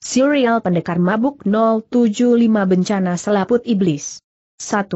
Serial Pendekar Mabuk 075 Bencana Selaput Iblis 1.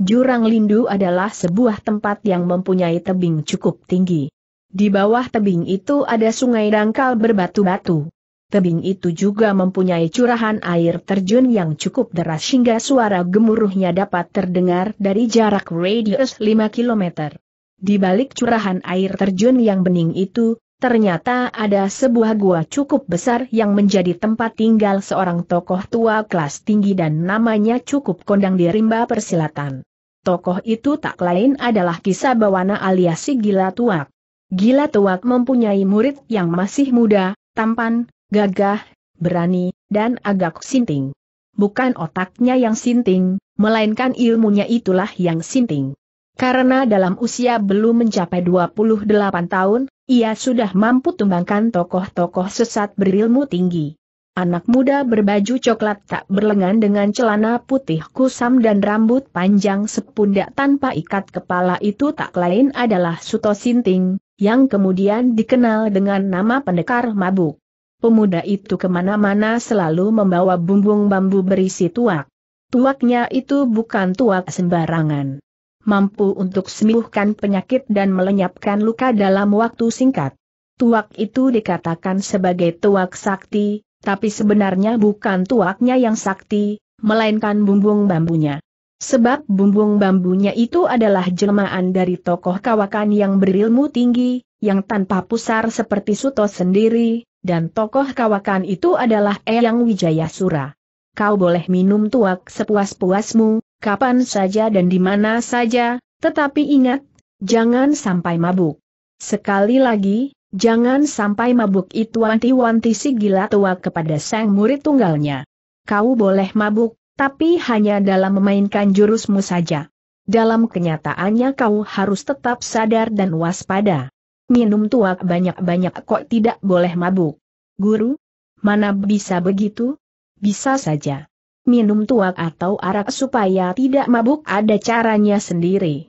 Jurang Lindu adalah sebuah tempat yang mempunyai tebing cukup tinggi. Di bawah tebing itu ada sungai dangkal berbatu-batu. Tebing itu juga mempunyai curahan air terjun yang cukup deras hingga suara gemuruhnya dapat terdengar dari jarak radius 5 km. Di balik curahan air terjun yang bening itu, Ternyata ada sebuah gua cukup besar yang menjadi tempat tinggal seorang tokoh tua kelas tinggi dan namanya cukup kondang di rimba persilatan. Tokoh itu tak lain adalah kisah bawana alias si Gila Tuak. Gila Tuak mempunyai murid yang masih muda, tampan, gagah, berani, dan agak sinting. Bukan otaknya yang sinting, melainkan ilmunya itulah yang sinting. Karena dalam usia belum mencapai 28 tahun, ia sudah mampu tumbangkan tokoh-tokoh sesat berilmu tinggi. Anak muda berbaju coklat tak berlengan dengan celana putih kusam dan rambut panjang sepundak tanpa ikat kepala itu tak lain adalah Suto Sinting, yang kemudian dikenal dengan nama pendekar mabuk. Pemuda itu kemana-mana selalu membawa bumbung bambu berisi tuak. Tuaknya itu bukan tuak sembarangan mampu untuk sembuhkan penyakit dan melenyapkan luka dalam waktu singkat. Tuak itu dikatakan sebagai tuak sakti, tapi sebenarnya bukan tuaknya yang sakti, melainkan bumbung bambunya. Sebab bumbung bambunya itu adalah jelmaan dari tokoh kawakan yang berilmu tinggi, yang tanpa pusar seperti Suto sendiri, dan tokoh kawakan itu adalah Eyang Wijayasura. Kau boleh minum tuak sepuas-puasmu, kapan saja dan di mana saja, tetapi ingat, jangan sampai mabuk. Sekali lagi, jangan sampai mabuk itu wanti-wanti si gila tua kepada sang murid tunggalnya. Kau boleh mabuk, tapi hanya dalam memainkan jurusmu saja. Dalam kenyataannya kau harus tetap sadar dan waspada. Minum tuak banyak-banyak kok tidak boleh mabuk. Guru? Mana bisa begitu? Bisa saja minum tuak atau arak supaya tidak mabuk ada caranya sendiri.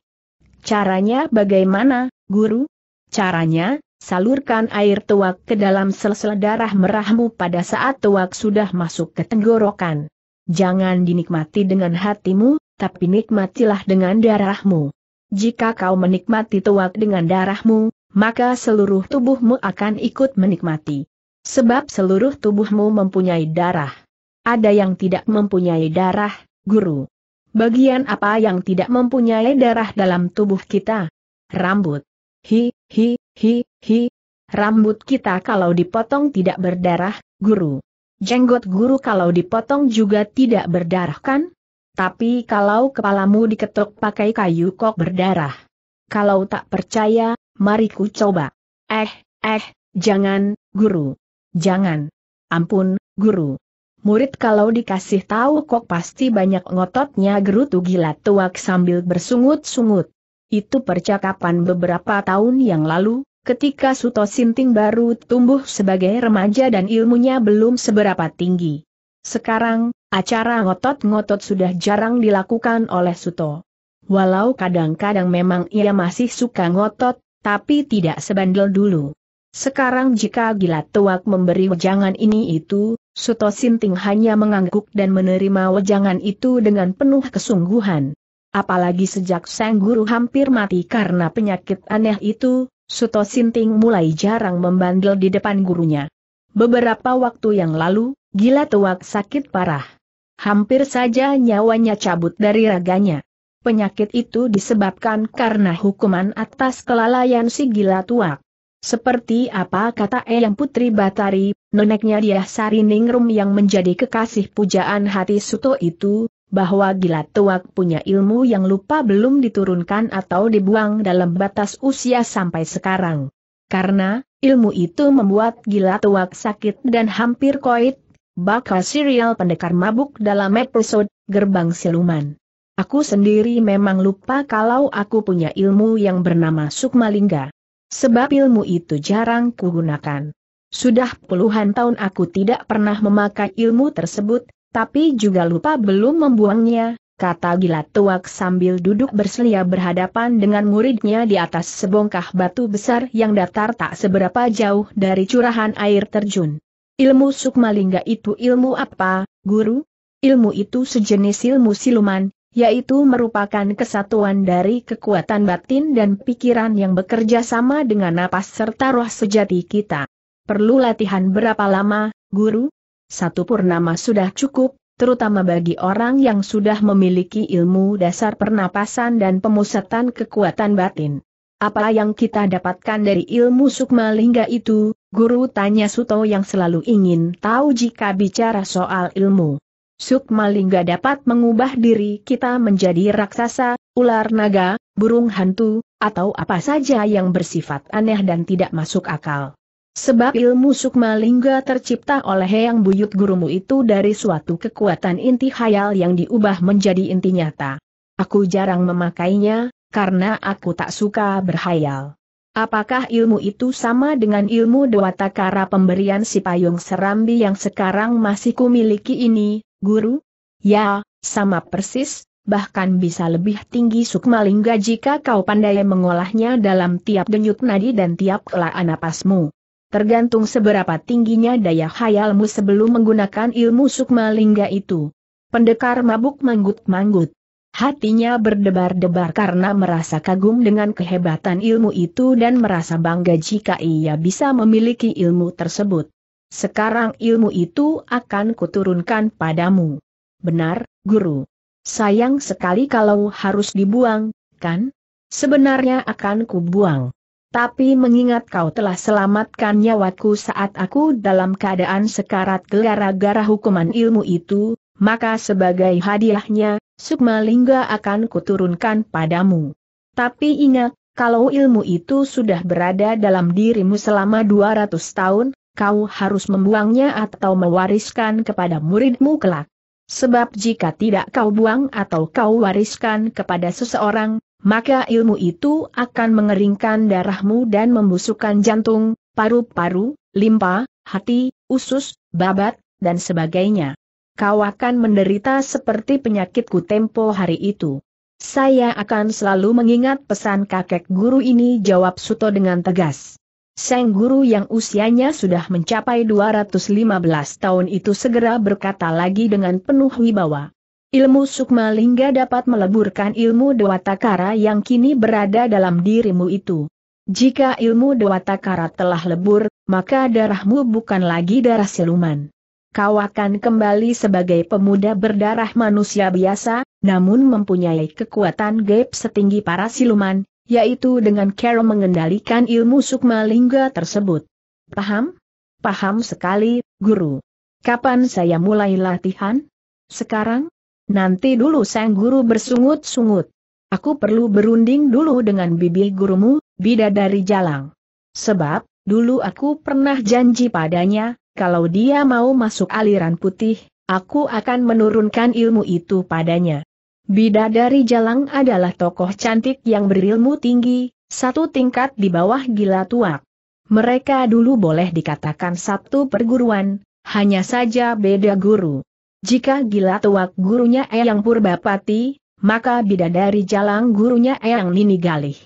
Caranya bagaimana, guru? Caranya, salurkan air tuak ke dalam sel-sel darah merahmu pada saat tuak sudah masuk ke tenggorokan. Jangan dinikmati dengan hatimu, tapi nikmatilah dengan darahmu. Jika kau menikmati tuak dengan darahmu, maka seluruh tubuhmu akan ikut menikmati. Sebab seluruh tubuhmu mempunyai darah. Ada yang tidak mempunyai darah, guru. Bagian apa yang tidak mempunyai darah dalam tubuh kita? Rambut. Hi, hi, hi, hi. Rambut kita kalau dipotong tidak berdarah, guru. Jenggot guru kalau dipotong juga tidak berdarah kan? Tapi kalau kepalamu diketuk pakai kayu kok berdarah. Kalau tak percaya, mari ku coba. Eh, eh, jangan, guru. Jangan. Ampun, guru. Murid kalau dikasih tahu kok pasti banyak ngototnya gerutu gila tuak sambil bersungut-sungut. Itu percakapan beberapa tahun yang lalu, ketika Suto Sinting baru tumbuh sebagai remaja dan ilmunya belum seberapa tinggi. Sekarang, acara ngotot-ngotot sudah jarang dilakukan oleh Suto. Walau kadang-kadang memang ia masih suka ngotot, tapi tidak sebandel dulu. Sekarang jika gila tuak memberi wejangan ini itu, Suto Sinting hanya mengangguk dan menerima wejangan itu dengan penuh kesungguhan. Apalagi sejak sang guru hampir mati karena penyakit aneh itu, Suto Sinting mulai jarang membandel di depan gurunya. Beberapa waktu yang lalu, gila tuak sakit parah. Hampir saja nyawanya cabut dari raganya. Penyakit itu disebabkan karena hukuman atas kelalaian si gila tuak. Seperti apa kata Eyang Putri Batari, neneknya dia Sariningrum yang menjadi kekasih pujaan hati Suto itu, bahwa Gila Tuak punya ilmu yang lupa belum diturunkan atau dibuang dalam batas usia sampai sekarang. Karena, ilmu itu membuat Gila Tuak sakit dan hampir koit, bakal serial pendekar mabuk dalam episode Gerbang Siluman. Aku sendiri memang lupa kalau aku punya ilmu yang bernama Sukmalingga. Sebab ilmu itu jarang kugunakan. Sudah puluhan tahun aku tidak pernah memakai ilmu tersebut, tapi juga lupa belum membuangnya, kata gila tuak sambil duduk berselia berhadapan dengan muridnya di atas sebongkah batu besar yang datar tak seberapa jauh dari curahan air terjun. Ilmu Sukmalingga itu ilmu apa, guru? Ilmu itu sejenis ilmu siluman, yaitu merupakan kesatuan dari kekuatan batin dan pikiran yang bekerja sama dengan napas serta roh sejati kita. Perlu latihan berapa lama, guru? Satu purnama sudah cukup, terutama bagi orang yang sudah memiliki ilmu dasar pernapasan dan pemusatan kekuatan batin. Apa yang kita dapatkan dari ilmu sukma lingga itu, guru tanya Suto yang selalu ingin tahu jika bicara soal ilmu. Sukma Lingga dapat mengubah diri kita menjadi raksasa, ular naga, burung hantu, atau apa saja yang bersifat aneh dan tidak masuk akal. Sebab ilmu Sukma Lingga tercipta oleh Yang Buyut gurumu itu dari suatu kekuatan inti hayal yang diubah menjadi inti nyata. Aku jarang memakainya, karena aku tak suka berhayal. Apakah ilmu itu sama dengan ilmu Dewatakara pemberian si payung serambi yang sekarang masih kumiliki ini? Guru? Ya, sama persis, bahkan bisa lebih tinggi sukmalingga jika kau pandai mengolahnya dalam tiap denyut nadi dan tiap kelaan napasmu. Tergantung seberapa tingginya daya khayalmu sebelum menggunakan ilmu sukmalingga itu. Pendekar mabuk manggut-manggut. Hatinya berdebar-debar karena merasa kagum dengan kehebatan ilmu itu dan merasa bangga jika ia bisa memiliki ilmu tersebut. Sekarang ilmu itu akan kuturunkan padamu. Benar, guru. Sayang sekali kalau harus dibuang, kan? Sebenarnya akan kubuang. Tapi mengingat kau telah selamatkan nyawaku saat aku dalam keadaan sekarat gara-gara hukuman ilmu itu, maka sebagai hadiahnya, Sukma Lingga akan kuturunkan padamu. Tapi ingat, kalau ilmu itu sudah berada dalam dirimu selama 200 tahun, kau harus membuangnya atau mewariskan kepada muridmu kelak. Sebab jika tidak kau buang atau kau wariskan kepada seseorang, maka ilmu itu akan mengeringkan darahmu dan membusukkan jantung, paru-paru, limpa, hati, usus, babat, dan sebagainya. Kau akan menderita seperti penyakitku tempo hari itu. Saya akan selalu mengingat pesan kakek guru ini jawab Suto dengan tegas. Sang guru yang usianya sudah mencapai 215 tahun itu segera berkata lagi dengan penuh wibawa. Ilmu sukma lingga dapat meleburkan ilmu dewatakara yang kini berada dalam dirimu itu. Jika ilmu dewatakara telah lebur, maka darahmu bukan lagi darah siluman. Kau akan kembali sebagai pemuda berdarah manusia biasa, namun mempunyai kekuatan gaib setinggi para siluman, yaitu dengan cara mengendalikan ilmu sukma lingga tersebut. Paham? Paham sekali, guru. Kapan saya mulai latihan? Sekarang? Nanti dulu sang guru bersungut-sungut. Aku perlu berunding dulu dengan bibi gurumu, bidadari jalang. Sebab, dulu aku pernah janji padanya, kalau dia mau masuk aliran putih, aku akan menurunkan ilmu itu padanya. Bidadari Jalang adalah tokoh cantik yang berilmu tinggi, satu tingkat di bawah gila tuak. Mereka dulu boleh dikatakan satu perguruan, hanya saja beda guru. Jika gila tuak gurunya Eyang Purbapati, maka bidadari jalang gurunya Eyang Nini Galih.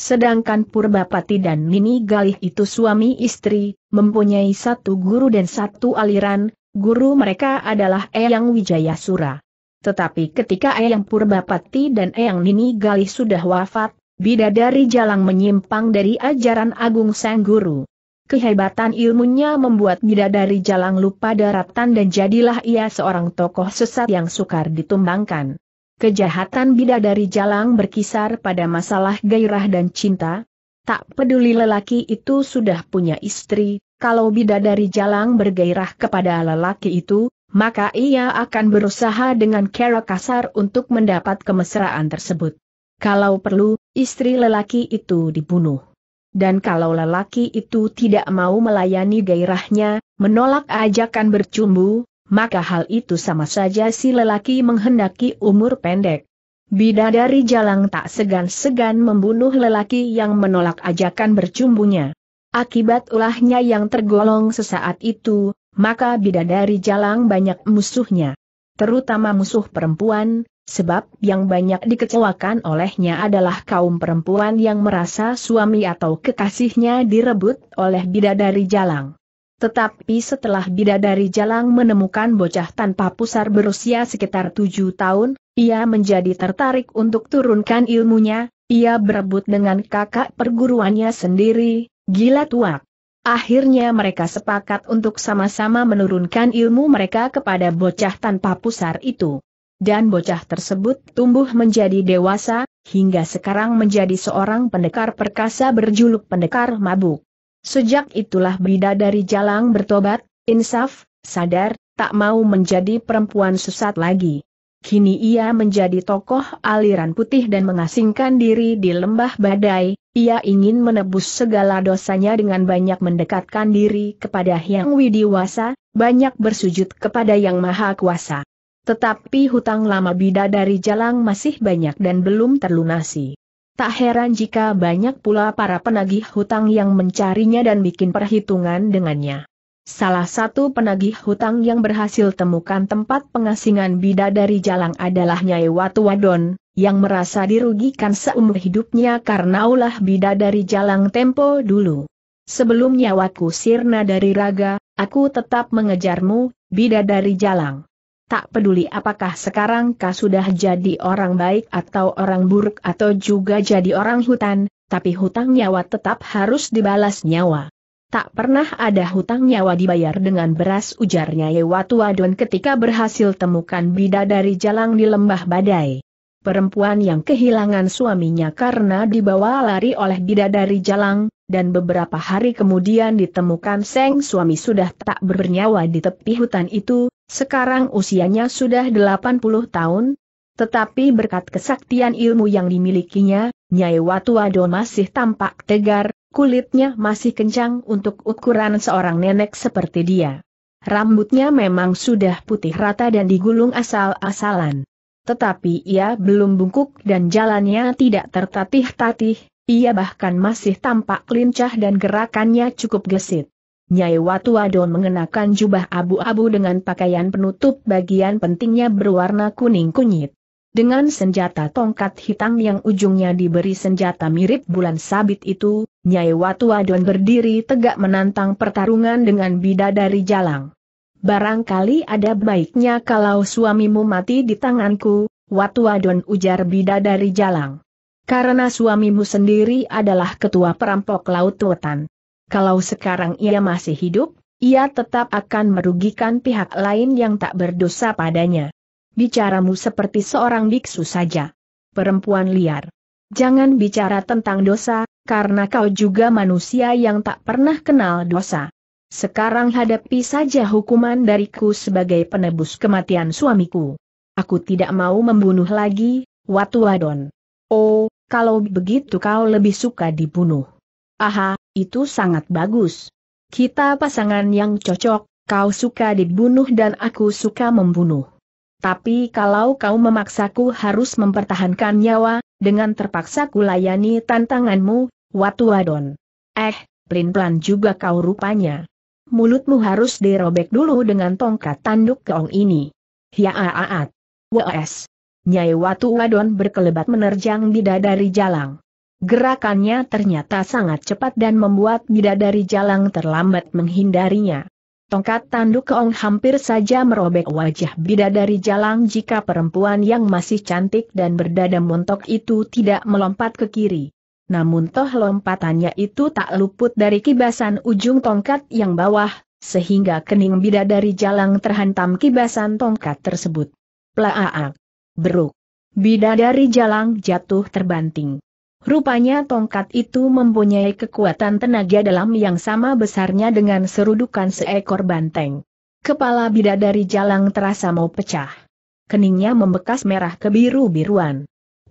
Sedangkan Purbapati dan Nini Galih itu suami istri, mempunyai satu guru dan satu aliran, guru mereka adalah Eyang Wijayasura. Tetapi ketika Eyang Purbapati dan Eyang Nini Galih sudah wafat, bidadari jalang menyimpang dari ajaran Agung Sang Guru. Kehebatan ilmunya membuat bidadari jalang lupa daratan dan jadilah ia seorang tokoh sesat yang sukar ditumbangkan. Kejahatan bidadari jalang berkisar pada masalah gairah dan cinta. Tak peduli lelaki itu sudah punya istri, kalau bidadari jalang bergairah kepada lelaki itu, maka ia akan berusaha dengan cara kasar untuk mendapat kemesraan tersebut. Kalau perlu, istri lelaki itu dibunuh. Dan kalau lelaki itu tidak mau melayani gairahnya, menolak ajakan bercumbu, maka hal itu sama saja si lelaki menghendaki umur pendek. Bidadari Jalang tak segan-segan membunuh lelaki yang menolak ajakan bercumbunya. Akibat ulahnya yang tergolong sesaat itu, maka bidadari jalang banyak musuhnya. Terutama musuh perempuan, sebab yang banyak dikecewakan olehnya adalah kaum perempuan yang merasa suami atau kekasihnya direbut oleh bidadari jalang. Tetapi setelah bidadari jalang menemukan bocah tanpa pusar berusia sekitar tujuh tahun, ia menjadi tertarik untuk turunkan ilmunya, ia berebut dengan kakak perguruannya sendiri, gila tuak. Akhirnya mereka sepakat untuk sama-sama menurunkan ilmu mereka kepada bocah tanpa pusar itu. Dan bocah tersebut tumbuh menjadi dewasa, hingga sekarang menjadi seorang pendekar perkasa berjuluk pendekar mabuk. Sejak itulah bidadari jalang bertobat, insaf, sadar, tak mau menjadi perempuan susat lagi. Kini ia menjadi tokoh aliran putih dan mengasingkan diri di lembah badai, ia ingin menebus segala dosanya dengan banyak mendekatkan diri kepada Hyang Widiwasa, banyak bersujud kepada Yang Maha Kuasa. Tetapi hutang lama bida dari jalang masih banyak dan belum terlunasi. Tak heran jika banyak pula para penagih hutang yang mencarinya dan bikin perhitungan dengannya. Salah satu penagih hutang yang berhasil temukan tempat pengasingan bidadari jalang adalah Nyai Watu Wadon, yang merasa dirugikan seumur hidupnya karena ulah bidadari jalang tempo dulu. Sebelum nyawaku sirna dari raga, aku tetap mengejarmu, bidadari jalang. Tak peduli apakah sekarang kau sudah jadi orang baik atau orang buruk atau juga jadi orang hutan, tapi hutang nyawa tetap harus dibalas nyawa. Tak pernah ada hutang nyawa dibayar dengan beras ujarnya Yewatua Don ketika berhasil temukan bidadari jalang di lembah badai. Perempuan yang kehilangan suaminya karena dibawa lari oleh bidadari jalang, dan beberapa hari kemudian ditemukan Seng suami sudah tak bernyawa di tepi hutan itu, sekarang usianya sudah 80 tahun, tetapi berkat kesaktian ilmu yang dimilikinya, Nyai Adon masih tampak tegar, Kulitnya masih kencang untuk ukuran seorang nenek seperti dia. Rambutnya memang sudah putih rata dan digulung asal-asalan. Tetapi ia belum bungkuk dan jalannya tidak tertatih-tatih, ia bahkan masih tampak lincah dan gerakannya cukup gesit. Nyai Watu Adon mengenakan jubah abu-abu dengan pakaian penutup bagian pentingnya berwarna kuning kunyit. Dengan senjata tongkat hitam yang ujungnya diberi senjata mirip bulan sabit itu, Nyai Watu Adon berdiri tegak menantang pertarungan dengan bidadari jalang. Barangkali ada baiknya kalau suamimu mati di tanganku, Watu Adon ujar bidadari jalang. Karena suamimu sendiri adalah ketua perampok laut wetan. Kalau sekarang ia masih hidup, ia tetap akan merugikan pihak lain yang tak berdosa padanya. Bicaramu seperti seorang biksu saja. Perempuan liar. Jangan bicara tentang dosa, karena kau juga manusia yang tak pernah kenal dosa. Sekarang hadapi saja hukuman dariku sebagai penebus kematian suamiku. Aku tidak mau membunuh lagi, Watu Adon. Oh, kalau begitu kau lebih suka dibunuh. Aha, itu sangat bagus. Kita pasangan yang cocok, kau suka dibunuh dan aku suka membunuh. Tapi kalau kau memaksaku harus mempertahankan nyawa, dengan terpaksa kulayani tantanganmu, Watu Adon. Eh, pelin-pelan juga kau rupanya. Mulutmu harus dirobek dulu dengan tongkat tanduk keong ini. Hiaaat. Wes. Nyai Watu Adon berkelebat menerjang bidadari jalang. Gerakannya ternyata sangat cepat dan membuat bidadari jalang terlambat menghindarinya. Tongkat tanduk keong hampir saja merobek wajah bidadari jalang jika perempuan yang masih cantik dan berdada montok itu tidak melompat ke kiri. Namun toh lompatannya itu tak luput dari kibasan ujung tongkat yang bawah, sehingga kening bidadari jalang terhantam kibasan tongkat tersebut. Plaaak! Beruk! Bidadari jalang jatuh terbanting. Rupanya tongkat itu mempunyai kekuatan tenaga dalam yang sama besarnya dengan serudukan seekor banteng. Kepala bidadari jalang terasa mau pecah. Keningnya membekas merah kebiru-biruan.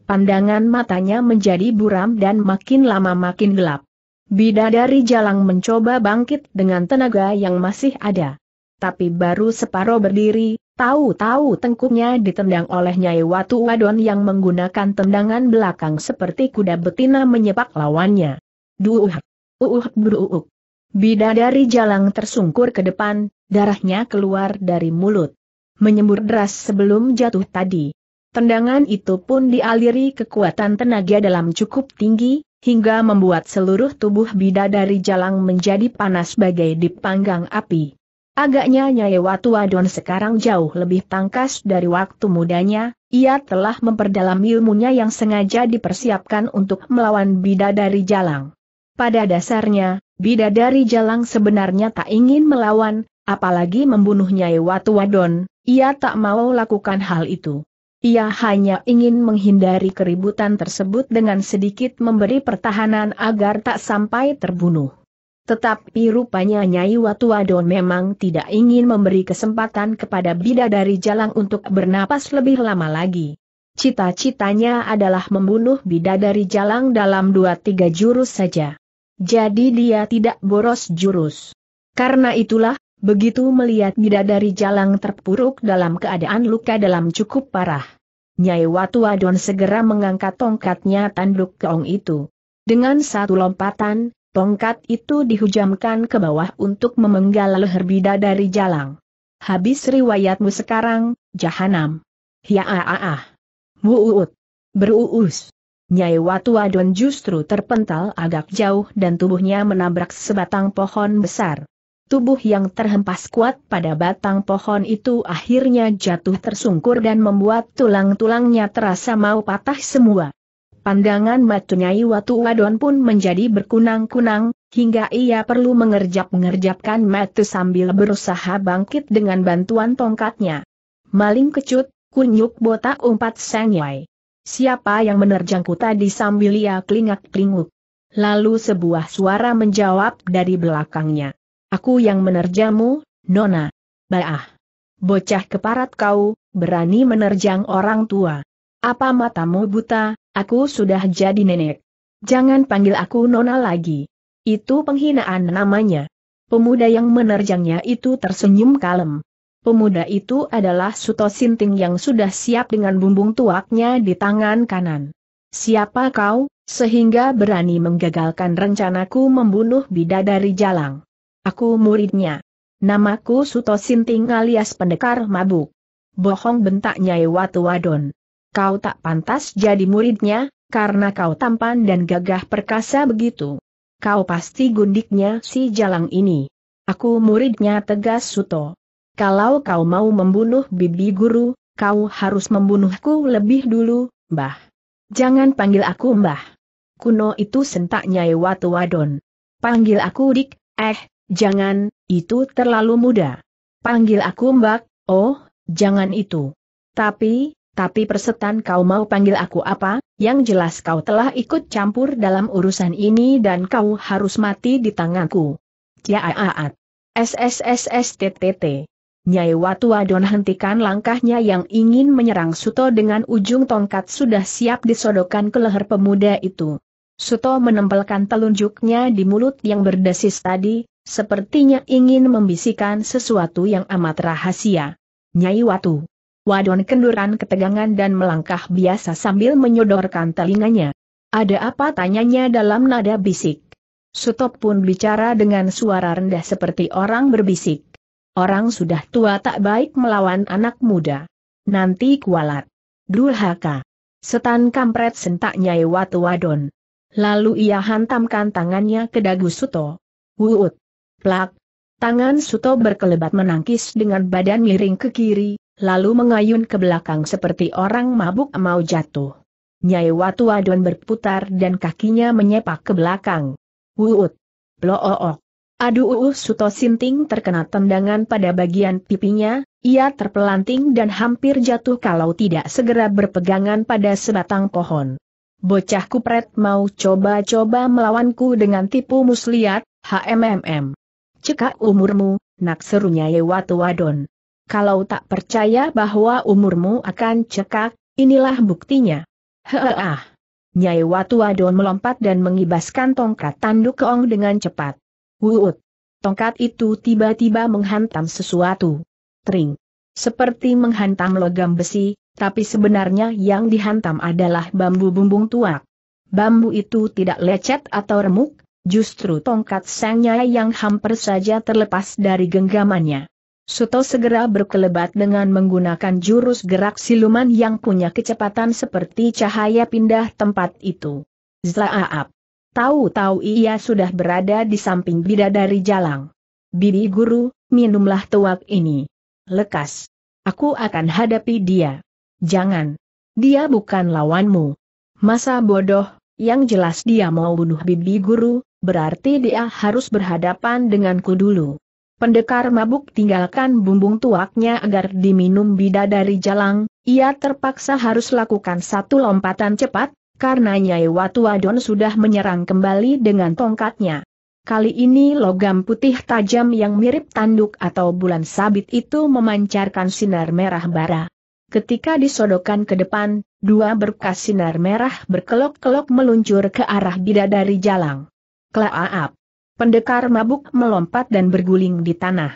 Pandangan matanya menjadi buram dan makin lama makin gelap. Bidadari jalang mencoba bangkit dengan tenaga yang masih ada. Tapi baru separoh berdiri, Tahu-tahu tengkuknya ditendang oleh Nyai Watu Wadon yang menggunakan tendangan belakang seperti kuda betina menyepak lawannya. Duuh, uuh, beruuh. Bidadari jalang tersungkur ke depan, darahnya keluar dari mulut. Menyembur deras sebelum jatuh tadi. Tendangan itu pun dialiri kekuatan tenaga dalam cukup tinggi, hingga membuat seluruh tubuh bidadari jalang menjadi panas bagai dipanggang api. Agaknya Nyai Watu Adon sekarang jauh lebih tangkas dari waktu mudanya, ia telah memperdalam ilmunya yang sengaja dipersiapkan untuk melawan bidadari jalang. Pada dasarnya, bidadari jalang sebenarnya tak ingin melawan, apalagi membunuh Nyai Watu Adon. ia tak mau lakukan hal itu. Ia hanya ingin menghindari keributan tersebut dengan sedikit memberi pertahanan agar tak sampai terbunuh. Tetapi rupanya Nyai Watu Adon memang tidak ingin memberi kesempatan kepada bidadari jalang untuk bernapas lebih lama lagi. Cita-citanya adalah membunuh bidadari jalang dalam dua tiga jurus saja. Jadi dia tidak boros jurus. Karena itulah, begitu melihat bidadari jalang terpuruk dalam keadaan luka dalam cukup parah. Nyai Watu Adon segera mengangkat tongkatnya tanduk keong itu. Dengan satu lompatan, Tongkat itu dihujamkan ke bawah untuk memenggal leher dari jalang. Habis riwayatmu sekarang, jahanam. Ya ah ah ah. Wuuut. Beruus. Nyai Watu Adon justru terpental agak jauh dan tubuhnya menabrak sebatang pohon besar. Tubuh yang terhempas kuat pada batang pohon itu akhirnya jatuh tersungkur dan membuat tulang-tulangnya terasa mau patah semua. Pandangan matunyai Watu Wadon pun menjadi berkunang-kunang, hingga ia perlu mengerjap ngerjapkan mata sambil berusaha bangkit dengan bantuan tongkatnya. Maling kecut, kunyuk botak umpat sengyai. Siapa yang menerjangku tadi sambil ia kelingak-kelinguk? Lalu sebuah suara menjawab dari belakangnya. Aku yang menerjamu, Nona. Baah. Bocah keparat kau, berani menerjang orang tua. Apa matamu buta, Aku sudah jadi nenek. Jangan panggil aku Nona lagi. Itu penghinaan namanya. Pemuda yang menerjangnya itu tersenyum kalem. Pemuda itu adalah Suto Sinting yang sudah siap dengan bumbung tuaknya di tangan kanan. Siapa kau, sehingga berani menggagalkan rencanaku membunuh bidadari jalang? Aku muridnya. Namaku Suto Sinting alias pendekar mabuk. Bohong bentak Nyai Watu Wadon kau tak pantas jadi muridnya, karena kau tampan dan gagah perkasa begitu. Kau pasti gundiknya si jalang ini. Aku muridnya tegas Suto. Kalau kau mau membunuh bibi guru, kau harus membunuhku lebih dulu, mbah. Jangan panggil aku mbah. Kuno itu sentak Nyai Watu Wadon. Panggil aku dik, eh, jangan, itu terlalu muda. Panggil aku mbak, oh, jangan itu. Tapi, tapi persetan kau mau panggil aku apa, yang jelas kau telah ikut campur dalam urusan ini dan kau harus mati di tanganku. Ciaaat. SSSSTTT. Nyai Watua Don hentikan langkahnya yang ingin menyerang Suto dengan ujung tongkat sudah siap disodokan ke leher pemuda itu. Suto menempelkan telunjuknya di mulut yang berdesis tadi, sepertinya ingin membisikkan sesuatu yang amat rahasia. Nyai Watu, Wadon kenduran ketegangan dan melangkah biasa sambil menyodorkan telinganya. Ada apa tanyanya dalam nada bisik? Sutop pun bicara dengan suara rendah seperti orang berbisik. Orang sudah tua tak baik melawan anak muda. Nanti kualat. Dulhaka. Setan kampret sentak Nyai Watu Wadon. Lalu ia hantamkan tangannya ke dagu Suto. Wuut. Plak. Tangan Suto berkelebat menangkis dengan badan miring ke kiri, lalu mengayun ke belakang seperti orang mabuk mau jatuh. Nyai Watu Adon berputar dan kakinya menyepak ke belakang. Wuut! Bloook! Aduh Uu Suto Sinting terkena tendangan pada bagian pipinya, ia terpelanting dan hampir jatuh kalau tidak segera berpegangan pada sebatang pohon. Bocah kupret mau coba-coba melawanku dengan tipu muslihat, HMMM. Cekak umurmu, nak serunya Yewatu Wadon. Kalau tak percaya bahwa umurmu akan cekak, inilah buktinya. Heeh. Nyai Watu Adon melompat dan mengibaskan tongkat tanduk keong dengan cepat. Wuut. Tongkat itu tiba-tiba menghantam sesuatu. Tring. Seperti menghantam logam besi, tapi sebenarnya yang dihantam adalah bambu bumbung tua. Bambu itu tidak lecet atau remuk, justru tongkat sangnya yang hampir saja terlepas dari genggamannya. Suto segera berkelebat dengan menggunakan jurus gerak siluman yang punya kecepatan seperti cahaya pindah tempat itu. Zlaaap. Tahu-tahu ia sudah berada di samping bidadari jalang. Bibi guru, minumlah tuak ini. Lekas. Aku akan hadapi dia. Jangan. Dia bukan lawanmu. Masa bodoh, yang jelas dia mau bunuh bibi guru, berarti dia harus berhadapan denganku dulu. Pendekar mabuk tinggalkan bumbung tuaknya agar diminum bidadari jalang, ia terpaksa harus lakukan satu lompatan cepat, karena Nyai Watu Adon sudah menyerang kembali dengan tongkatnya. Kali ini logam putih tajam yang mirip tanduk atau bulan sabit itu memancarkan sinar merah bara. Ketika disodokan ke depan, dua berkas sinar merah berkelok-kelok meluncur ke arah bidadari jalang. Kelaap! Pendekar mabuk melompat dan berguling di tanah.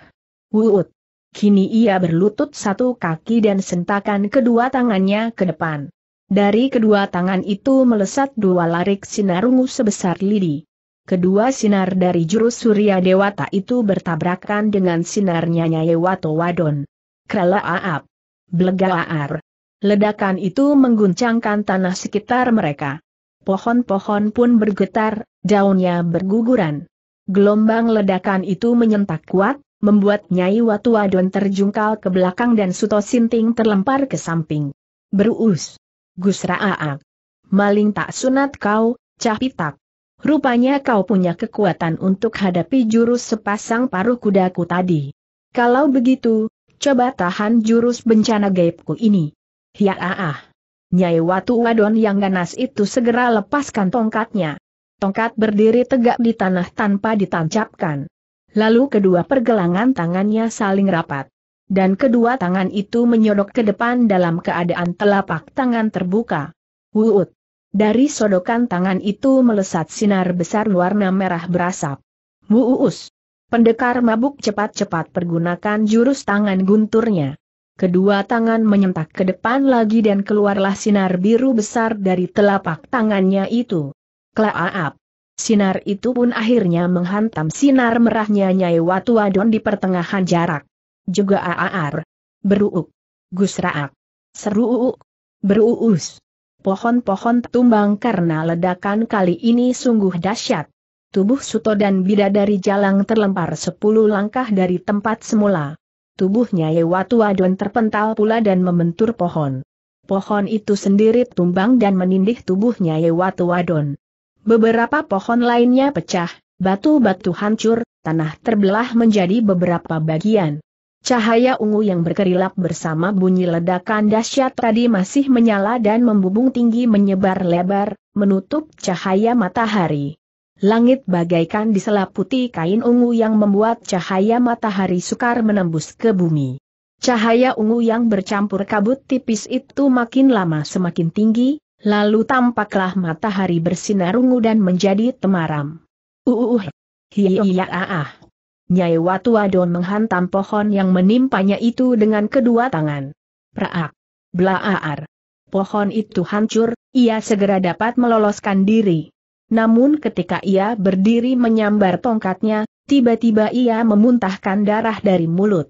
Wuut. Kini ia berlutut satu kaki dan sentakan kedua tangannya ke depan. Dari kedua tangan itu melesat dua larik sinar ungu sebesar lidi. Kedua sinar dari jurus Surya Dewata itu bertabrakan dengan sinarnya Nyai Wato Wadon. Krala aap. Blega aar. Ledakan itu mengguncangkan tanah sekitar mereka. Pohon-pohon pun bergetar, daunnya berguguran. Gelombang ledakan itu menyentak kuat, membuat Nyai Watu Adon terjungkal ke belakang dan Suto Sinting terlempar ke samping. Berus, Gusra Aak. Maling tak sunat kau, cah pitak. Rupanya kau punya kekuatan untuk hadapi jurus sepasang paruh kudaku tadi. Kalau begitu, coba tahan jurus bencana gaibku ini. Ya ah Nyai Watu Wadon yang ganas itu segera lepaskan tongkatnya tongkat berdiri tegak di tanah tanpa ditancapkan. Lalu kedua pergelangan tangannya saling rapat. Dan kedua tangan itu menyodok ke depan dalam keadaan telapak tangan terbuka. Wuut. Dari sodokan tangan itu melesat sinar besar warna merah berasap. Wuus. Pendekar mabuk cepat-cepat pergunakan jurus tangan gunturnya. Kedua tangan menyentak ke depan lagi dan keluarlah sinar biru besar dari telapak tangannya itu. Klaaap. Sinar itu pun akhirnya menghantam sinar merahnya Nyai Watu Adon di pertengahan jarak. Juga aar. Beruuk. Gusraak. Seruuk. Beruus. Pohon-pohon tumbang karena ledakan kali ini sungguh dahsyat. Tubuh Suto dan Bidadari Jalang terlempar sepuluh langkah dari tempat semula. Tubuhnya Watu Adon terpental pula dan membentur pohon. Pohon itu sendiri tumbang dan menindih tubuhnya Watu Adon. Beberapa pohon lainnya pecah, batu-batu hancur, tanah terbelah menjadi beberapa bagian. Cahaya ungu yang berkerilap bersama bunyi ledakan dahsyat tadi masih menyala dan membubung tinggi menyebar lebar, menutup cahaya matahari. Langit bagaikan diselaputi kain ungu yang membuat cahaya matahari sukar menembus ke bumi. Cahaya ungu yang bercampur kabut tipis itu makin lama semakin tinggi, Lalu tampaklah matahari bersinar ungu dan menjadi temaram. Uuuh. Hiya ah, ah. Nyai Watu Adon menghantam pohon yang menimpanya itu dengan kedua tangan. Praak. Blaaar. Ah, pohon itu hancur, ia segera dapat meloloskan diri. Namun ketika ia berdiri menyambar tongkatnya, tiba-tiba ia memuntahkan darah dari mulut.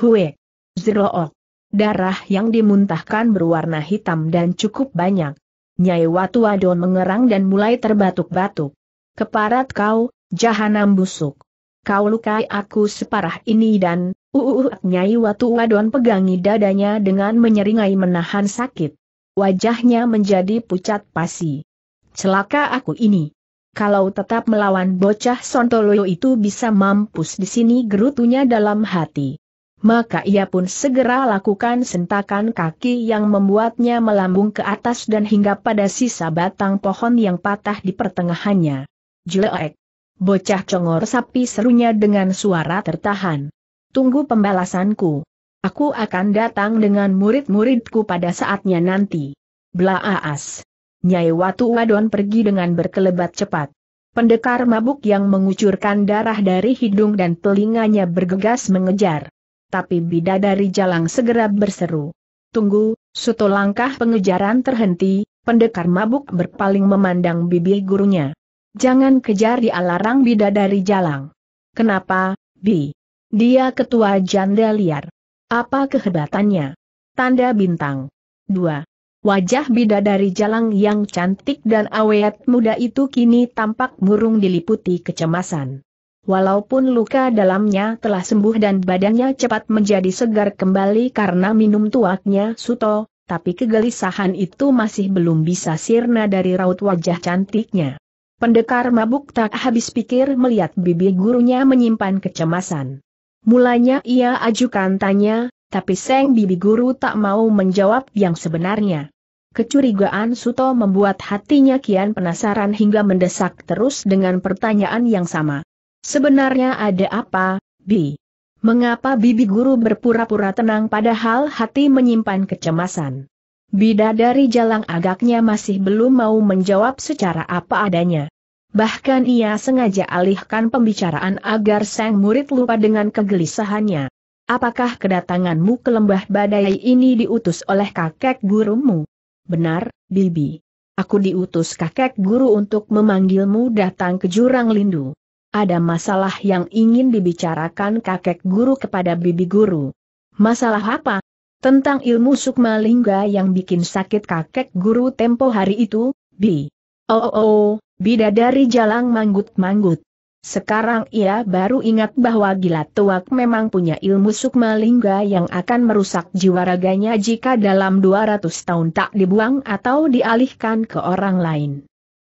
Hue. Zerook. Darah yang dimuntahkan berwarna hitam dan cukup banyak. Nyai Watu Adon mengerang dan mulai terbatuk-batuk. Keparat kau, jahanam busuk. Kau lukai aku separah ini dan, uuuh uh, Nyai Watu Adon pegangi dadanya dengan menyeringai menahan sakit. Wajahnya menjadi pucat pasi. Celaka aku ini. Kalau tetap melawan bocah Sontoloyo itu bisa mampus di sini gerutunya dalam hati maka ia pun segera lakukan sentakan kaki yang membuatnya melambung ke atas dan hingga pada sisa batang pohon yang patah di pertengahannya. Jelek! Bocah congor sapi serunya dengan suara tertahan. Tunggu pembalasanku. Aku akan datang dengan murid-muridku pada saatnya nanti. Blaaas. Nyai Watu Wadon pergi dengan berkelebat cepat. Pendekar mabuk yang mengucurkan darah dari hidung dan telinganya bergegas mengejar tapi bidadari jalang segera berseru. Tunggu, suto langkah pengejaran terhenti, pendekar mabuk berpaling memandang bibi gurunya. Jangan kejar di alarang bidadari jalang. Kenapa, bi? Dia ketua janda liar. Apa kehebatannya? Tanda bintang. 2. Wajah bidadari jalang yang cantik dan awet muda itu kini tampak murung diliputi kecemasan. Walaupun luka dalamnya telah sembuh dan badannya cepat menjadi segar kembali karena minum tuaknya Suto, tapi kegelisahan itu masih belum bisa sirna dari raut wajah cantiknya. Pendekar mabuk tak habis pikir melihat bibi gurunya menyimpan kecemasan. Mulanya ia ajukan tanya, tapi Seng Bibi Guru tak mau menjawab yang sebenarnya. Kecurigaan Suto membuat hatinya kian penasaran hingga mendesak terus dengan pertanyaan yang sama. Sebenarnya ada apa, Bi? Mengapa bibi guru berpura-pura tenang padahal hati menyimpan kecemasan? Bidadari jalang agaknya masih belum mau menjawab secara apa adanya. Bahkan ia sengaja alihkan pembicaraan agar sang murid lupa dengan kegelisahannya. Apakah kedatanganmu ke lembah badai ini diutus oleh kakek gurumu? Benar, Bibi. Aku diutus kakek guru untuk memanggilmu datang ke jurang lindu. Ada masalah yang ingin dibicarakan kakek guru kepada bibi guru. Masalah apa? Tentang ilmu sukma lingga yang bikin sakit kakek guru tempo hari itu, bi. Oh oh oh, bidadari jalang manggut-manggut. Sekarang ia baru ingat bahwa gila Tuak memang punya ilmu sukma lingga yang akan merusak jiwa raganya jika dalam 200 tahun tak dibuang atau dialihkan ke orang lain.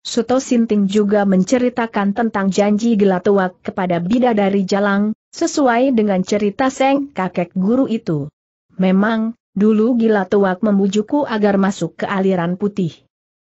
Suto Sinting juga menceritakan tentang janji Gelatuak kepada Bidadari Jalang, sesuai dengan cerita Seng kakek guru itu. Memang, dulu Gelatuak memujuku agar masuk ke aliran putih.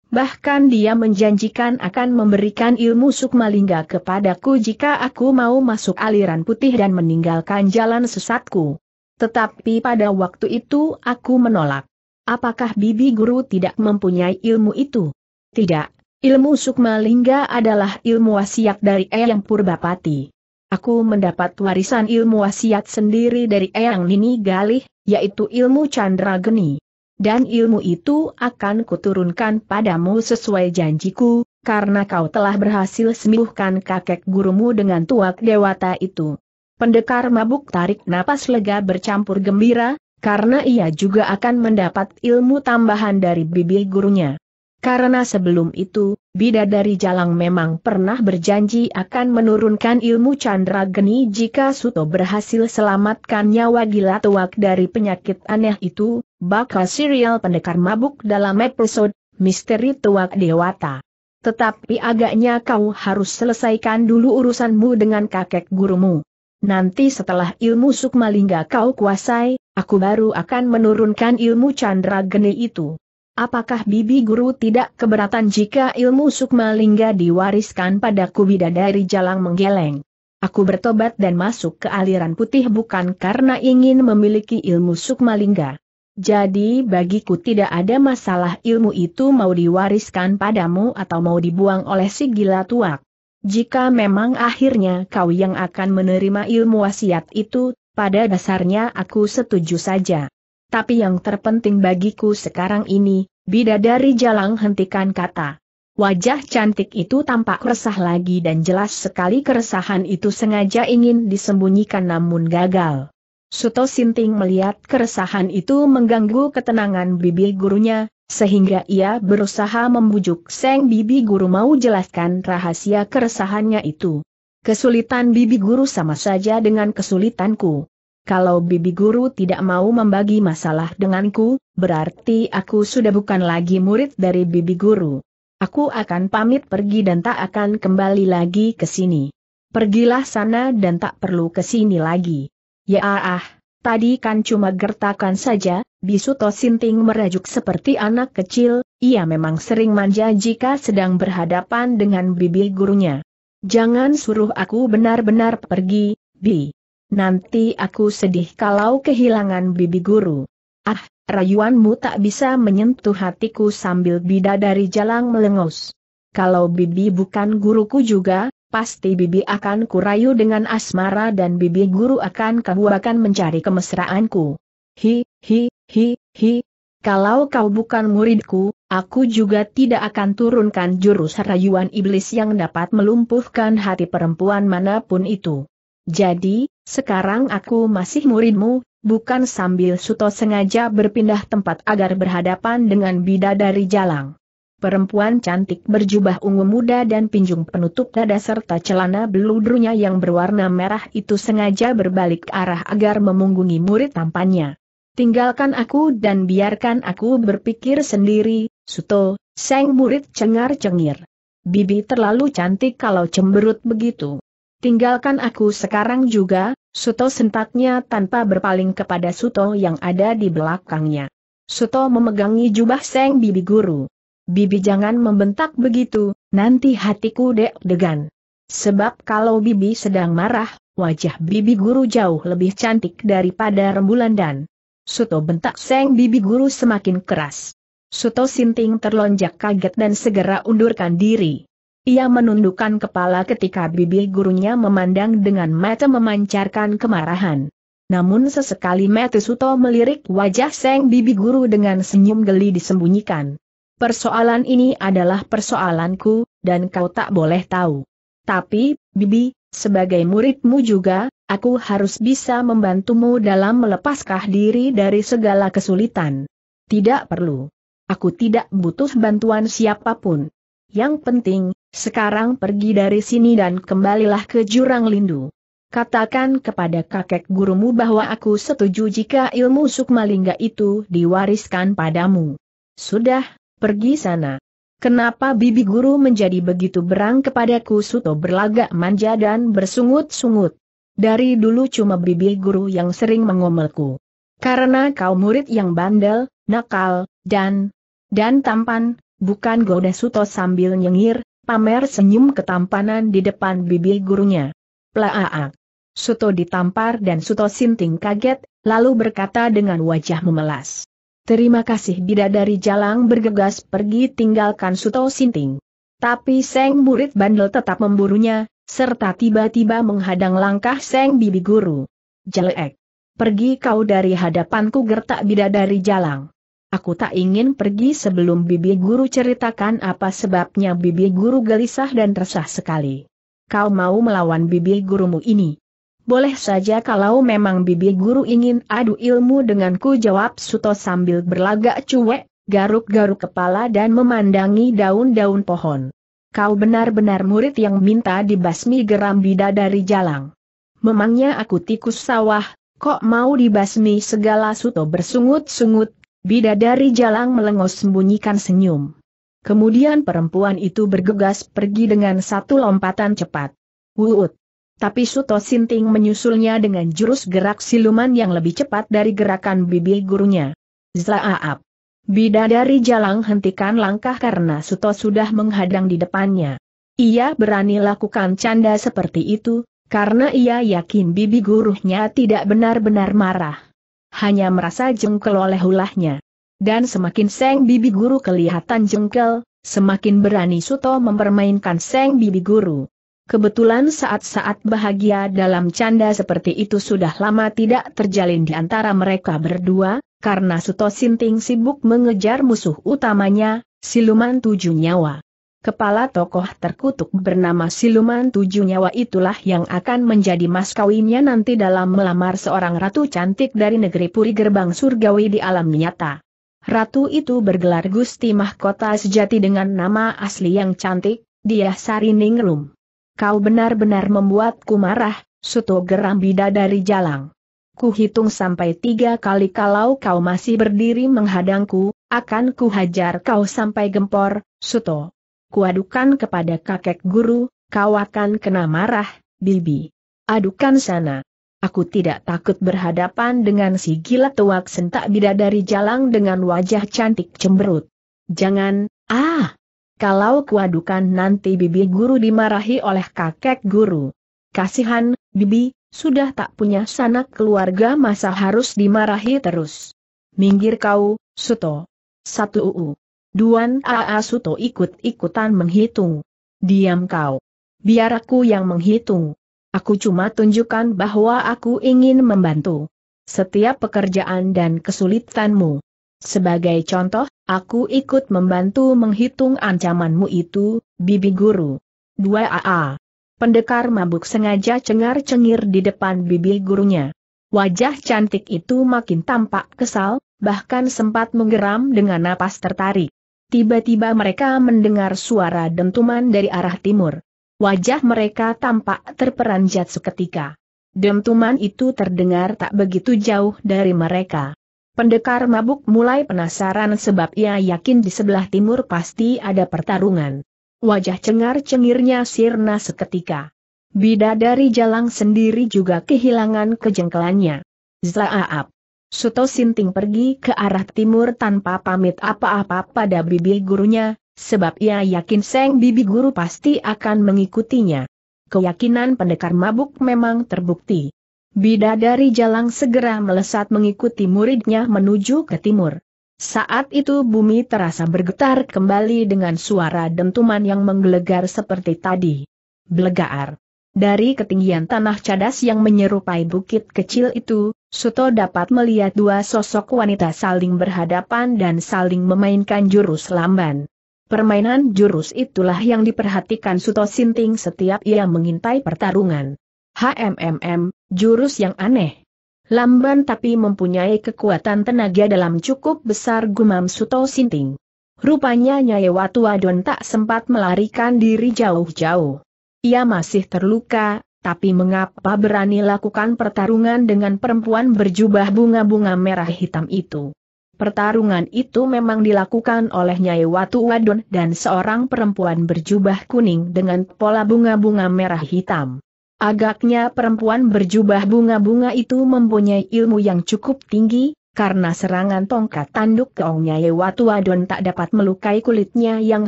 Bahkan dia menjanjikan akan memberikan ilmu sukmalingga kepadaku jika aku mau masuk aliran putih dan meninggalkan jalan sesatku. Tetapi pada waktu itu aku menolak. Apakah bibi guru tidak mempunyai ilmu itu? Tidak. Ilmu Sukma Lingga adalah ilmu wasiat dari Eyang Purbapati. Aku mendapat warisan ilmu wasiat sendiri dari Eyang Nini Galih, yaitu ilmu Chandra Geni. Dan ilmu itu akan kuturunkan padamu sesuai janjiku, karena kau telah berhasil sembuhkan kakek gurumu dengan tuak dewata itu. Pendekar mabuk tarik napas lega bercampur gembira, karena ia juga akan mendapat ilmu tambahan dari bibi gurunya. Karena sebelum itu, Bidadari Jalang memang pernah berjanji akan menurunkan ilmu Chandra Geni jika Suto berhasil selamatkan nyawa gila tuak dari penyakit aneh itu, bakal serial pendekar mabuk dalam episode Misteri Tuak Dewata. Tetapi agaknya kau harus selesaikan dulu urusanmu dengan kakek gurumu. Nanti setelah ilmu Sukmalingga kau kuasai, aku baru akan menurunkan ilmu Chandra Geni itu. Apakah bibi guru tidak keberatan jika ilmu sukma lingga diwariskan padaku Dari jalang menggeleng? Aku bertobat dan masuk ke aliran putih bukan karena ingin memiliki ilmu sukma lingga. Jadi bagiku tidak ada masalah ilmu itu mau diwariskan padamu atau mau dibuang oleh si gila tuak. Jika memang akhirnya kau yang akan menerima ilmu wasiat itu, pada dasarnya aku setuju saja tapi yang terpenting bagiku sekarang ini, bidadari jalang hentikan kata. Wajah cantik itu tampak resah lagi dan jelas sekali keresahan itu sengaja ingin disembunyikan namun gagal. Suto Sinting melihat keresahan itu mengganggu ketenangan bibi gurunya, sehingga ia berusaha membujuk Seng bibi guru mau jelaskan rahasia keresahannya itu. Kesulitan bibi guru sama saja dengan kesulitanku kalau bibi guru tidak mau membagi masalah denganku, berarti aku sudah bukan lagi murid dari bibi guru. Aku akan pamit pergi dan tak akan kembali lagi ke sini. Pergilah sana dan tak perlu ke sini lagi. Ya ah, tadi kan cuma gertakan saja, Bisuto Sinting merajuk seperti anak kecil, ia memang sering manja jika sedang berhadapan dengan bibi gurunya. Jangan suruh aku benar-benar pergi, Bi nanti aku sedih kalau kehilangan bibi guru. Ah, rayuanmu tak bisa menyentuh hatiku sambil bidadari jalang melengus. Kalau bibi bukan guruku juga, pasti bibi akan kurayu dengan asmara dan bibi guru akan kebuakan mencari kemesraanku. Hi, hi, hi, hi. Kalau kau bukan muridku, aku juga tidak akan turunkan jurus rayuan iblis yang dapat melumpuhkan hati perempuan manapun itu. Jadi, sekarang aku masih muridmu, bukan sambil Suto sengaja berpindah tempat agar berhadapan dengan bidadari jalang. Perempuan cantik berjubah ungu muda dan pinjung penutup dada serta celana beludrunya yang berwarna merah itu sengaja berbalik arah agar memunggungi murid tampannya. Tinggalkan aku dan biarkan aku berpikir sendiri, Suto, Seng murid cengar-cengir. Bibi terlalu cantik kalau cemberut begitu. Tinggalkan aku sekarang juga, Suto sentaknya tanpa berpaling kepada Suto yang ada di belakangnya. Suto memegangi jubah Seng Bibi Guru. Bibi jangan membentak begitu, nanti hatiku deg-degan. Sebab kalau Bibi sedang marah, wajah Bibi Guru jauh lebih cantik daripada rembulan dan. Suto bentak Seng Bibi Guru semakin keras. Suto Sinting terlonjak kaget dan segera undurkan diri. Ia menundukkan kepala ketika bibi gurunya memandang dengan mata memancarkan kemarahan. Namun sesekali Suto melirik wajah Seng Bibi Guru dengan senyum geli disembunyikan. Persoalan ini adalah persoalanku, dan kau tak boleh tahu. Tapi, Bibi, sebagai muridmu juga, aku harus bisa membantumu dalam melepaskan diri dari segala kesulitan. Tidak perlu. Aku tidak butuh bantuan siapapun. Yang penting, sekarang pergi dari sini dan kembalilah ke jurang lindu. Katakan kepada kakek gurumu bahwa aku setuju jika ilmu Sukmalingga itu diwariskan padamu. Sudah, pergi sana. Kenapa bibi guru menjadi begitu berang kepadaku Suto berlagak manja dan bersungut-sungut. Dari dulu cuma bibi guru yang sering mengomelku. Karena kau murid yang bandel, nakal, dan dan tampan, bukan goda Suto sambil nyengir, Pamer senyum ketampanan di depan bibi gurunya. Plaaak. Suto ditampar dan Suto Sinting kaget, lalu berkata dengan wajah memelas. Terima kasih bidadari jalang bergegas pergi tinggalkan Suto Sinting. Tapi Seng murid bandel tetap memburunya, serta tiba-tiba menghadang langkah Seng bibi guru. Jelek. Pergi kau dari hadapanku gertak bidadari jalang. Aku tak ingin pergi sebelum bibi guru ceritakan apa sebabnya bibi guru gelisah dan resah sekali. Kau mau melawan bibi gurumu ini. Boleh saja kalau memang bibi guru ingin adu ilmu denganku jawab Suto sambil berlagak cuek, garuk-garuk kepala dan memandangi daun-daun pohon. Kau benar-benar murid yang minta dibasmi geram bida dari jalang. Memangnya aku tikus sawah, kok mau dibasmi segala Suto bersungut-sungut Bidadari Jalang melengos sembunyikan senyum. Kemudian perempuan itu bergegas pergi dengan satu lompatan cepat. Wuut. Tapi Suto Sinting menyusulnya dengan jurus gerak siluman yang lebih cepat dari gerakan bibi gurunya. Zlaaap. Bidadari Jalang hentikan langkah karena Suto sudah menghadang di depannya. Ia berani lakukan canda seperti itu, karena ia yakin bibi gurunya tidak benar-benar marah hanya merasa jengkel oleh ulahnya. Dan semakin Seng Bibi Guru kelihatan jengkel, semakin berani Suto mempermainkan Seng Bibi Guru. Kebetulan saat-saat bahagia dalam canda seperti itu sudah lama tidak terjalin di antara mereka berdua, karena Suto Sinting sibuk mengejar musuh utamanya, siluman tujuh nyawa. Kepala tokoh terkutuk bernama Siluman Tujuh Nyawa itulah yang akan menjadi mas kawinnya nanti dalam melamar seorang ratu cantik dari negeri Puri Gerbang Surgawi di alam nyata. Ratu itu bergelar Gusti Mahkota Sejati dengan nama asli yang cantik, dia Sari Ningrum. Kau benar-benar membuatku marah, Suto geram bidadari jalang. Kuhitung sampai tiga kali kalau kau masih berdiri menghadangku, akan kuhajar kau sampai gempor, Suto kuadukan kepada kakek guru, kau akan kena marah, bibi. Adukan sana. Aku tidak takut berhadapan dengan si gila tuak sentak bidadari jalang dengan wajah cantik cemberut. Jangan, ah! Kalau kuadukan nanti bibi guru dimarahi oleh kakek guru. Kasihan, bibi, sudah tak punya sanak keluarga masa harus dimarahi terus. Minggir kau, Suto. Satu UU. Duan Aa Suto ikut-ikutan menghitung. Diam kau. Biar aku yang menghitung. Aku cuma tunjukkan bahwa aku ingin membantu setiap pekerjaan dan kesulitanmu. Sebagai contoh, aku ikut membantu menghitung ancamanmu itu, bibi guru. 2AA. Pendekar mabuk sengaja cengar-cengir di depan bibi gurunya. Wajah cantik itu makin tampak kesal, bahkan sempat menggeram dengan napas tertarik. Tiba-tiba mereka mendengar suara dentuman dari arah timur. Wajah mereka tampak terperanjat seketika. Dentuman itu terdengar tak begitu jauh dari mereka. Pendekar mabuk mulai penasaran sebab ia yakin di sebelah timur pasti ada pertarungan. Wajah cengar-cengirnya sirna seketika. Bidadari Jalang sendiri juga kehilangan kejengkelannya. Zlaaap. Suto Sinting pergi ke arah timur tanpa pamit apa-apa pada bibi gurunya, sebab ia yakin Seng bibi guru pasti akan mengikutinya. Keyakinan pendekar mabuk memang terbukti. Bidadari Jalang segera melesat mengikuti muridnya menuju ke timur. Saat itu bumi terasa bergetar kembali dengan suara dentuman yang menggelegar seperti tadi. Belegar. Dari ketinggian tanah cadas yang menyerupai bukit kecil itu, Suto dapat melihat dua sosok wanita saling berhadapan dan saling memainkan jurus lamban. Permainan jurus itulah yang diperhatikan Suto Sinting setiap ia mengintai pertarungan. HMMM, jurus yang aneh. Lamban tapi mempunyai kekuatan tenaga dalam cukup besar gumam Suto Sinting. Rupanya Nyai Watu Adon tak sempat melarikan diri jauh-jauh. Ia masih terluka, tapi mengapa berani lakukan pertarungan dengan perempuan berjubah bunga-bunga merah hitam itu? Pertarungan itu memang dilakukan oleh Nyai Watu Wadon dan seorang perempuan berjubah kuning dengan pola bunga-bunga merah hitam. Agaknya perempuan berjubah bunga-bunga itu mempunyai ilmu yang cukup tinggi, karena serangan tongkat tanduk keong Nyai Watu Wadon tak dapat melukai kulitnya yang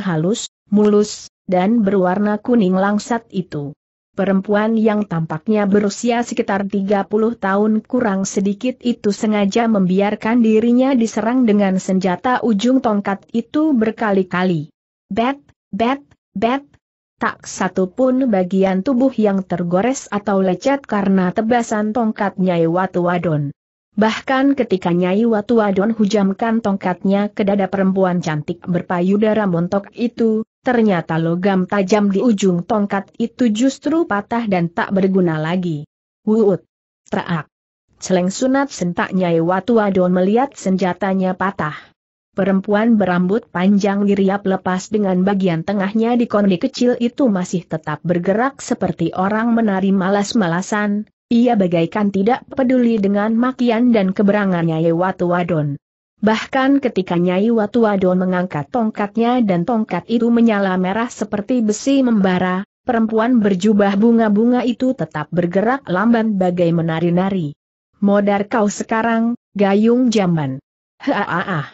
halus, mulus, dan berwarna kuning langsat itu. Perempuan yang tampaknya berusia sekitar 30 tahun kurang sedikit itu sengaja membiarkan dirinya diserang dengan senjata ujung tongkat itu berkali-kali. Bet, bet, bet. Tak satu pun bagian tubuh yang tergores atau lecet karena tebasan tongkat Nyai Watu Wadon. Bahkan ketika Nyai Watu Wadon hujamkan tongkatnya ke dada perempuan cantik berpayudara montok itu, ternyata logam tajam di ujung tongkat itu justru patah dan tak berguna lagi. Wuut! Traak! Celeng sunat sentak Nyai Watu Adon melihat senjatanya patah. Perempuan berambut panjang diriap lepas dengan bagian tengahnya di kondi kecil itu masih tetap bergerak seperti orang menari malas-malasan, ia bagaikan tidak peduli dengan makian dan keberangannya Yewatu Wadon. Bahkan ketika Nyai Watuadon mengangkat tongkatnya dan tongkat itu menyala merah seperti besi membara, perempuan berjubah bunga-bunga itu tetap bergerak lamban bagai menari-nari. Modar kau sekarang, gayung jamban. Haaah.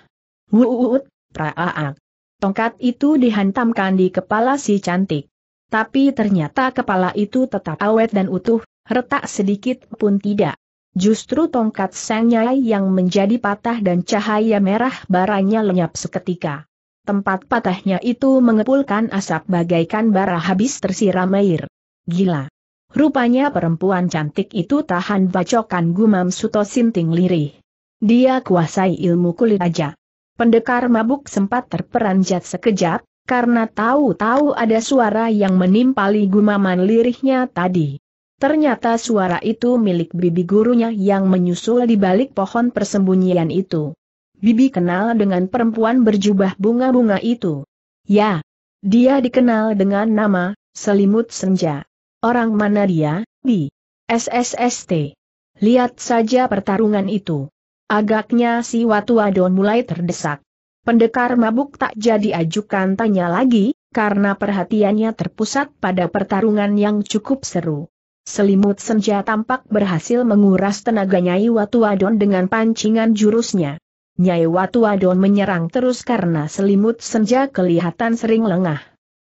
Wuut, praaak. Tongkat itu dihantamkan di kepala si cantik. Tapi ternyata kepala itu tetap awet dan utuh, retak sedikit pun tidak. Justru tongkat Sang yang menjadi patah dan cahaya merah baranya lenyap seketika. Tempat patahnya itu mengepulkan asap bagaikan bara habis tersiram air. Gila. Rupanya perempuan cantik itu tahan bacokan gumam Suto Sinting lirih. Dia kuasai ilmu kulit aja. Pendekar mabuk sempat terperanjat sekejap, karena tahu-tahu ada suara yang menimpali gumaman lirihnya tadi. Ternyata suara itu milik bibi gurunya yang menyusul di balik pohon persembunyian itu. Bibi kenal dengan perempuan berjubah bunga-bunga itu. Ya, dia dikenal dengan nama, Selimut Senja. Orang mana dia, Bi? SSST. Lihat saja pertarungan itu. Agaknya si Watu Adon mulai terdesak. Pendekar mabuk tak jadi ajukan tanya lagi, karena perhatiannya terpusat pada pertarungan yang cukup seru. Selimut senja tampak berhasil menguras tenaga Nyai Watuadon dengan pancingan jurusnya. Nyai Watuadon menyerang terus karena selimut senja kelihatan sering lengah.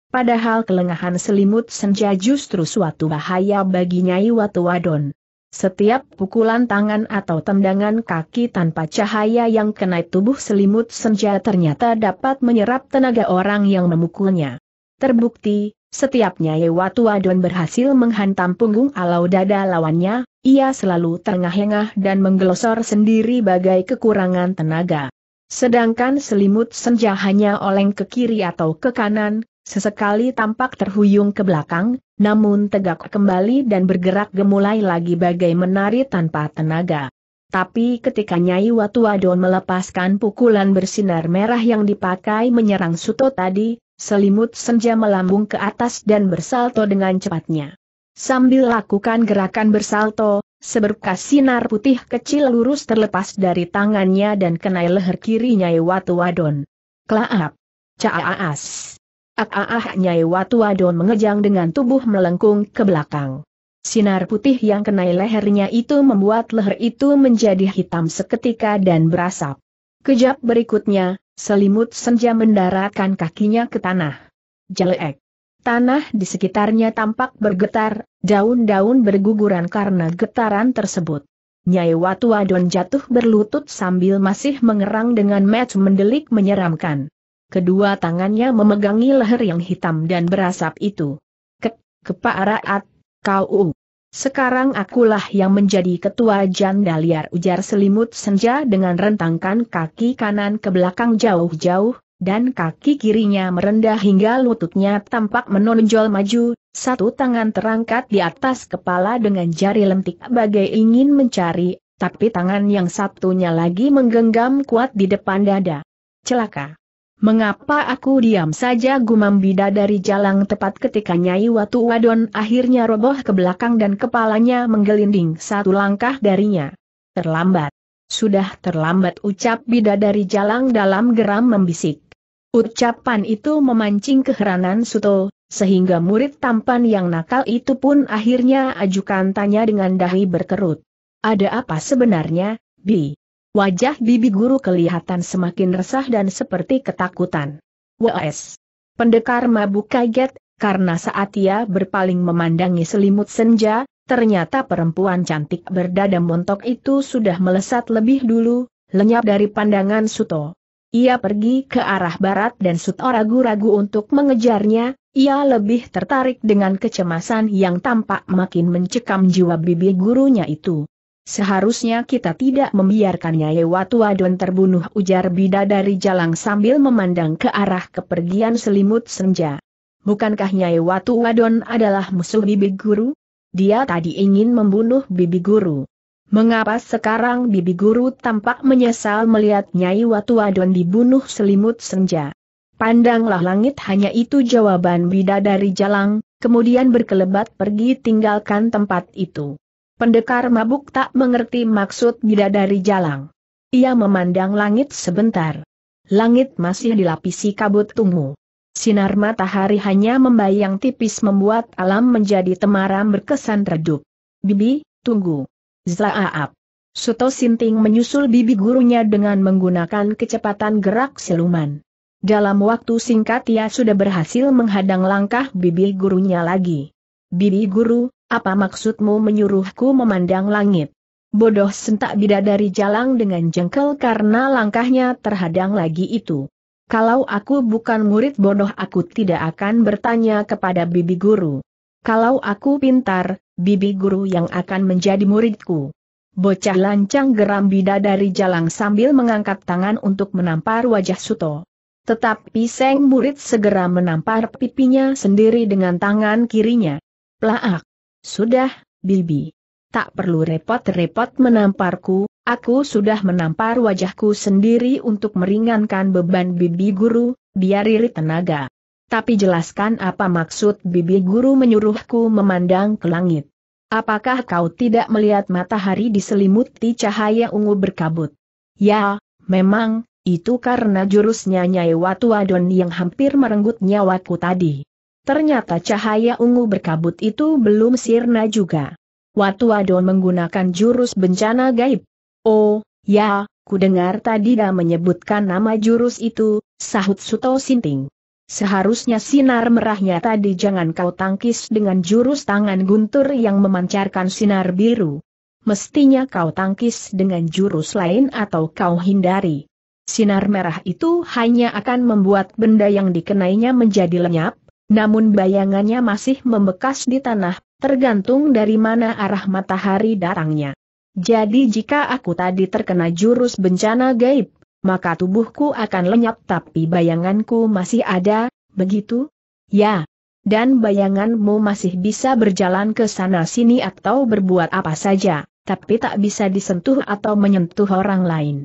Padahal kelengahan selimut senja justru suatu bahaya bagi Nyai Watuadon. Setiap pukulan tangan atau tendangan kaki tanpa cahaya yang kena tubuh selimut senja ternyata dapat menyerap tenaga orang yang memukulnya. Terbukti, Setiapnya Watu Adon berhasil menghantam punggung alau dada lawannya, ia selalu terengah-engah dan menggelosor sendiri bagai kekurangan tenaga. Sedangkan selimut senja hanya oleng ke kiri atau ke kanan, sesekali tampak terhuyung ke belakang, namun tegak kembali dan bergerak gemulai lagi bagai menari tanpa tenaga. Tapi ketika Nyai Watu Adon melepaskan pukulan bersinar merah yang dipakai menyerang Suto tadi, Selimut senja melambung ke atas dan bersalto dengan cepatnya. Sambil lakukan gerakan bersalto, seberkas sinar putih kecil lurus terlepas dari tangannya dan kenai leher kiri Nyai Watu Wadon. Klaap! Caaas! Aaah Nyai Watu Wadon mengejang dengan tubuh melengkung ke belakang. Sinar putih yang kenai lehernya itu membuat leher itu menjadi hitam seketika dan berasap. Kejap berikutnya, Selimut senja mendaratkan kakinya ke tanah. Jelek. Tanah di sekitarnya tampak bergetar, daun-daun berguguran karena getaran tersebut. Nyai Watu Adon jatuh berlutut sambil masih mengerang dengan match mendelik menyeramkan. Kedua tangannya memegangi leher yang hitam dan berasap itu. Kek, araat, kau. Sekarang akulah yang menjadi ketua janda liar ujar selimut senja dengan rentangkan kaki kanan ke belakang jauh-jauh, dan kaki kirinya merendah hingga lututnya tampak menonjol maju, satu tangan terangkat di atas kepala dengan jari lentik bagai ingin mencari, tapi tangan yang satunya lagi menggenggam kuat di depan dada. Celaka! Mengapa aku diam saja gumam Bida dari jalang tepat ketika Nyai Watu Wadon akhirnya roboh ke belakang dan kepalanya menggelinding satu langkah darinya. Terlambat. Sudah terlambat ucap Bida dari jalang dalam geram membisik. Ucapan itu memancing keheranan Suto, sehingga murid tampan yang nakal itu pun akhirnya ajukan tanya dengan dahi berkerut. Ada apa sebenarnya, Bi? Wajah bibi guru kelihatan semakin resah dan seperti ketakutan. W.S. Pendekar mabuk kaget, karena saat ia berpaling memandangi selimut senja, ternyata perempuan cantik berdada montok itu sudah melesat lebih dulu, lenyap dari pandangan Suto. Ia pergi ke arah barat dan Suto ragu-ragu untuk mengejarnya, ia lebih tertarik dengan kecemasan yang tampak makin mencekam jiwa bibi gurunya itu. Seharusnya kita tidak membiarkannya Watu Adon terbunuh ujar bidadari jalang sambil memandang ke arah kepergian selimut senja. Bukankah Nyai Watu Wadon adalah musuh Bibi Guru? Dia tadi ingin membunuh Bibi Guru. Mengapa sekarang Bibi Guru tampak menyesal melihat Nyai Watu Wadon dibunuh selimut senja? Pandanglah langit hanya itu jawaban bidadari jalang, kemudian berkelebat pergi tinggalkan tempat itu. Pendekar mabuk tak mengerti maksud bidadari jalang. Ia memandang langit sebentar. Langit masih dilapisi kabut tunggu. Sinar matahari hanya membayang tipis membuat alam menjadi temaram berkesan redup. Bibi, tunggu. Zaaap. Suto Sinting menyusul bibi gurunya dengan menggunakan kecepatan gerak siluman. Dalam waktu singkat ia sudah berhasil menghadang langkah bibi gurunya lagi. Bibi guru, apa maksudmu menyuruhku memandang langit? Bodoh sentak bidadari jalang dengan jengkel karena langkahnya terhadang lagi itu. Kalau aku bukan murid bodoh aku tidak akan bertanya kepada bibi guru. Kalau aku pintar, bibi guru yang akan menjadi muridku. Bocah lancang geram bidadari jalang sambil mengangkat tangan untuk menampar wajah Suto. Tetapi seng murid segera menampar pipinya sendiri dengan tangan kirinya. Plaak! Sudah, Bibi. Tak perlu repot-repot menamparku, aku sudah menampar wajahku sendiri untuk meringankan beban Bibi Guru, biar irit tenaga. Tapi jelaskan apa maksud Bibi Guru menyuruhku memandang ke langit. Apakah kau tidak melihat matahari diselimuti cahaya ungu berkabut? Ya, memang, itu karena jurusnya Nyai Watu Adon yang hampir merenggut nyawaku tadi. Ternyata cahaya ungu berkabut itu belum sirna juga. Watu Adon menggunakan jurus bencana gaib. Oh, ya, ku dengar tadi dah menyebutkan nama jurus itu, sahut Suto Sinting. Seharusnya sinar merahnya tadi jangan kau tangkis dengan jurus tangan guntur yang memancarkan sinar biru. Mestinya kau tangkis dengan jurus lain atau kau hindari. Sinar merah itu hanya akan membuat benda yang dikenainya menjadi lenyap, namun bayangannya masih membekas di tanah, tergantung dari mana arah matahari datangnya. Jadi jika aku tadi terkena jurus bencana gaib, maka tubuhku akan lenyap tapi bayanganku masih ada, begitu? Ya. Dan bayanganmu masih bisa berjalan ke sana-sini atau berbuat apa saja, tapi tak bisa disentuh atau menyentuh orang lain.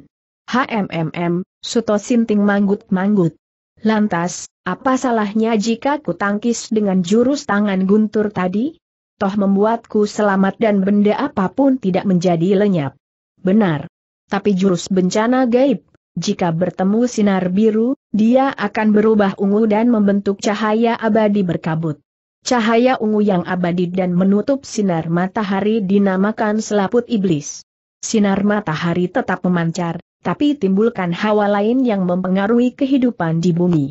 HMMM, Suto Sinting manggut-manggut. Lantas, apa salahnya jika kutangkis dengan jurus tangan guntur tadi? Toh membuatku selamat dan benda apapun tidak menjadi lenyap. Benar. Tapi jurus bencana gaib, jika bertemu sinar biru, dia akan berubah ungu dan membentuk cahaya abadi berkabut. Cahaya ungu yang abadi dan menutup sinar matahari dinamakan selaput iblis. Sinar matahari tetap memancar, tapi timbulkan hawa lain yang mempengaruhi kehidupan di bumi.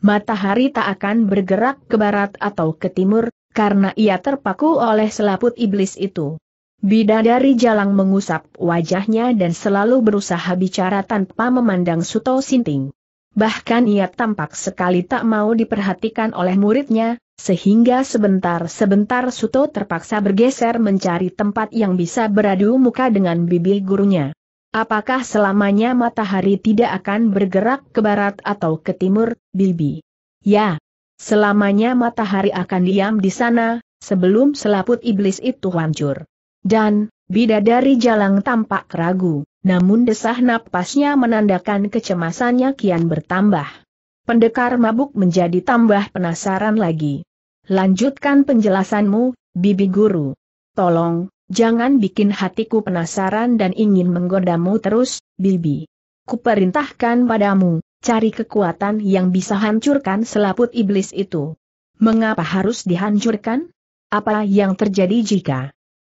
Matahari tak akan bergerak ke barat atau ke timur, karena ia terpaku oleh selaput iblis itu. Bidadari Jalang mengusap wajahnya dan selalu berusaha bicara tanpa memandang Suto Sinting. Bahkan ia tampak sekali tak mau diperhatikan oleh muridnya, sehingga sebentar-sebentar Suto terpaksa bergeser mencari tempat yang bisa beradu muka dengan bibir gurunya. Apakah selamanya matahari tidak akan bergerak ke barat atau ke timur, Bibi? Ya, selamanya matahari akan diam di sana, sebelum selaput iblis itu hancur. Dan, bidadari jalang tampak ragu, namun desah napasnya menandakan kecemasannya kian bertambah. Pendekar mabuk menjadi tambah penasaran lagi. Lanjutkan penjelasanmu, Bibi Guru. Tolong, Jangan bikin hatiku penasaran dan ingin menggodamu terus, Bibi. Kuperintahkan padamu, cari kekuatan yang bisa hancurkan selaput iblis itu. Mengapa harus dihancurkan? Apa yang terjadi jika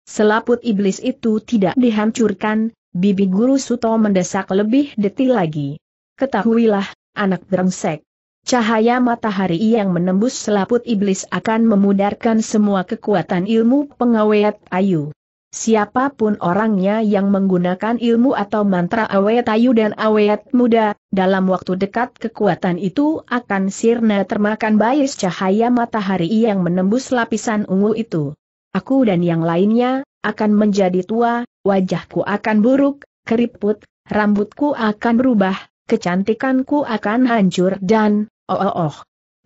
selaput iblis itu tidak dihancurkan? Bibi Guru Suto mendesak lebih detil lagi. Ketahuilah, anak brengsek. Cahaya matahari yang menembus selaput iblis akan memudarkan semua kekuatan ilmu pengawet ayu. Siapapun orangnya yang menggunakan ilmu atau mantra awet ayu dan awet muda, dalam waktu dekat kekuatan itu akan sirna termakan bias cahaya matahari yang menembus lapisan ungu itu. Aku dan yang lainnya, akan menjadi tua, wajahku akan buruk, keriput, rambutku akan berubah, kecantikanku akan hancur dan, oh oh oh.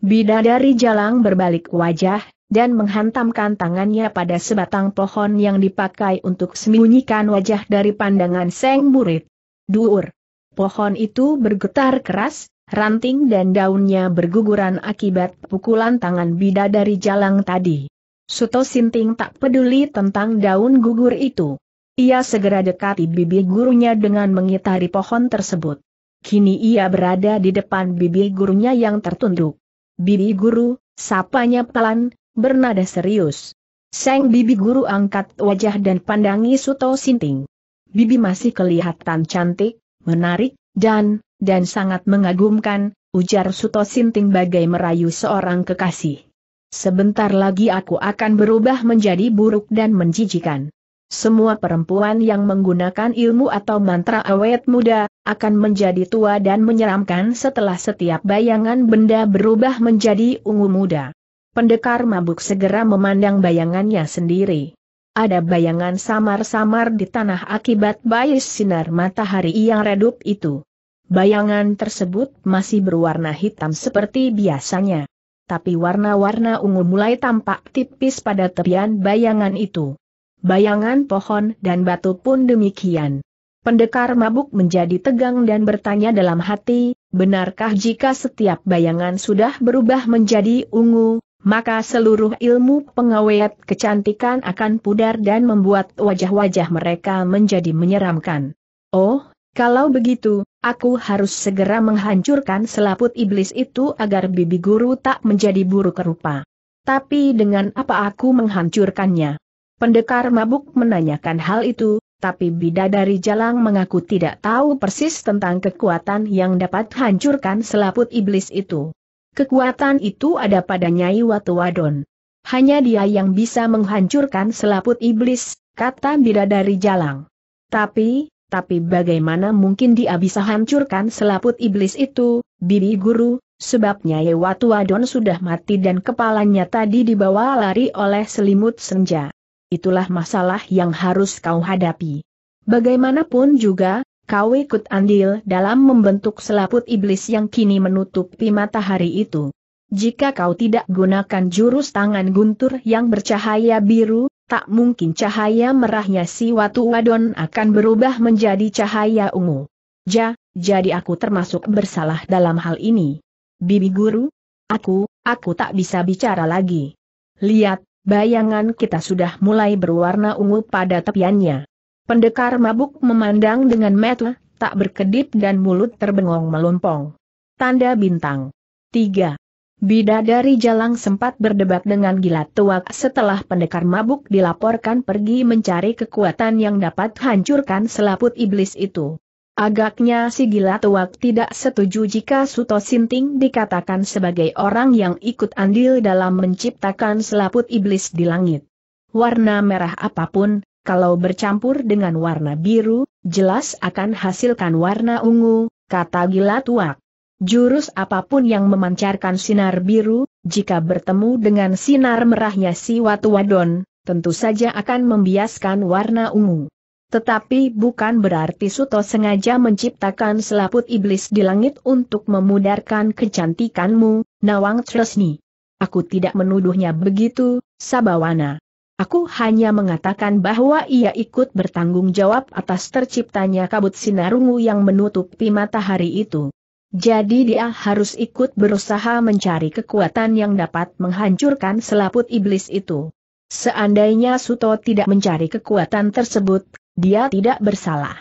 Bidadari jalang berbalik wajah, dan menghantamkan tangannya pada sebatang pohon yang dipakai untuk sembunyikan wajah dari pandangan Seng Murid. Duur! Pohon itu bergetar keras, ranting dan daunnya berguguran akibat pukulan tangan bida dari jalang tadi. Suto Sinting tak peduli tentang daun gugur itu. Ia segera dekati bibi gurunya dengan mengitari pohon tersebut. Kini ia berada di depan bibi gurunya yang tertunduk. Bibi guru, sapanya pelan, bernada serius. Sang bibi guru angkat wajah dan pandangi Suto Sinting. Bibi masih kelihatan cantik, menarik, dan, dan sangat mengagumkan, ujar Suto Sinting bagai merayu seorang kekasih. Sebentar lagi aku akan berubah menjadi buruk dan menjijikan. Semua perempuan yang menggunakan ilmu atau mantra awet muda, akan menjadi tua dan menyeramkan setelah setiap bayangan benda berubah menjadi ungu muda pendekar mabuk segera memandang bayangannya sendiri. Ada bayangan samar-samar di tanah akibat bayi sinar matahari yang redup itu. Bayangan tersebut masih berwarna hitam seperti biasanya. Tapi warna-warna ungu mulai tampak tipis pada tepian bayangan itu. Bayangan pohon dan batu pun demikian. Pendekar mabuk menjadi tegang dan bertanya dalam hati, benarkah jika setiap bayangan sudah berubah menjadi ungu, maka seluruh ilmu pengawet kecantikan akan pudar dan membuat wajah-wajah mereka menjadi menyeramkan. Oh, kalau begitu, aku harus segera menghancurkan selaput iblis itu agar bibi guru tak menjadi buruk rupa. Tapi dengan apa aku menghancurkannya? Pendekar mabuk menanyakan hal itu, tapi bidadari jalang mengaku tidak tahu persis tentang kekuatan yang dapat hancurkan selaput iblis itu. Kekuatan itu ada pada Nyai Watu Wadon. Hanya dia yang bisa menghancurkan selaput iblis, kata bidadari jalang. Tapi, tapi bagaimana mungkin dia bisa hancurkan selaput iblis itu, bibi guru, sebab Nyai Watu Wadon sudah mati dan kepalanya tadi dibawa lari oleh selimut senja. Itulah masalah yang harus kau hadapi. Bagaimanapun juga, kau ikut andil dalam membentuk selaput iblis yang kini menutupi matahari itu. Jika kau tidak gunakan jurus tangan guntur yang bercahaya biru, tak mungkin cahaya merahnya si Watu Wadon akan berubah menjadi cahaya ungu. Ja, jadi aku termasuk bersalah dalam hal ini. Bibi Guru, aku, aku tak bisa bicara lagi. Lihat, bayangan kita sudah mulai berwarna ungu pada tepiannya. Pendekar mabuk memandang dengan metu, tak berkedip dan mulut terbengong melompong. Tanda bintang. 3. Bidadari Jalang sempat berdebat dengan Gila Tuak setelah pendekar mabuk dilaporkan pergi mencari kekuatan yang dapat hancurkan selaput iblis itu. Agaknya si Gila Tuak tidak setuju jika Suto Sinting dikatakan sebagai orang yang ikut andil dalam menciptakan selaput iblis di langit. Warna merah apapun, kalau bercampur dengan warna biru, jelas akan hasilkan warna ungu, kata gila tuak. Jurus apapun yang memancarkan sinar biru, jika bertemu dengan sinar merahnya si Watu Wadon, tentu saja akan membiaskan warna ungu. Tetapi bukan berarti Suto sengaja menciptakan selaput iblis di langit untuk memudarkan kecantikanmu, Nawang Tresni. Aku tidak menuduhnya begitu, Sabawana. Aku hanya mengatakan bahwa ia ikut bertanggung jawab atas terciptanya kabut sinarungu yang menutupi matahari itu. Jadi dia harus ikut berusaha mencari kekuatan yang dapat menghancurkan selaput iblis itu. Seandainya Suto tidak mencari kekuatan tersebut, dia tidak bersalah.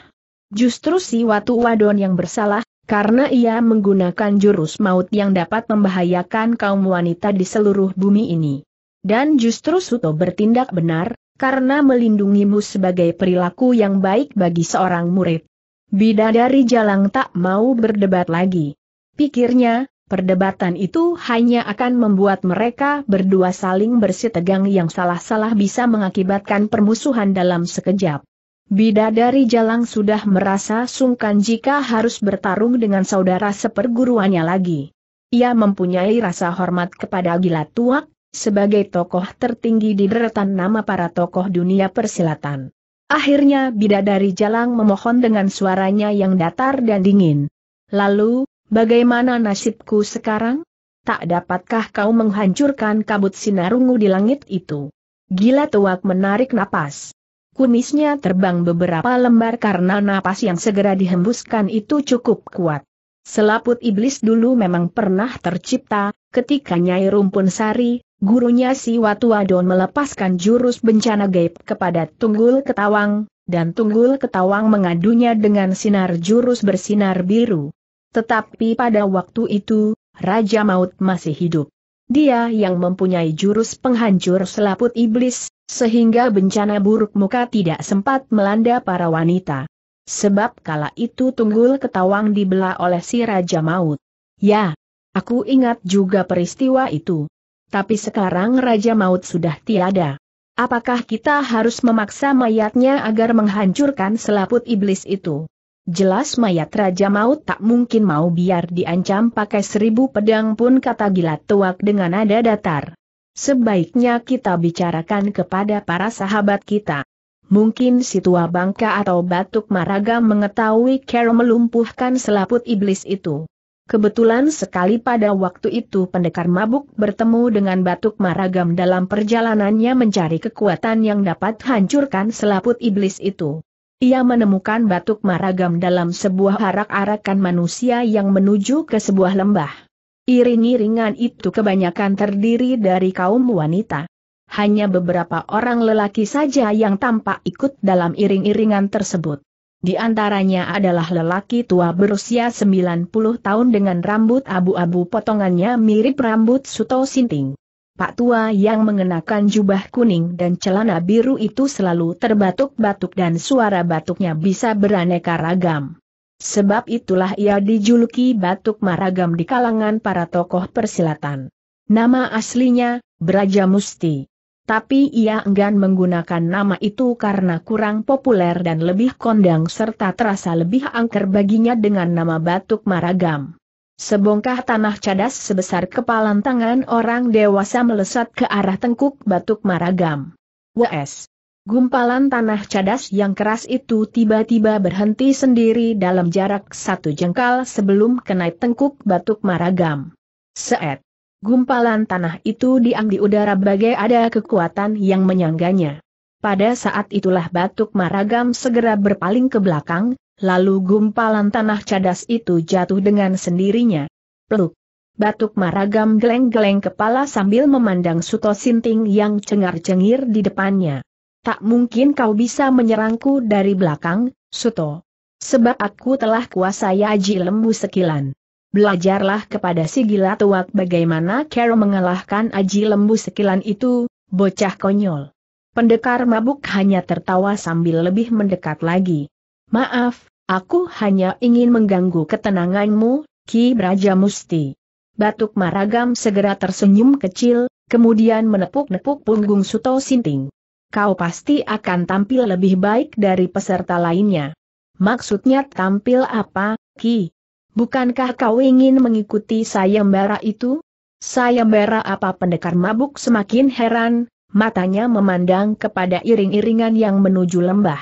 Justru si Watu Wadon yang bersalah, karena ia menggunakan jurus maut yang dapat membahayakan kaum wanita di seluruh bumi ini. Dan justru Suto bertindak benar, karena melindungimu sebagai perilaku yang baik bagi seorang murid. Bidadari Jalang tak mau berdebat lagi. Pikirnya, perdebatan itu hanya akan membuat mereka berdua saling bersitegang yang salah-salah bisa mengakibatkan permusuhan dalam sekejap. Bidadari Jalang sudah merasa sungkan jika harus bertarung dengan saudara seperguruannya lagi. Ia mempunyai rasa hormat kepada Gila Tuak, sebagai tokoh tertinggi di deretan nama para tokoh dunia persilatan. Akhirnya Bidadari Jalang memohon dengan suaranya yang datar dan dingin. Lalu, bagaimana nasibku sekarang? Tak dapatkah kau menghancurkan kabut sinarungu di langit itu? Gila tuak menarik napas. Kumisnya terbang beberapa lembar karena napas yang segera dihembuskan itu cukup kuat. Selaput iblis dulu memang pernah tercipta, ketika Nyai Rumpun Sari, gurunya Si Watu Adon melepaskan jurus bencana gaib kepada Tunggul Ketawang, dan Tunggul Ketawang mengadunya dengan sinar jurus bersinar biru. Tetapi pada waktu itu, Raja Maut masih hidup. Dia yang mempunyai jurus penghancur selaput iblis, sehingga bencana buruk muka tidak sempat melanda para wanita. Sebab kala itu Tunggul Ketawang dibelah oleh si Raja Maut. Ya, aku ingat juga peristiwa itu. Tapi sekarang Raja Maut sudah tiada. Apakah kita harus memaksa mayatnya agar menghancurkan selaput iblis itu? Jelas mayat Raja Maut tak mungkin mau biar diancam pakai seribu pedang pun kata Gilat Tuak dengan nada datar. Sebaiknya kita bicarakan kepada para sahabat kita. Mungkin si tua bangka atau batuk maraga mengetahui cara melumpuhkan selaput iblis itu. Kebetulan sekali pada waktu itu pendekar mabuk bertemu dengan batuk maragam dalam perjalanannya mencari kekuatan yang dapat hancurkan selaput iblis itu. Ia menemukan batuk maragam dalam sebuah arak-arakan manusia yang menuju ke sebuah lembah. Iring-iringan itu kebanyakan terdiri dari kaum wanita. Hanya beberapa orang lelaki saja yang tampak ikut dalam iring-iringan tersebut. Di antaranya adalah lelaki tua berusia 90 tahun dengan rambut abu-abu potongannya mirip rambut Suto Sinting. Pak tua yang mengenakan jubah kuning dan celana biru itu selalu terbatuk-batuk dan suara batuknya bisa beraneka ragam. Sebab itulah ia dijuluki batuk maragam di kalangan para tokoh persilatan. Nama aslinya, Braja Musti tapi ia enggan menggunakan nama itu karena kurang populer dan lebih kondang serta terasa lebih angker baginya dengan nama Batuk Maragam. Sebongkah tanah cadas sebesar kepalan tangan orang dewasa melesat ke arah tengkuk Batuk Maragam. WS. Gumpalan tanah cadas yang keras itu tiba-tiba berhenti sendiri dalam jarak satu jengkal sebelum kena tengkuk Batuk Maragam. Seet. Gumpalan tanah itu diam di udara bagai ada kekuatan yang menyangganya. Pada saat itulah batuk maragam segera berpaling ke belakang, lalu gumpalan tanah cadas itu jatuh dengan sendirinya. Peluk. Batuk maragam geleng-geleng kepala sambil memandang Suto Sinting yang cengar-cengir di depannya. Tak mungkin kau bisa menyerangku dari belakang, Suto. Sebab aku telah kuasai aji lembu sekilan. Belajarlah kepada si gila tua bagaimana Carol mengalahkan aji lembu sekilan itu, bocah konyol. Pendekar mabuk hanya tertawa sambil lebih mendekat lagi. Maaf, aku hanya ingin mengganggu ketenanganmu, Ki Braja Musti. Batuk Maragam segera tersenyum kecil, kemudian menepuk-nepuk punggung Suto Sinting. Kau pasti akan tampil lebih baik dari peserta lainnya. Maksudnya tampil apa, Ki? Bukankah kau ingin mengikuti sayembara itu? Sayembara apa pendekar mabuk semakin heran, matanya memandang kepada iring-iringan yang menuju lembah.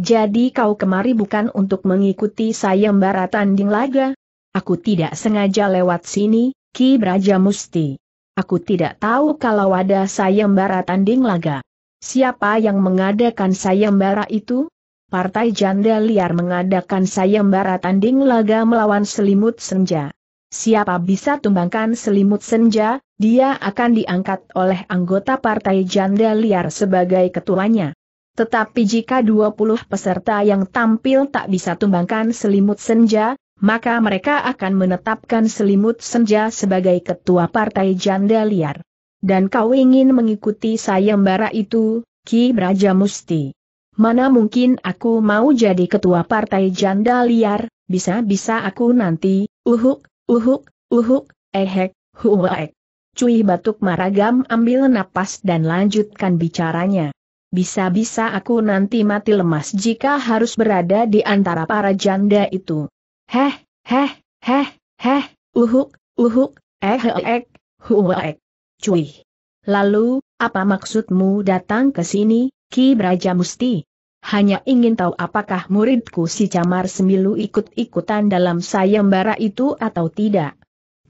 Jadi kau kemari bukan untuk mengikuti sayembara tanding laga? Aku tidak sengaja lewat sini, Ki Braja Musti. Aku tidak tahu kalau ada sayembara tanding laga. Siapa yang mengadakan sayembara itu? Partai Janda Liar mengadakan sayembara tanding laga melawan selimut senja. Siapa bisa tumbangkan selimut senja, dia akan diangkat oleh anggota Partai Janda Liar sebagai ketuanya. Tetapi jika 20 peserta yang tampil tak bisa tumbangkan selimut senja, maka mereka akan menetapkan selimut senja sebagai ketua Partai Janda Liar. Dan kau ingin mengikuti sayembara itu, Ki Braja Musti. Mana mungkin aku mau jadi ketua partai janda liar, bisa-bisa aku nanti, uhuk, uhuk, uhuk, ehek, huwek. Cui batuk maragam ambil napas dan lanjutkan bicaranya. Bisa-bisa aku nanti mati lemas jika harus berada di antara para janda itu. Heh, heh, heh, heh, uhuk, uhuk, ehek, huwek. Cui. Lalu, apa maksudmu datang ke sini? Ki Braja Musti. Hanya ingin tahu apakah muridku si Camar Semilu ikut-ikutan dalam sayembara itu atau tidak.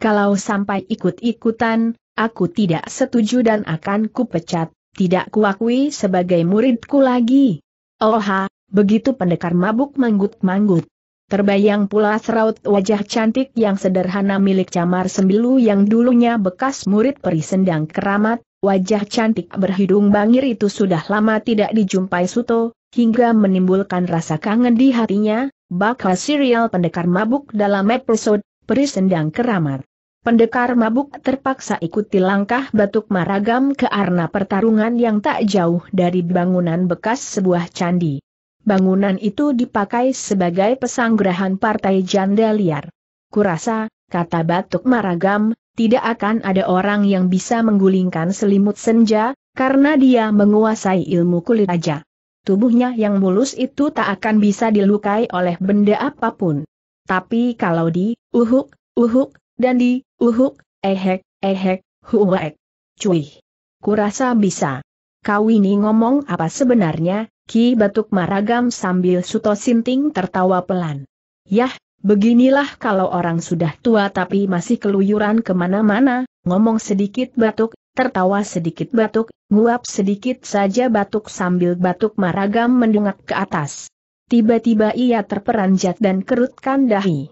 Kalau sampai ikut-ikutan, aku tidak setuju dan akan kupecat, tidak kuakui sebagai muridku lagi. Oha, begitu pendekar mabuk manggut-manggut. Terbayang pula seraut wajah cantik yang sederhana milik Camar Sembilu yang dulunya bekas murid perisendang keramat, Wajah cantik berhidung bangir itu sudah lama tidak dijumpai Suto, hingga menimbulkan rasa kangen di hatinya, bakal serial pendekar mabuk dalam episode Perisendang Keramar. Pendekar mabuk terpaksa ikuti langkah batuk maragam ke arena pertarungan yang tak jauh dari bangunan bekas sebuah candi. Bangunan itu dipakai sebagai pesanggrahan partai janda liar. Kurasa, kata batuk maragam, tidak akan ada orang yang bisa menggulingkan selimut senja, karena dia menguasai ilmu kulit aja. Tubuhnya yang mulus itu tak akan bisa dilukai oleh benda apapun. Tapi kalau di, uhuk, uhuk, dan di, uhuk, ehek, ehek, huwek, cuih. Kurasa bisa. Kau ini ngomong apa sebenarnya, Ki Batuk Maragam sambil Suto Sinting tertawa pelan. Yah, Beginilah kalau orang sudah tua tapi masih keluyuran kemana-mana, ngomong sedikit batuk, tertawa sedikit batuk, nguap sedikit saja batuk sambil batuk maragam mendongak ke atas. Tiba-tiba ia terperanjat dan kerutkan dahi.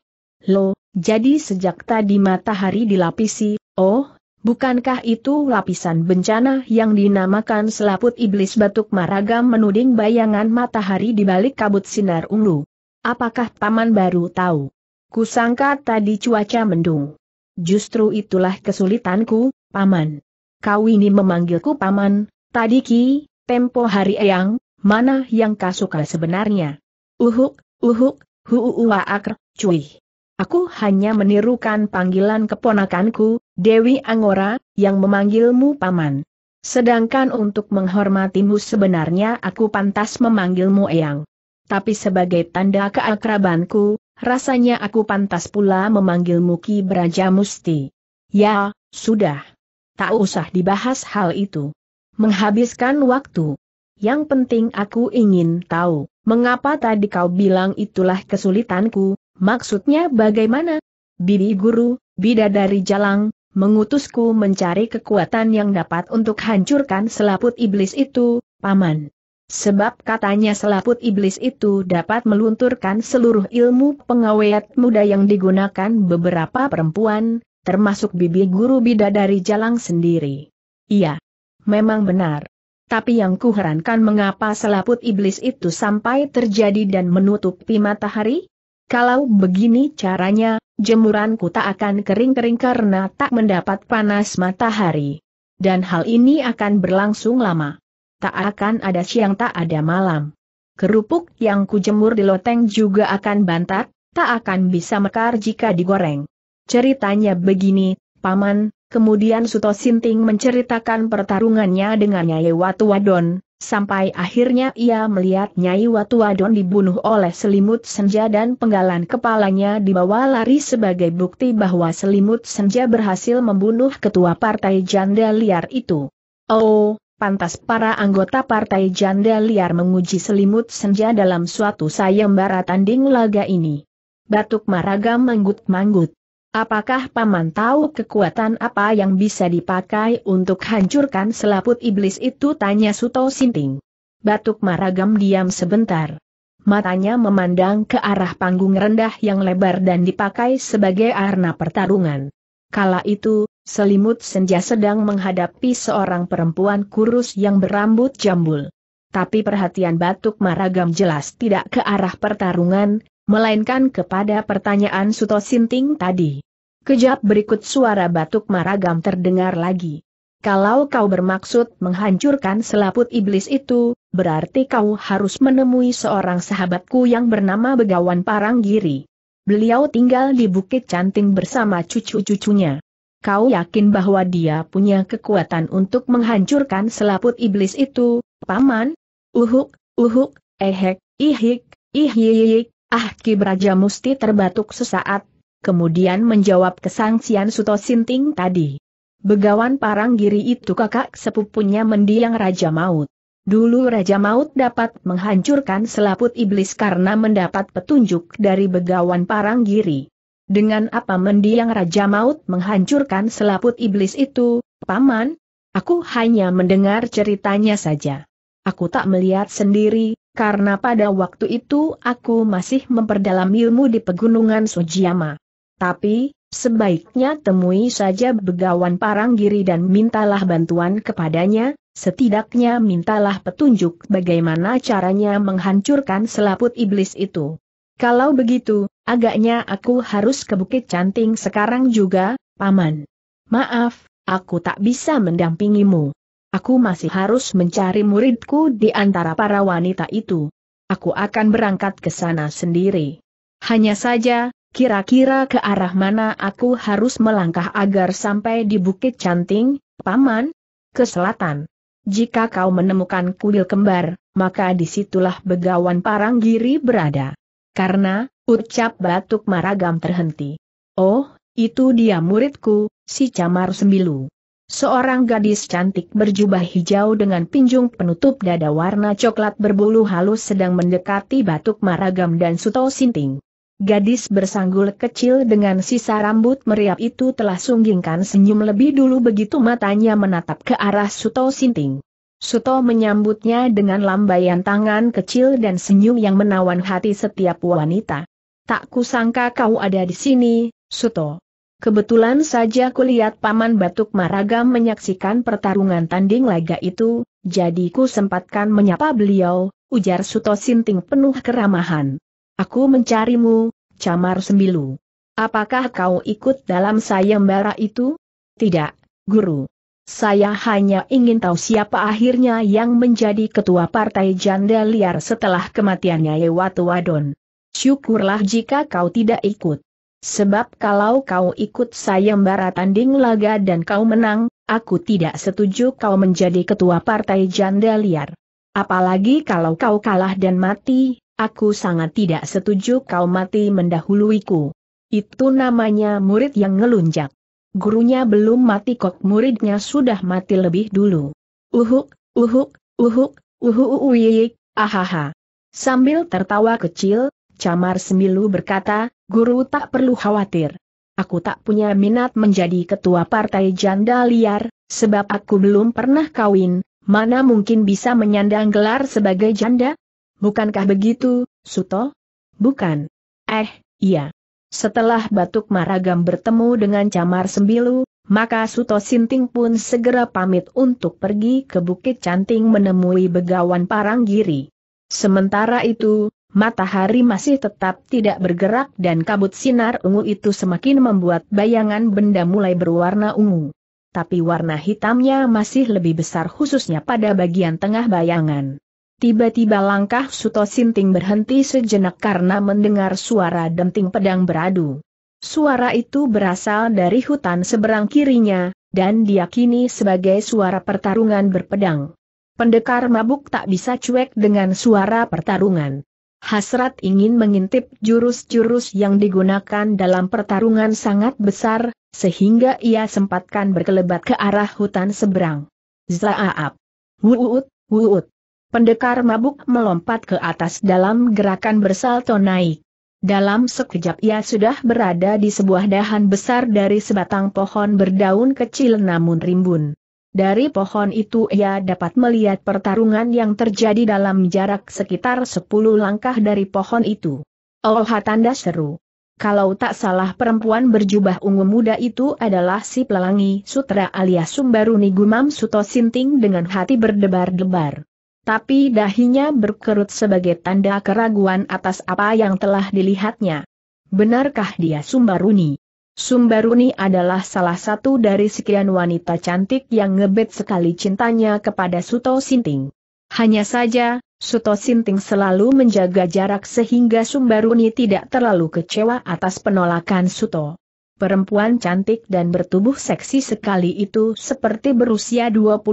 Lo, jadi sejak tadi matahari dilapisi, oh, bukankah itu lapisan bencana yang dinamakan selaput iblis batuk maragam menuding bayangan matahari di balik kabut sinar ungu? Apakah paman baru tahu? Kusangka tadi cuaca mendung. Justru itulah kesulitanku, paman. Kau ini memanggilku paman, tadi ki, tempo hari eyang, mana yang kau suka sebenarnya? Uhuk, uhuk, huuuaakr, cuih. Aku hanya menirukan panggilan keponakanku, Dewi Angora, yang memanggilmu paman. Sedangkan untuk menghormatimu sebenarnya aku pantas memanggilmu Eyang tapi sebagai tanda keakrabanku, rasanya aku pantas pula memanggilmu Ki Braja Musti. Ya, sudah. Tak usah dibahas hal itu. Menghabiskan waktu. Yang penting aku ingin tahu, mengapa tadi kau bilang itulah kesulitanku, maksudnya bagaimana? Bibi guru, bidadari jalang, mengutusku mencari kekuatan yang dapat untuk hancurkan selaput iblis itu, paman. Sebab katanya selaput iblis itu dapat melunturkan seluruh ilmu pengawet muda yang digunakan beberapa perempuan, termasuk bibi guru bidadari jalang sendiri. Iya, memang benar. Tapi yang kuherankan mengapa selaput iblis itu sampai terjadi dan menutupi matahari? Kalau begini caranya, jemuranku tak akan kering-kering karena tak mendapat panas matahari. Dan hal ini akan berlangsung lama. Tak akan ada siang tak ada malam. Kerupuk yang kujemur di loteng juga akan bantat, tak akan bisa mekar jika digoreng. Ceritanya begini, Paman, kemudian Suto Sinting menceritakan pertarungannya dengan Nyai Watu Wadon, sampai akhirnya ia melihat Nyai Watu Wadon dibunuh oleh selimut senja dan penggalan kepalanya dibawa lari sebagai bukti bahwa selimut senja berhasil membunuh ketua partai janda liar itu. Oh, pantas para anggota partai janda liar menguji selimut senja dalam suatu sayembara tanding laga ini. Batuk Maraga manggut-manggut. Apakah Paman tahu kekuatan apa yang bisa dipakai untuk hancurkan selaput iblis itu? Tanya Suto Sinting. Batuk Maragam diam sebentar. Matanya memandang ke arah panggung rendah yang lebar dan dipakai sebagai arena pertarungan. Kala itu, selimut senja sedang menghadapi seorang perempuan kurus yang berambut jambul. Tapi perhatian Batuk Maragam jelas tidak ke arah pertarungan, melainkan kepada pertanyaan Suto Sinting tadi. Kejap berikut suara Batuk Maragam terdengar lagi. Kalau kau bermaksud menghancurkan selaput iblis itu, berarti kau harus menemui seorang sahabatku yang bernama Begawan Paranggiri. Beliau tinggal di Bukit Canting bersama cucu-cucunya. Kau yakin bahwa dia punya kekuatan untuk menghancurkan selaput iblis itu, paman? Uhuk, uhuk, ehek, ihik, ihik, ah Raja Musti terbatuk sesaat, kemudian menjawab kesangsian Suto Sinting tadi. Begawan Parang Giri itu kakak sepupunya mendiang Raja Maut. Dulu Raja Maut dapat menghancurkan selaput iblis karena mendapat petunjuk dari begawan Paranggiri. Dengan apa mendiang Raja Maut menghancurkan selaput iblis itu, Paman? Aku hanya mendengar ceritanya saja. Aku tak melihat sendiri, karena pada waktu itu aku masih memperdalam ilmu di pegunungan Sujiyama. Tapi, sebaiknya temui saja begawan Paranggiri dan mintalah bantuan kepadanya, Setidaknya mintalah petunjuk bagaimana caranya menghancurkan selaput iblis itu. Kalau begitu, agaknya aku harus ke Bukit Canting sekarang juga, Paman. Maaf, aku tak bisa mendampingimu. Aku masih harus mencari muridku di antara para wanita itu. Aku akan berangkat ke sana sendiri. Hanya saja, kira-kira ke arah mana aku harus melangkah agar sampai di Bukit Canting, Paman? Ke selatan. Jika kau menemukan kuil kembar, maka disitulah begawan Paranggiri berada. Karena, ucap batuk maragam terhenti. Oh, itu dia muridku, si Camar Sembilu. Seorang gadis cantik berjubah hijau dengan pinjung penutup dada warna coklat berbulu halus sedang mendekati Batuk Maragam dan Suto Sinting. Gadis bersanggul kecil dengan sisa rambut meriap itu telah sunggingkan senyum lebih dulu begitu matanya menatap ke arah Suto Sinting. Suto menyambutnya dengan lambaian tangan kecil dan senyum yang menawan hati setiap wanita. Tak kusangka kau ada di sini, Suto. Kebetulan saja kulihat Paman Batuk Maraga menyaksikan pertarungan tanding laga itu, jadi ku sempatkan menyapa beliau, ujar Suto Sinting penuh keramahan. Aku mencarimu, Camar Sembilu. Apakah kau ikut dalam sayembara itu? Tidak, Guru. Saya hanya ingin tahu siapa akhirnya yang menjadi ketua partai janda liar setelah kematiannya Yewatu Wadon. Syukurlah jika kau tidak ikut. Sebab kalau kau ikut sayembara tanding laga dan kau menang, aku tidak setuju kau menjadi ketua partai janda liar. Apalagi kalau kau kalah dan mati, Aku sangat tidak setuju kau mati mendahuluiku. Itu namanya murid yang ngelunjak. Gurunya belum mati kok muridnya sudah mati lebih dulu. Uhuk, uhuk, uhuk, uhuk, uhuk, ahaha. Sambil tertawa kecil, Camar Semilu berkata, guru tak perlu khawatir. Aku tak punya minat menjadi ketua partai janda liar, sebab aku belum pernah kawin, mana mungkin bisa menyandang gelar sebagai janda? Bukankah begitu, Suto? Bukan. Eh, iya. Setelah Batuk Maragam bertemu dengan Camar Sembilu, maka Suto Sinting pun segera pamit untuk pergi ke Bukit Canting menemui Begawan Paranggiri. Sementara itu, matahari masih tetap tidak bergerak dan kabut sinar ungu itu semakin membuat bayangan benda mulai berwarna ungu. Tapi warna hitamnya masih lebih besar khususnya pada bagian tengah bayangan. Tiba-tiba langkah Suto Sinting berhenti sejenak karena mendengar suara denting pedang beradu. Suara itu berasal dari hutan seberang kirinya, dan diakini sebagai suara pertarungan berpedang. Pendekar mabuk tak bisa cuek dengan suara pertarungan. Hasrat ingin mengintip jurus-jurus yang digunakan dalam pertarungan sangat besar, sehingga ia sempatkan berkelebat ke arah hutan seberang. Zaaab, Wuut, wuut! Pendekar mabuk melompat ke atas dalam gerakan bersalto naik. Dalam sekejap ia sudah berada di sebuah dahan besar dari sebatang pohon berdaun kecil namun rimbun. Dari pohon itu ia dapat melihat pertarungan yang terjadi dalam jarak sekitar 10 langkah dari pohon itu. Oh tanda seru. Kalau tak salah perempuan berjubah ungu muda itu adalah si pelangi sutra alias Sumbaruni gumam Suto Sinting dengan hati berdebar-debar tapi dahinya berkerut sebagai tanda keraguan atas apa yang telah dilihatnya. Benarkah dia Sumbaruni? Sumbaruni adalah salah satu dari sekian wanita cantik yang ngebet sekali cintanya kepada Suto Sinting. Hanya saja, Suto Sinting selalu menjaga jarak sehingga Sumbaruni tidak terlalu kecewa atas penolakan Suto. Perempuan cantik dan bertubuh seksi sekali itu seperti berusia 25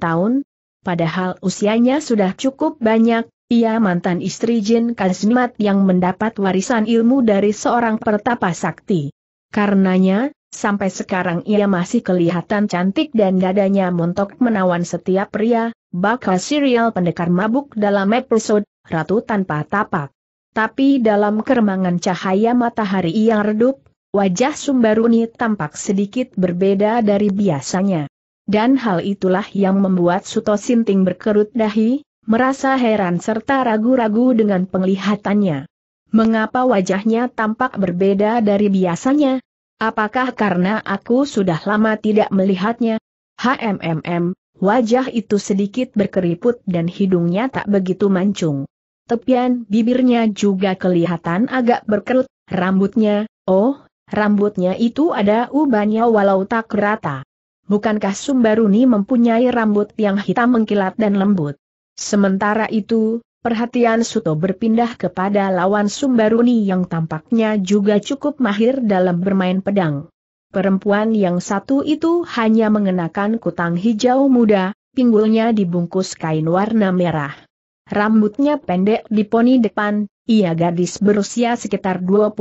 tahun, Padahal usianya sudah cukup banyak, ia mantan istri Jin Kazmat yang mendapat warisan ilmu dari seorang pertapa sakti. Karenanya, sampai sekarang ia masih kelihatan cantik dan dadanya montok menawan setiap pria, bakal serial pendekar mabuk dalam episode Ratu Tanpa Tapak. Tapi dalam keremangan cahaya matahari yang redup, wajah Sumbaruni tampak sedikit berbeda dari biasanya. Dan hal itulah yang membuat Suto Sinting berkerut dahi, merasa heran serta ragu-ragu dengan penglihatannya. Mengapa wajahnya tampak berbeda dari biasanya? Apakah karena aku sudah lama tidak melihatnya? HMMM, wajah itu sedikit berkeriput dan hidungnya tak begitu mancung. Tepian bibirnya juga kelihatan agak berkerut, rambutnya, oh, rambutnya itu ada ubannya walau tak rata. Bukankah Sumbaruni mempunyai rambut yang hitam mengkilat dan lembut? Sementara itu, perhatian Suto berpindah kepada lawan Sumbaruni yang tampaknya juga cukup mahir dalam bermain pedang. Perempuan yang satu itu hanya mengenakan kutang hijau muda, pinggulnya dibungkus kain warna merah. Rambutnya pendek di poni depan, ia gadis berusia sekitar 25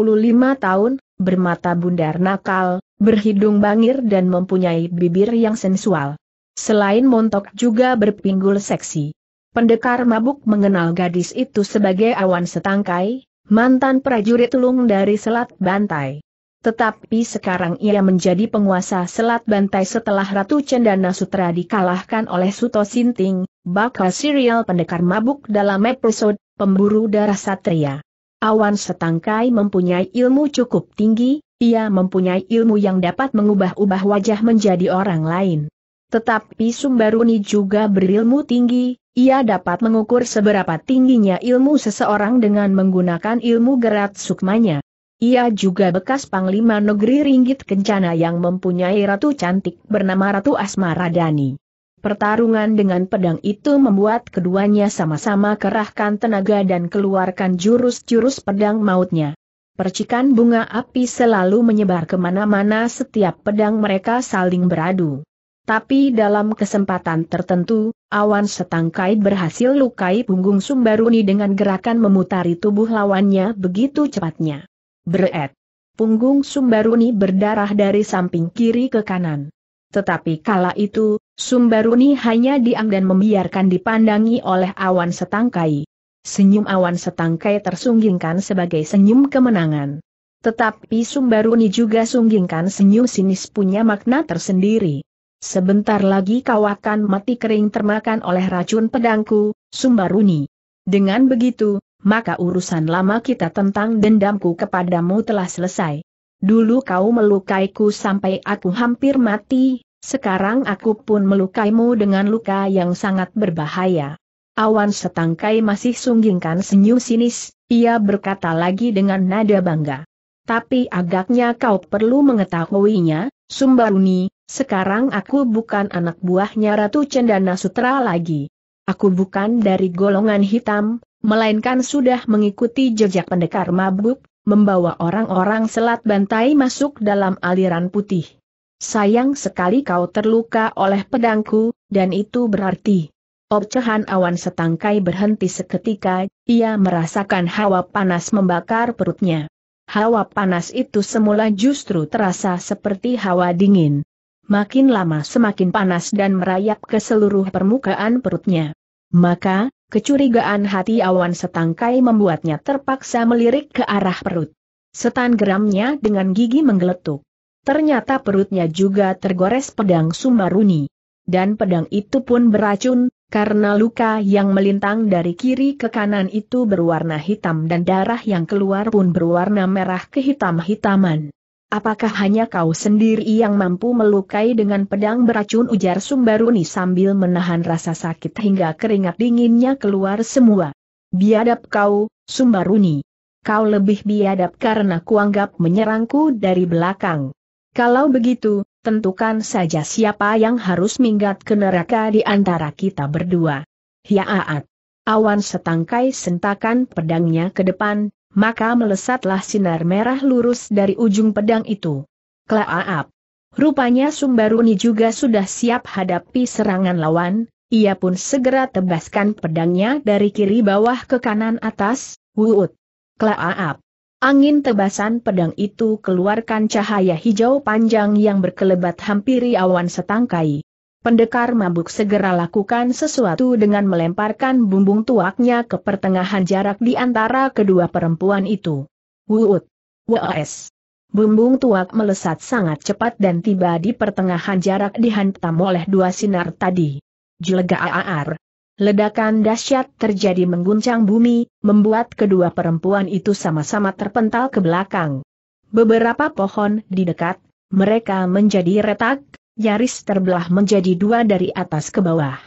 tahun, bermata bundar nakal, berhidung bangir dan mempunyai bibir yang sensual. Selain montok juga berpinggul seksi. Pendekar mabuk mengenal gadis itu sebagai awan setangkai, mantan prajurit tulung dari Selat Bantai. Tetapi sekarang ia menjadi penguasa Selat Bantai setelah Ratu Cendana Sutra dikalahkan oleh Suto Sinting, bakal serial pendekar mabuk dalam episode Pemburu Darah Satria. Awan Setangkai mempunyai ilmu cukup tinggi, ia mempunyai ilmu yang dapat mengubah-ubah wajah menjadi orang lain. Tetapi Sumbaruni juga berilmu tinggi, ia dapat mengukur seberapa tingginya ilmu seseorang dengan menggunakan ilmu gerat sukmanya. Ia juga bekas Panglima Negeri Ringgit Kencana yang mempunyai ratu cantik bernama Ratu Asmaradani. Pertarungan dengan pedang itu membuat keduanya sama-sama kerahkan tenaga dan keluarkan jurus-jurus pedang mautnya. Percikan bunga api selalu menyebar kemana-mana setiap pedang mereka saling beradu. Tapi dalam kesempatan tertentu, awan setangkai berhasil lukai punggung Sumbaruni dengan gerakan memutari tubuh lawannya begitu cepatnya. Beret. Punggung Sumbaruni berdarah dari samping kiri ke kanan. Tetapi kala itu, Sumbaruni hanya diam dan membiarkan dipandangi oleh awan setangkai. Senyum awan setangkai tersunggingkan sebagai senyum kemenangan. Tetapi Sumbaruni juga sunggingkan senyum sinis punya makna tersendiri. Sebentar lagi kau akan mati kering termakan oleh racun pedangku, Sumbaruni. Dengan begitu, maka urusan lama kita tentang dendamku kepadamu telah selesai. Dulu kau melukaiku sampai aku hampir mati, sekarang aku pun melukaimu dengan luka yang sangat berbahaya. Awan setangkai masih sunggingkan senyum sinis, ia berkata lagi dengan nada bangga. Tapi agaknya kau perlu mengetahuinya, Sumbaruni, sekarang aku bukan anak buahnya Ratu Cendana Sutra lagi. Aku bukan dari golongan hitam, melainkan sudah mengikuti jejak pendekar mabuk, membawa orang-orang selat bantai masuk dalam aliran putih. Sayang sekali kau terluka oleh pedangku, dan itu berarti. Ocehan awan setangkai berhenti seketika, ia merasakan hawa panas membakar perutnya. Hawa panas itu semula justru terasa seperti hawa dingin. Makin lama semakin panas dan merayap ke seluruh permukaan perutnya. Maka, kecurigaan hati awan setangkai membuatnya terpaksa melirik ke arah perut. Setan geramnya dengan gigi menggeletuk. Ternyata perutnya juga tergores pedang Sumaruni. Dan pedang itu pun beracun, karena luka yang melintang dari kiri ke kanan itu berwarna hitam dan darah yang keluar pun berwarna merah kehitam-hitaman. Apakah hanya kau sendiri yang mampu melukai dengan pedang beracun ujar Sumbaruni sambil menahan rasa sakit hingga keringat dinginnya keluar semua. Biadab kau, Sumbaruni. Kau lebih biadab karena kuanggap menyerangku dari belakang. Kalau begitu, tentukan saja siapa yang harus minggat ke neraka di antara kita berdua. Hiaat. Ya awan setangkai sentakan pedangnya ke depan, maka melesatlah sinar merah lurus dari ujung pedang itu. Klaaap. Rupanya Sumbaruni juga sudah siap hadapi serangan lawan, ia pun segera tebaskan pedangnya dari kiri bawah ke kanan atas, wuut. Klaaap. Angin tebasan pedang itu keluarkan cahaya hijau panjang yang berkelebat hampiri awan setangkai. Pendekar mabuk segera lakukan sesuatu dengan melemparkan bumbung tuaknya ke pertengahan jarak di antara kedua perempuan itu. Wuut! Wes! Bumbung tuak melesat sangat cepat dan tiba di pertengahan jarak dihantam oleh dua sinar tadi. Jelegaar! Ledakan dahsyat terjadi mengguncang bumi, membuat kedua perempuan itu sama-sama terpental ke belakang. Beberapa pohon di dekat, mereka menjadi retak, nyaris terbelah menjadi dua dari atas ke bawah.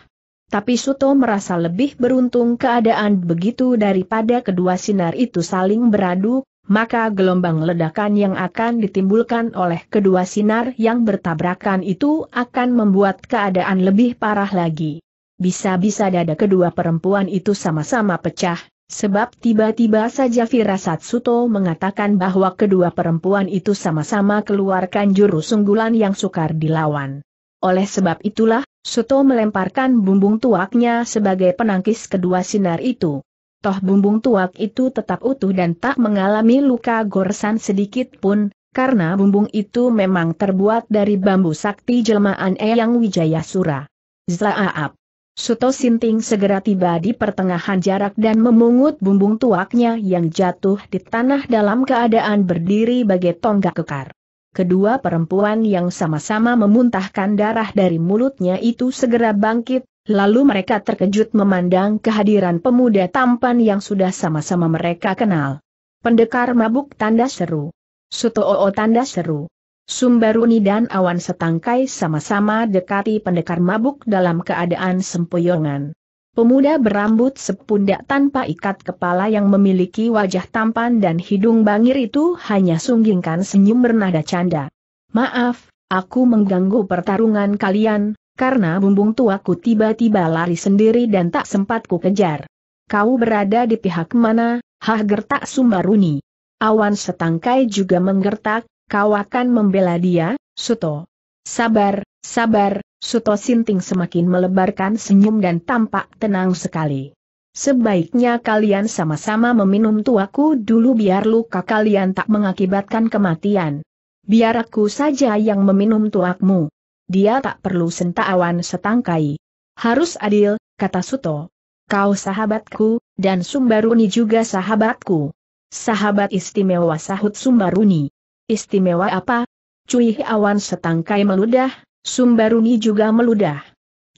Tapi Suto merasa lebih beruntung keadaan begitu daripada kedua sinar itu saling beradu, maka gelombang ledakan yang akan ditimbulkan oleh kedua sinar yang bertabrakan itu akan membuat keadaan lebih parah lagi bisa-bisa dada kedua perempuan itu sama-sama pecah, sebab tiba-tiba saja firasat Suto mengatakan bahwa kedua perempuan itu sama-sama keluarkan jurus sunggulan yang sukar dilawan. Oleh sebab itulah, Suto melemparkan bumbung tuaknya sebagai penangkis kedua sinar itu. Toh bumbung tuak itu tetap utuh dan tak mengalami luka goresan sedikit pun, karena bumbung itu memang terbuat dari bambu sakti jelmaan Eyang Wijayasura. Zlaaap. Suto Sinting segera tiba di pertengahan jarak dan memungut bumbung tuaknya yang jatuh di tanah dalam keadaan berdiri bagai tonggak kekar. Kedua perempuan yang sama-sama memuntahkan darah dari mulutnya itu segera bangkit, lalu mereka terkejut memandang kehadiran pemuda tampan yang sudah sama-sama mereka kenal. Pendekar mabuk tanda seru. Suto Oo tanda seru. Sumbaruni dan awan setangkai sama-sama dekati pendekar mabuk dalam keadaan sempoyongan. Pemuda berambut sepundak tanpa ikat kepala yang memiliki wajah tampan dan hidung bangir itu hanya sunggingkan senyum bernada canda. Maaf, aku mengganggu pertarungan kalian, karena bumbung tuaku tiba-tiba lari sendiri dan tak sempat ku kejar. Kau berada di pihak mana, hah gertak Sumbaruni. Awan setangkai juga menggertak, kau akan membela dia, Suto. Sabar, sabar, Suto Sinting semakin melebarkan senyum dan tampak tenang sekali. Sebaiknya kalian sama-sama meminum tuaku dulu biar luka kalian tak mengakibatkan kematian. Biar aku saja yang meminum tuakmu. Dia tak perlu sentawan setangkai. Harus adil, kata Suto. Kau sahabatku, dan Sumbaruni juga sahabatku. Sahabat istimewa sahut Sumbaruni. Istimewa apa? Cui awan setangkai meludah, Sumbaruni juga meludah.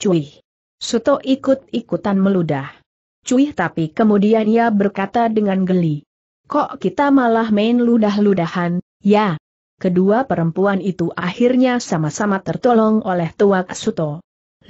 Cui. Suto ikut-ikutan meludah. Cui tapi kemudian ia berkata dengan geli. Kok kita malah main ludah-ludahan, ya? Kedua perempuan itu akhirnya sama-sama tertolong oleh tuak Suto.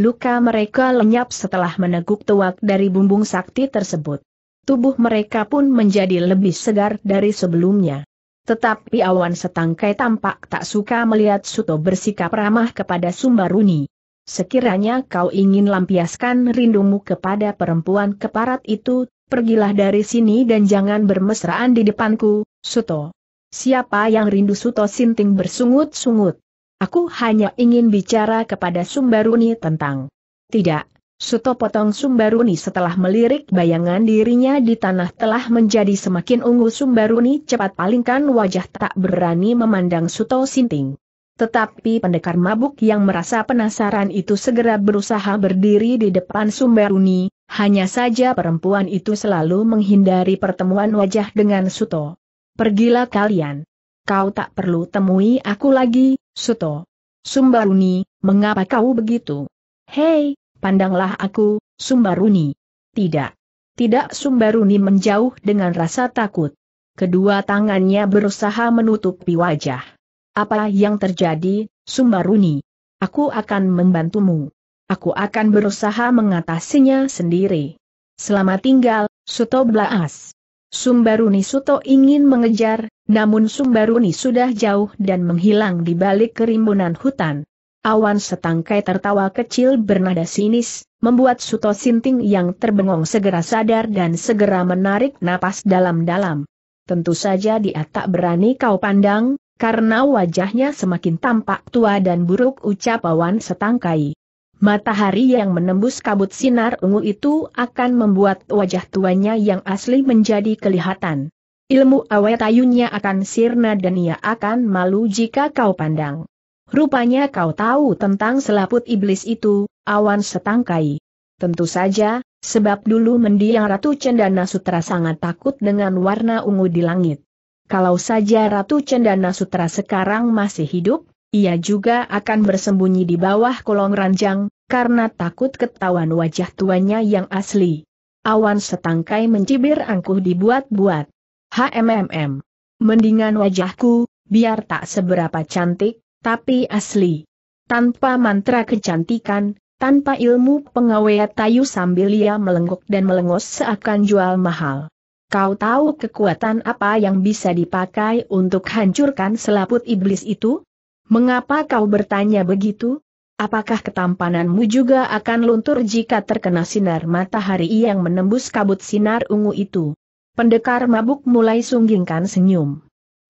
Luka mereka lenyap setelah meneguk tuak dari bumbung sakti tersebut. Tubuh mereka pun menjadi lebih segar dari sebelumnya. Tetapi awan setangkai tampak tak suka melihat Suto bersikap ramah kepada Sumbaruni. Sekiranya kau ingin lampiaskan rindumu kepada perempuan keparat itu, pergilah dari sini dan jangan bermesraan di depanku, Suto. Siapa yang rindu Suto Sinting bersungut-sungut? Aku hanya ingin bicara kepada Sumbaruni tentang. Tidak, Suto Potong Sumbaruni setelah melirik bayangan dirinya di tanah telah menjadi semakin ungu Sumbaruni cepat palingkan wajah tak berani memandang Suto Sinting. Tetapi pendekar mabuk yang merasa penasaran itu segera berusaha berdiri di depan Sumbaruni, hanya saja perempuan itu selalu menghindari pertemuan wajah dengan Suto. Pergilah kalian. Kau tak perlu temui aku lagi, Suto. Sumbaruni, mengapa kau begitu? Hei, pandanglah aku, Sumbaruni. Tidak. Tidak Sumbaruni menjauh dengan rasa takut. Kedua tangannya berusaha menutupi wajah. Apa yang terjadi, Sumbaruni? Aku akan membantumu. Aku akan berusaha mengatasinya sendiri. Selamat tinggal, Suto Blaas. Sumbaruni Suto ingin mengejar, namun Sumbaruni sudah jauh dan menghilang di balik kerimbunan hutan. Awan setangkai tertawa kecil bernada sinis, membuat Suto Sinting yang terbengong segera sadar dan segera menarik napas dalam-dalam. Tentu saja dia tak berani kau pandang, karena wajahnya semakin tampak tua dan buruk ucap awan setangkai. Matahari yang menembus kabut sinar ungu itu akan membuat wajah tuanya yang asli menjadi kelihatan. Ilmu awet ayunnya akan sirna dan ia akan malu jika kau pandang. Rupanya kau tahu tentang selaput iblis itu, awan setangkai. Tentu saja, sebab dulu mendiang Ratu Cendana Sutra sangat takut dengan warna ungu di langit. Kalau saja Ratu Cendana Sutra sekarang masih hidup, ia juga akan bersembunyi di bawah kolong ranjang, karena takut ketahuan wajah tuanya yang asli. Awan setangkai mencibir angkuh dibuat-buat. HMMM. Mendingan wajahku, biar tak seberapa cantik, tapi asli. Tanpa mantra kecantikan, tanpa ilmu pengawet tayu sambil ia melenggok dan melengos seakan jual mahal. Kau tahu kekuatan apa yang bisa dipakai untuk hancurkan selaput iblis itu? Mengapa kau bertanya begitu? Apakah ketampananmu juga akan luntur jika terkena sinar matahari yang menembus kabut sinar ungu itu? Pendekar mabuk mulai sunggingkan senyum.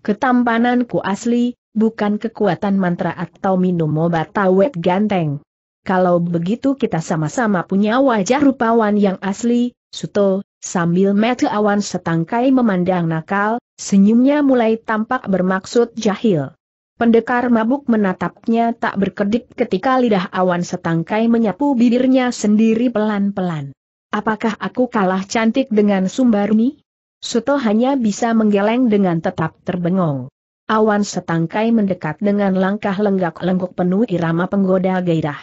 Ketampananku asli, bukan kekuatan mantra atau minum obat tawet ganteng. Kalau begitu kita sama-sama punya wajah rupawan yang asli, Suto, sambil mata awan setangkai memandang nakal, senyumnya mulai tampak bermaksud jahil. Pendekar mabuk menatapnya tak berkedip ketika lidah awan setangkai menyapu bibirnya sendiri pelan-pelan. Apakah aku kalah cantik dengan Sumbarni? Suto hanya bisa menggeleng dengan tetap terbengong. Awan setangkai mendekat dengan langkah lenggak-lenggok penuh irama penggoda gairah.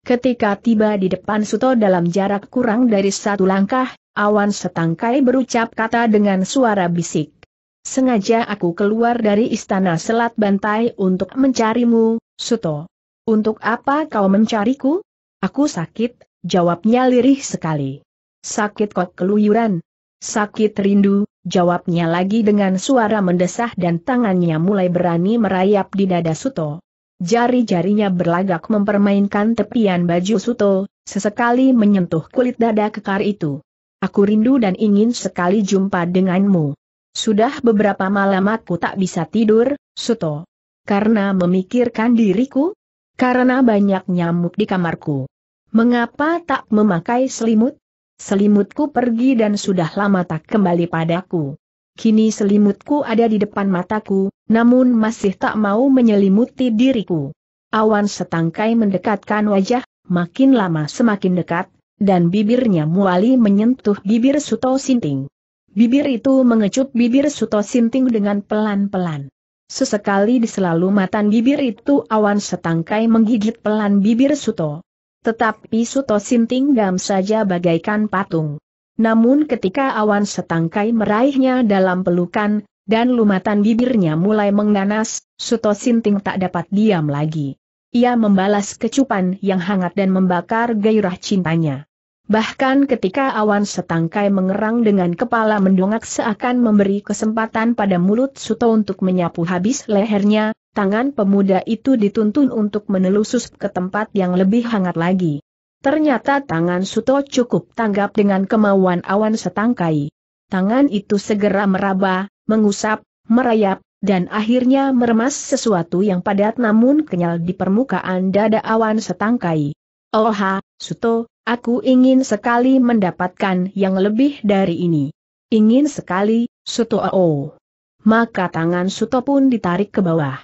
Ketika tiba di depan Suto dalam jarak kurang dari satu langkah, awan setangkai berucap kata dengan suara bisik. Sengaja aku keluar dari istana Selat Bantai untuk mencarimu, Suto. Untuk apa kau mencariku? Aku sakit, jawabnya lirih sekali. Sakit kok keluyuran. Sakit rindu, Jawabnya lagi dengan suara mendesah dan tangannya mulai berani merayap di dada Suto. Jari-jarinya berlagak mempermainkan tepian baju Suto, sesekali menyentuh kulit dada kekar itu. Aku rindu dan ingin sekali jumpa denganmu. Sudah beberapa malam aku tak bisa tidur, Suto. Karena memikirkan diriku? Karena banyak nyamuk di kamarku. Mengapa tak memakai selimut? Selimutku pergi dan sudah lama tak kembali padaku. Kini selimutku ada di depan mataku, namun masih tak mau menyelimuti diriku. Awan setangkai mendekatkan wajah, makin lama semakin dekat, dan bibirnya muali menyentuh bibir Suto Sinting. Bibir itu mengecup bibir Suto Sinting dengan pelan-pelan. Sesekali di selalu matan bibir itu awan setangkai menggigit pelan bibir Suto. Tetapi Sinting gam saja bagaikan patung. Namun ketika awan setangkai meraihnya dalam pelukan, dan lumatan bibirnya mulai mengganas, Suto Sinting tak dapat diam lagi. Ia membalas kecupan yang hangat dan membakar gairah cintanya. Bahkan ketika awan setangkai mengerang dengan kepala mendongak seakan memberi kesempatan pada mulut Suto untuk menyapu habis lehernya, tangan pemuda itu dituntun untuk menelusus ke tempat yang lebih hangat lagi. Ternyata tangan Suto cukup tanggap dengan kemauan awan setangkai. Tangan itu segera meraba, mengusap, merayap, dan akhirnya meremas sesuatu yang padat namun kenyal di permukaan dada awan setangkai. Oha, Suto, Aku ingin sekali mendapatkan yang lebih dari ini. Ingin sekali, Suto -o. Maka tangan Suto pun ditarik ke bawah.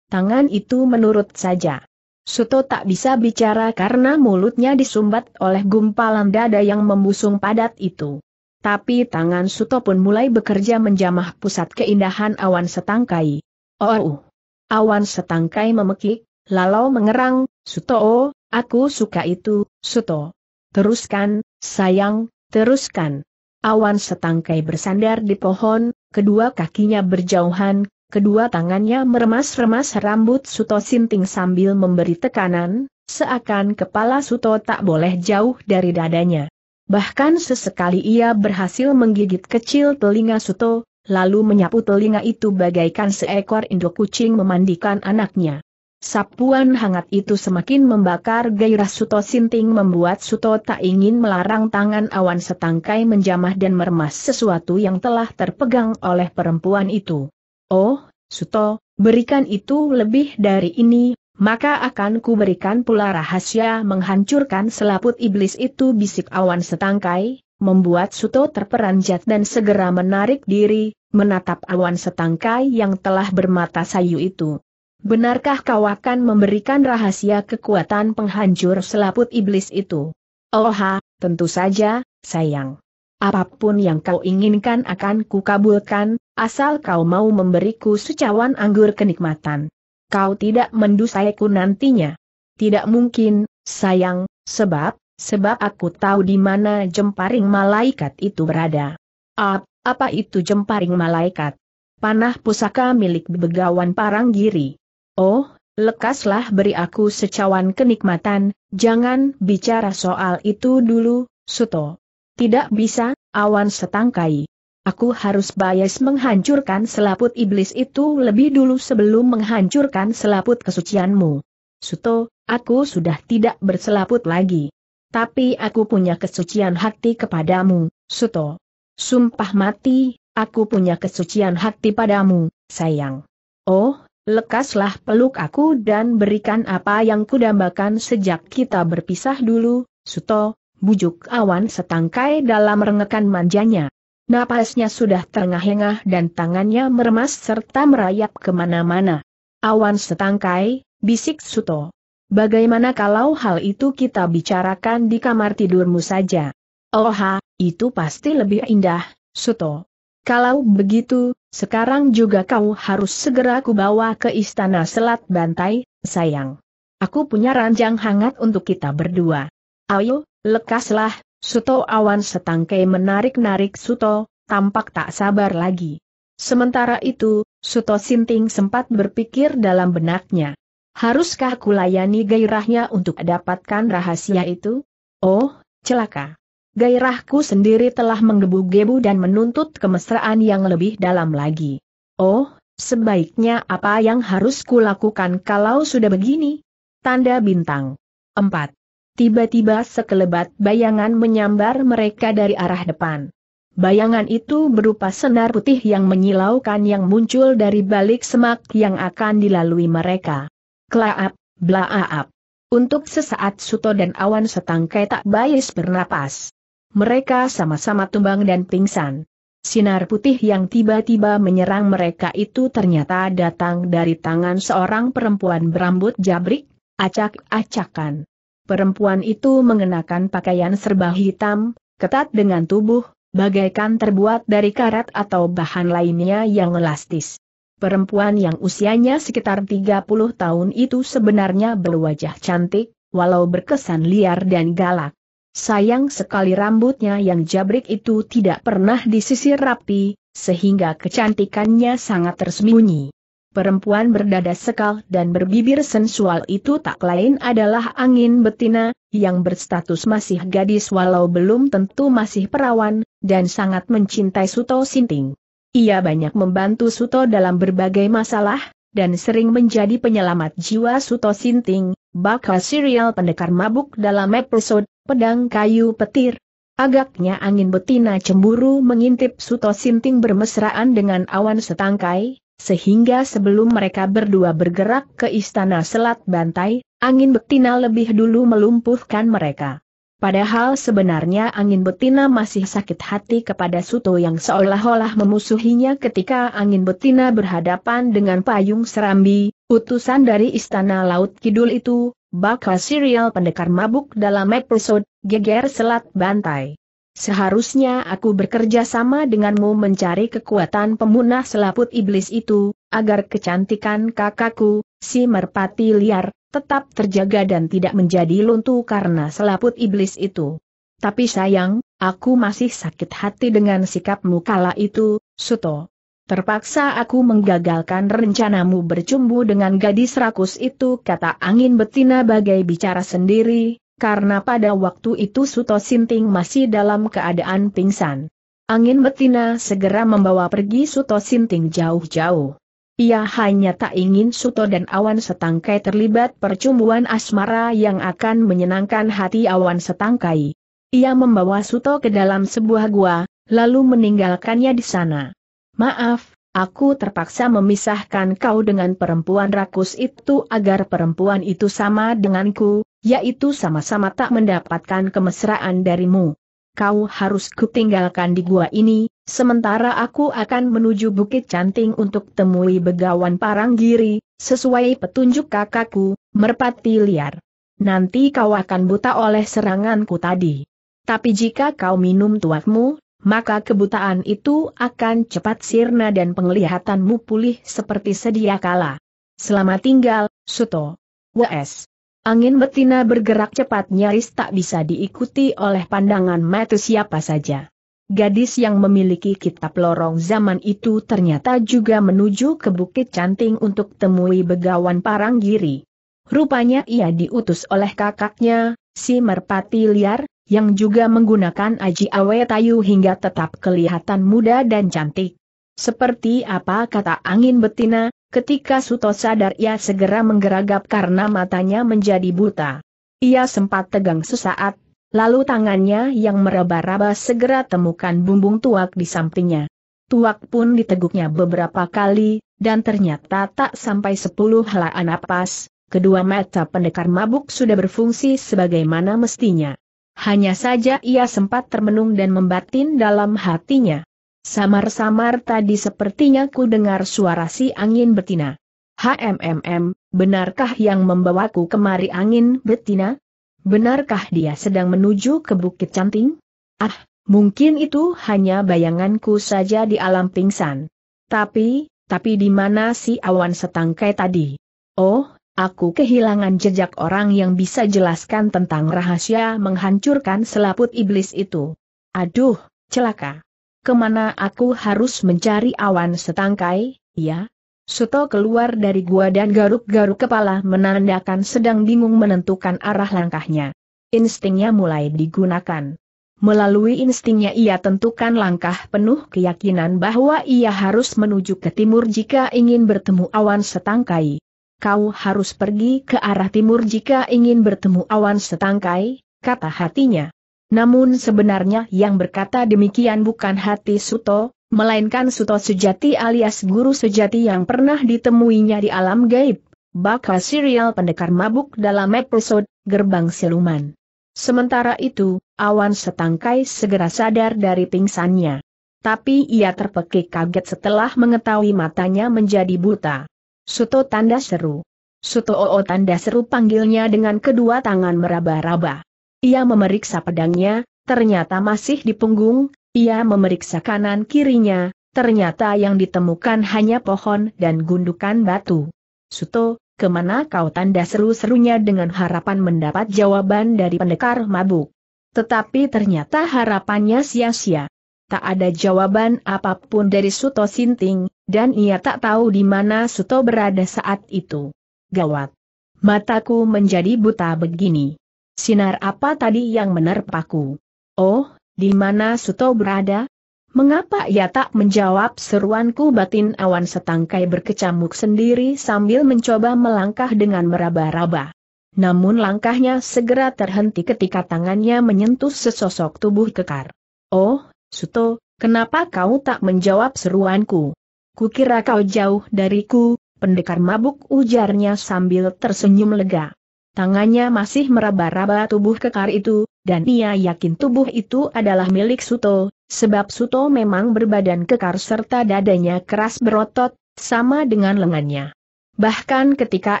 Tangan itu menurut saja. Suto tak bisa bicara karena mulutnya disumbat oleh gumpalan dada yang membusung padat itu. Tapi tangan Suto pun mulai bekerja menjamah pusat keindahan awan setangkai. Oh, awan setangkai memekik, lalu mengerang, Suto, aku suka itu, Suto. Teruskan, sayang, teruskan. Awan setangkai bersandar di pohon, kedua kakinya berjauhan, kedua tangannya meremas-remas rambut Suto Sinting sambil memberi tekanan, seakan kepala Suto tak boleh jauh dari dadanya. Bahkan sesekali ia berhasil menggigit kecil telinga Suto, lalu menyapu telinga itu bagaikan seekor induk kucing memandikan anaknya. Sapuan hangat itu semakin membakar gairah Suto Sinting membuat Suto tak ingin melarang tangan awan setangkai menjamah dan meremas sesuatu yang telah terpegang oleh perempuan itu. Oh, Suto, berikan itu lebih dari ini, maka akan kuberikan pula rahasia menghancurkan selaput iblis itu bisik awan setangkai, membuat Suto terperanjat dan segera menarik diri, menatap awan setangkai yang telah bermata sayu itu. Benarkah kau akan memberikan rahasia kekuatan penghancur selaput iblis itu? Oha, oh, tentu saja, sayang. Apapun yang kau inginkan akan kukabulkan, asal kau mau memberiku secawan anggur kenikmatan. Kau tidak mendusaiku nantinya. Tidak mungkin, sayang, sebab, sebab aku tahu di mana jemparing malaikat itu berada. Ap, apa itu jemparing malaikat? Panah pusaka milik begawan Parang Giri. Oh, lekaslah beri aku secawan kenikmatan, jangan bicara soal itu dulu, Suto. Tidak bisa, awan setangkai. Aku harus bias menghancurkan selaput iblis itu lebih dulu sebelum menghancurkan selaput kesucianmu. Suto, aku sudah tidak berselaput lagi. Tapi aku punya kesucian hati kepadamu, Suto. Sumpah mati, aku punya kesucian hati padamu, sayang. Oh, Lekaslah peluk aku dan berikan apa yang kudambakan sejak kita berpisah dulu, Suto, bujuk awan setangkai dalam rengekan manjanya. Napasnya sudah terengah-engah dan tangannya meremas serta merayap kemana-mana. Awan setangkai, bisik Suto. Bagaimana kalau hal itu kita bicarakan di kamar tidurmu saja? Oh itu pasti lebih indah, Suto. Kalau begitu, sekarang juga kau harus segera kubawa ke istana Selat Bantai, sayang. Aku punya ranjang hangat untuk kita berdua. Ayo, lekaslah, Suto Awan setangkai menarik-narik Suto, tampak tak sabar lagi. Sementara itu, Suto Sinting sempat berpikir dalam benaknya. Haruskah kulayani gairahnya untuk dapatkan rahasia itu? Oh, celaka gairahku sendiri telah menggebu-gebu dan menuntut kemesraan yang lebih dalam lagi. Oh, sebaiknya apa yang harus kulakukan kalau sudah begini? Tanda bintang. 4. Tiba-tiba sekelebat bayangan menyambar mereka dari arah depan. Bayangan itu berupa senar putih yang menyilaukan yang muncul dari balik semak yang akan dilalui mereka. Klaap, blaap. Untuk sesaat Suto dan awan setangkai tak bayis bernapas. Mereka sama-sama tumbang dan pingsan. Sinar putih yang tiba-tiba menyerang mereka itu ternyata datang dari tangan seorang perempuan berambut jabrik, acak-acakan. Perempuan itu mengenakan pakaian serba hitam, ketat dengan tubuh, bagaikan terbuat dari karat atau bahan lainnya yang elastis. Perempuan yang usianya sekitar 30 tahun itu sebenarnya berwajah cantik, walau berkesan liar dan galak. Sayang sekali rambutnya yang jabrik itu tidak pernah disisir rapi, sehingga kecantikannya sangat tersembunyi. Perempuan berdada sekal dan berbibir sensual itu tak lain adalah angin betina, yang berstatus masih gadis walau belum tentu masih perawan, dan sangat mencintai Suto Sinting. Ia banyak membantu Suto dalam berbagai masalah, dan sering menjadi penyelamat jiwa Suto Sinting, bakal serial pendekar mabuk dalam episode Pedang kayu petir. Agaknya angin betina cemburu mengintip Suto Sinting bermesraan dengan awan setangkai, sehingga sebelum mereka berdua bergerak ke istana Selat Bantai, angin betina lebih dulu melumpuhkan mereka. Padahal sebenarnya angin betina masih sakit hati kepada Suto yang seolah-olah memusuhinya ketika angin betina berhadapan dengan payung serambi, utusan dari istana Laut Kidul itu, bakal serial pendekar mabuk dalam episode Geger Selat Bantai. Seharusnya aku bekerja sama denganmu mencari kekuatan pemunah selaput iblis itu, agar kecantikan kakakku, si merpati liar, tetap terjaga dan tidak menjadi luntu karena selaput iblis itu. Tapi sayang, aku masih sakit hati dengan sikapmu kala itu, Suto. Terpaksa aku menggagalkan rencanamu bercumbu dengan gadis rakus itu kata angin betina bagai bicara sendiri, karena pada waktu itu Suto Sinting masih dalam keadaan pingsan. Angin betina segera membawa pergi Suto Sinting jauh-jauh. Ia hanya tak ingin Suto dan Awan Setangkai terlibat percumbuan asmara yang akan menyenangkan hati Awan Setangkai. Ia membawa Suto ke dalam sebuah gua, lalu meninggalkannya di sana. Maaf, aku terpaksa memisahkan kau dengan perempuan rakus itu agar perempuan itu sama denganku, yaitu sama-sama tak mendapatkan kemesraan darimu. Kau harus kutinggalkan di gua ini, sementara aku akan menuju Bukit Canting untuk temui begawan Paranggiri, sesuai petunjuk kakakku, merpati liar. Nanti kau akan buta oleh seranganku tadi. Tapi jika kau minum tuakmu, maka kebutaan itu akan cepat sirna dan penglihatanmu pulih seperti sedia kala. Selama tinggal, Suto. W.S. Angin betina bergerak cepat nyaris tak bisa diikuti oleh pandangan mata siapa saja. Gadis yang memiliki kitab lorong zaman itu ternyata juga menuju ke Bukit Canting untuk temui begawan Parang Giri. Rupanya ia diutus oleh kakaknya, si merpati liar, yang juga menggunakan aji awe tayu hingga tetap kelihatan muda dan cantik. Seperti apa kata angin betina, ketika Suto sadar ia segera menggeragap karena matanya menjadi buta. Ia sempat tegang sesaat, lalu tangannya yang meraba-raba segera temukan bumbung tuak di sampingnya. Tuak pun diteguknya beberapa kali, dan ternyata tak sampai sepuluh helaan napas, kedua mata pendekar mabuk sudah berfungsi sebagaimana mestinya. Hanya saja ia sempat termenung dan membatin dalam hatinya. Samar-samar tadi sepertinya ku dengar suara si angin betina. HMMM, benarkah yang membawaku kemari angin betina? Benarkah dia sedang menuju ke Bukit Canting? Ah, mungkin itu hanya bayanganku saja di alam pingsan. Tapi, tapi di mana si awan setangkai tadi? Oh, Aku kehilangan jejak orang yang bisa jelaskan tentang rahasia menghancurkan selaput iblis itu. Aduh, celaka. Kemana aku harus mencari awan setangkai, ya? Suto keluar dari gua dan garuk-garuk kepala menandakan sedang bingung menentukan arah langkahnya. Instingnya mulai digunakan. Melalui instingnya ia tentukan langkah penuh keyakinan bahwa ia harus menuju ke timur jika ingin bertemu awan setangkai kau harus pergi ke arah timur jika ingin bertemu awan setangkai, kata hatinya. Namun sebenarnya yang berkata demikian bukan hati Suto, melainkan Suto sejati alias guru sejati yang pernah ditemuinya di alam gaib, bakal serial pendekar mabuk dalam episode Gerbang Siluman. Sementara itu, awan setangkai segera sadar dari pingsannya. Tapi ia terpekik kaget setelah mengetahui matanya menjadi buta. Suto tanda seru. Suto oo tanda seru panggilnya dengan kedua tangan meraba-raba. Ia memeriksa pedangnya, ternyata masih di punggung, ia memeriksa kanan kirinya, ternyata yang ditemukan hanya pohon dan gundukan batu. Suto, kemana kau tanda seru-serunya dengan harapan mendapat jawaban dari pendekar mabuk. Tetapi ternyata harapannya sia-sia tak ada jawaban apapun dari Suto Sinting, dan ia tak tahu di mana Suto berada saat itu. Gawat! Mataku menjadi buta begini. Sinar apa tadi yang menerpaku? Oh, di mana Suto berada? Mengapa ia tak menjawab seruanku batin awan setangkai berkecamuk sendiri sambil mencoba melangkah dengan meraba-raba. Namun langkahnya segera terhenti ketika tangannya menyentuh sesosok tubuh kekar. Oh, Suto, kenapa kau tak menjawab seruanku? Kukira kau jauh dariku, pendekar mabuk ujarnya sambil tersenyum lega. Tangannya masih meraba-raba tubuh kekar itu, dan ia yakin tubuh itu adalah milik Suto, sebab Suto memang berbadan kekar serta dadanya keras berotot, sama dengan lengannya. Bahkan ketika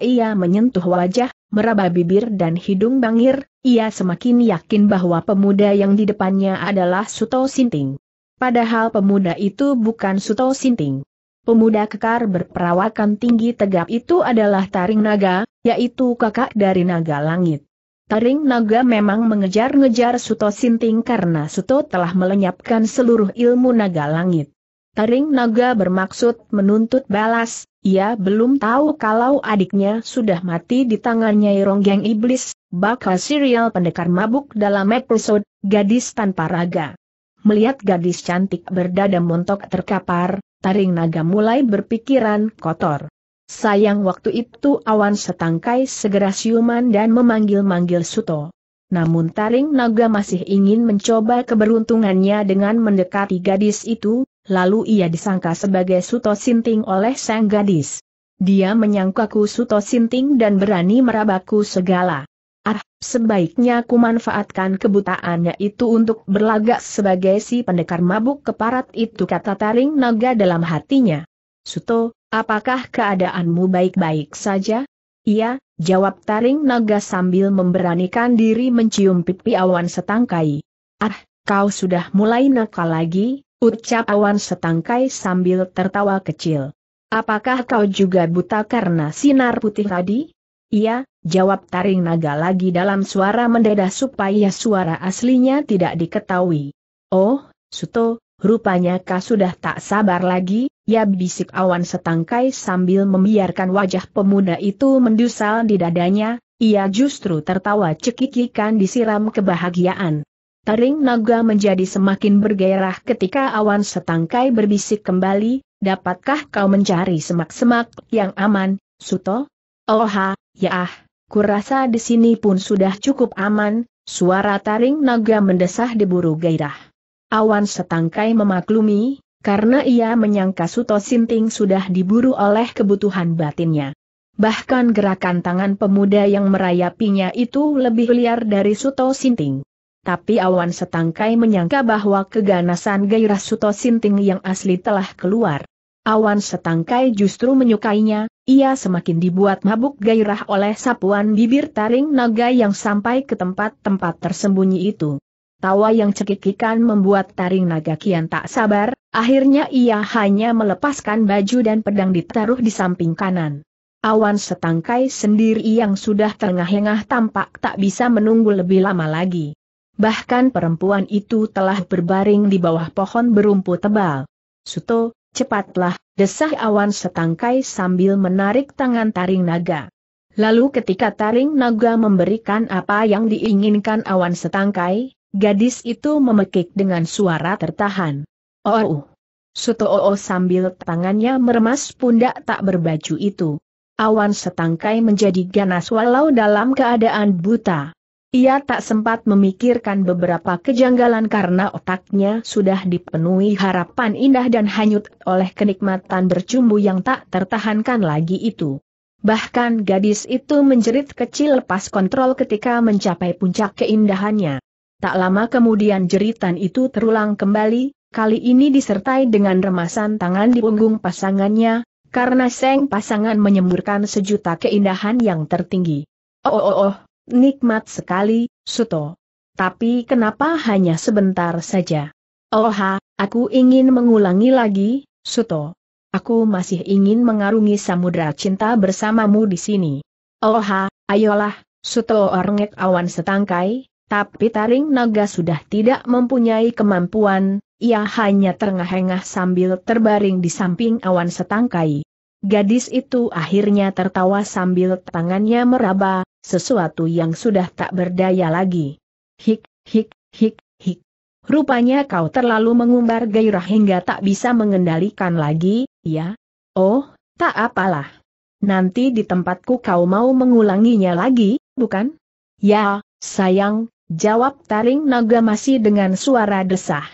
ia menyentuh wajah, meraba bibir dan hidung bangir, ia semakin yakin bahwa pemuda yang di depannya adalah Suto Sinting. Padahal pemuda itu bukan Suto Sinting. Pemuda kekar berperawakan tinggi tegap itu adalah Taring Naga, yaitu kakak dari Naga Langit. Taring Naga memang mengejar-ngejar Suto Sinting karena Suto telah melenyapkan seluruh ilmu Naga Langit. Taring Naga bermaksud menuntut balas, ia belum tahu kalau adiknya sudah mati di tangannya Ronggeng Iblis, bakal serial pendekar mabuk dalam episode Gadis Tanpa Raga. Melihat gadis cantik berdada montok terkapar, taring naga mulai berpikiran kotor. Sayang waktu itu awan setangkai segera siuman dan memanggil-manggil Suto. Namun taring naga masih ingin mencoba keberuntungannya dengan mendekati gadis itu, lalu ia disangka sebagai Suto Sinting oleh sang gadis. Dia menyangkaku Suto Sinting dan berani merabaku segala. Ah, sebaiknya kumanfaatkan manfaatkan kebutaannya itu untuk berlagak sebagai si pendekar mabuk keparat itu kata taring naga dalam hatinya. Suto, apakah keadaanmu baik-baik saja? Iya, jawab taring naga sambil memberanikan diri mencium pipi awan setangkai. Ah, kau sudah mulai nakal lagi, Ucap awan setangkai sambil tertawa kecil. Apakah kau juga buta karena sinar putih tadi? Iya, jawab taring naga lagi dalam suara mendadak supaya suara aslinya tidak diketahui. Oh, Suto, rupanya kau sudah tak sabar lagi, ya bisik awan setangkai sambil membiarkan wajah pemuda itu mendusal di dadanya, ia justru tertawa cekikikan disiram kebahagiaan. Taring naga menjadi semakin bergairah ketika awan setangkai berbisik kembali, dapatkah kau mencari semak-semak yang aman, Suto? Oha, yaah. kurasa di sini pun sudah cukup aman, suara taring naga mendesah diburu gairah. Awan setangkai memaklumi, karena ia menyangka Suto Sinting sudah diburu oleh kebutuhan batinnya. Bahkan gerakan tangan pemuda yang merayapinya itu lebih liar dari Suto Sinting tapi awan setangkai menyangka bahwa keganasan gairah Suto Sinting yang asli telah keluar. Awan setangkai justru menyukainya, ia semakin dibuat mabuk gairah oleh sapuan bibir taring naga yang sampai ke tempat-tempat tersembunyi itu. Tawa yang cekikikan membuat taring naga kian tak sabar, akhirnya ia hanya melepaskan baju dan pedang ditaruh di samping kanan. Awan setangkai sendiri yang sudah terengah-engah tampak tak bisa menunggu lebih lama lagi. Bahkan perempuan itu telah berbaring di bawah pohon berumput tebal. Suto, cepatlah, desah awan setangkai sambil menarik tangan taring naga. Lalu ketika taring naga memberikan apa yang diinginkan awan setangkai, gadis itu memekik dengan suara tertahan. Oh, oh. Suto oh, oh sambil tangannya meremas pundak tak berbaju itu. Awan setangkai menjadi ganas walau dalam keadaan buta. Ia tak sempat memikirkan beberapa kejanggalan karena otaknya sudah dipenuhi harapan indah dan hanyut oleh kenikmatan bercumbu yang tak tertahankan lagi itu. Bahkan gadis itu menjerit kecil pas kontrol ketika mencapai puncak keindahannya. Tak lama kemudian jeritan itu terulang kembali, kali ini disertai dengan remasan tangan di punggung pasangannya, karena seng pasangan menyemburkan sejuta keindahan yang tertinggi. Oh oh oh, oh. Nikmat sekali, Suto. Tapi kenapa hanya sebentar saja? Oha, aku ingin mengulangi lagi, Suto. Aku masih ingin mengarungi samudra cinta bersamamu di sini. Oha, ayolah, Suto orngek awan setangkai, tapi taring naga sudah tidak mempunyai kemampuan, ia hanya terengah-engah sambil terbaring di samping awan setangkai. Gadis itu akhirnya tertawa sambil tangannya meraba, sesuatu yang sudah tak berdaya lagi. Hik, hik, hik, hik. Rupanya kau terlalu mengumbar gairah hingga tak bisa mengendalikan lagi, ya? Oh, tak apalah. Nanti di tempatku kau mau mengulanginya lagi, bukan? Ya, sayang, jawab Taring Naga masih dengan suara desah.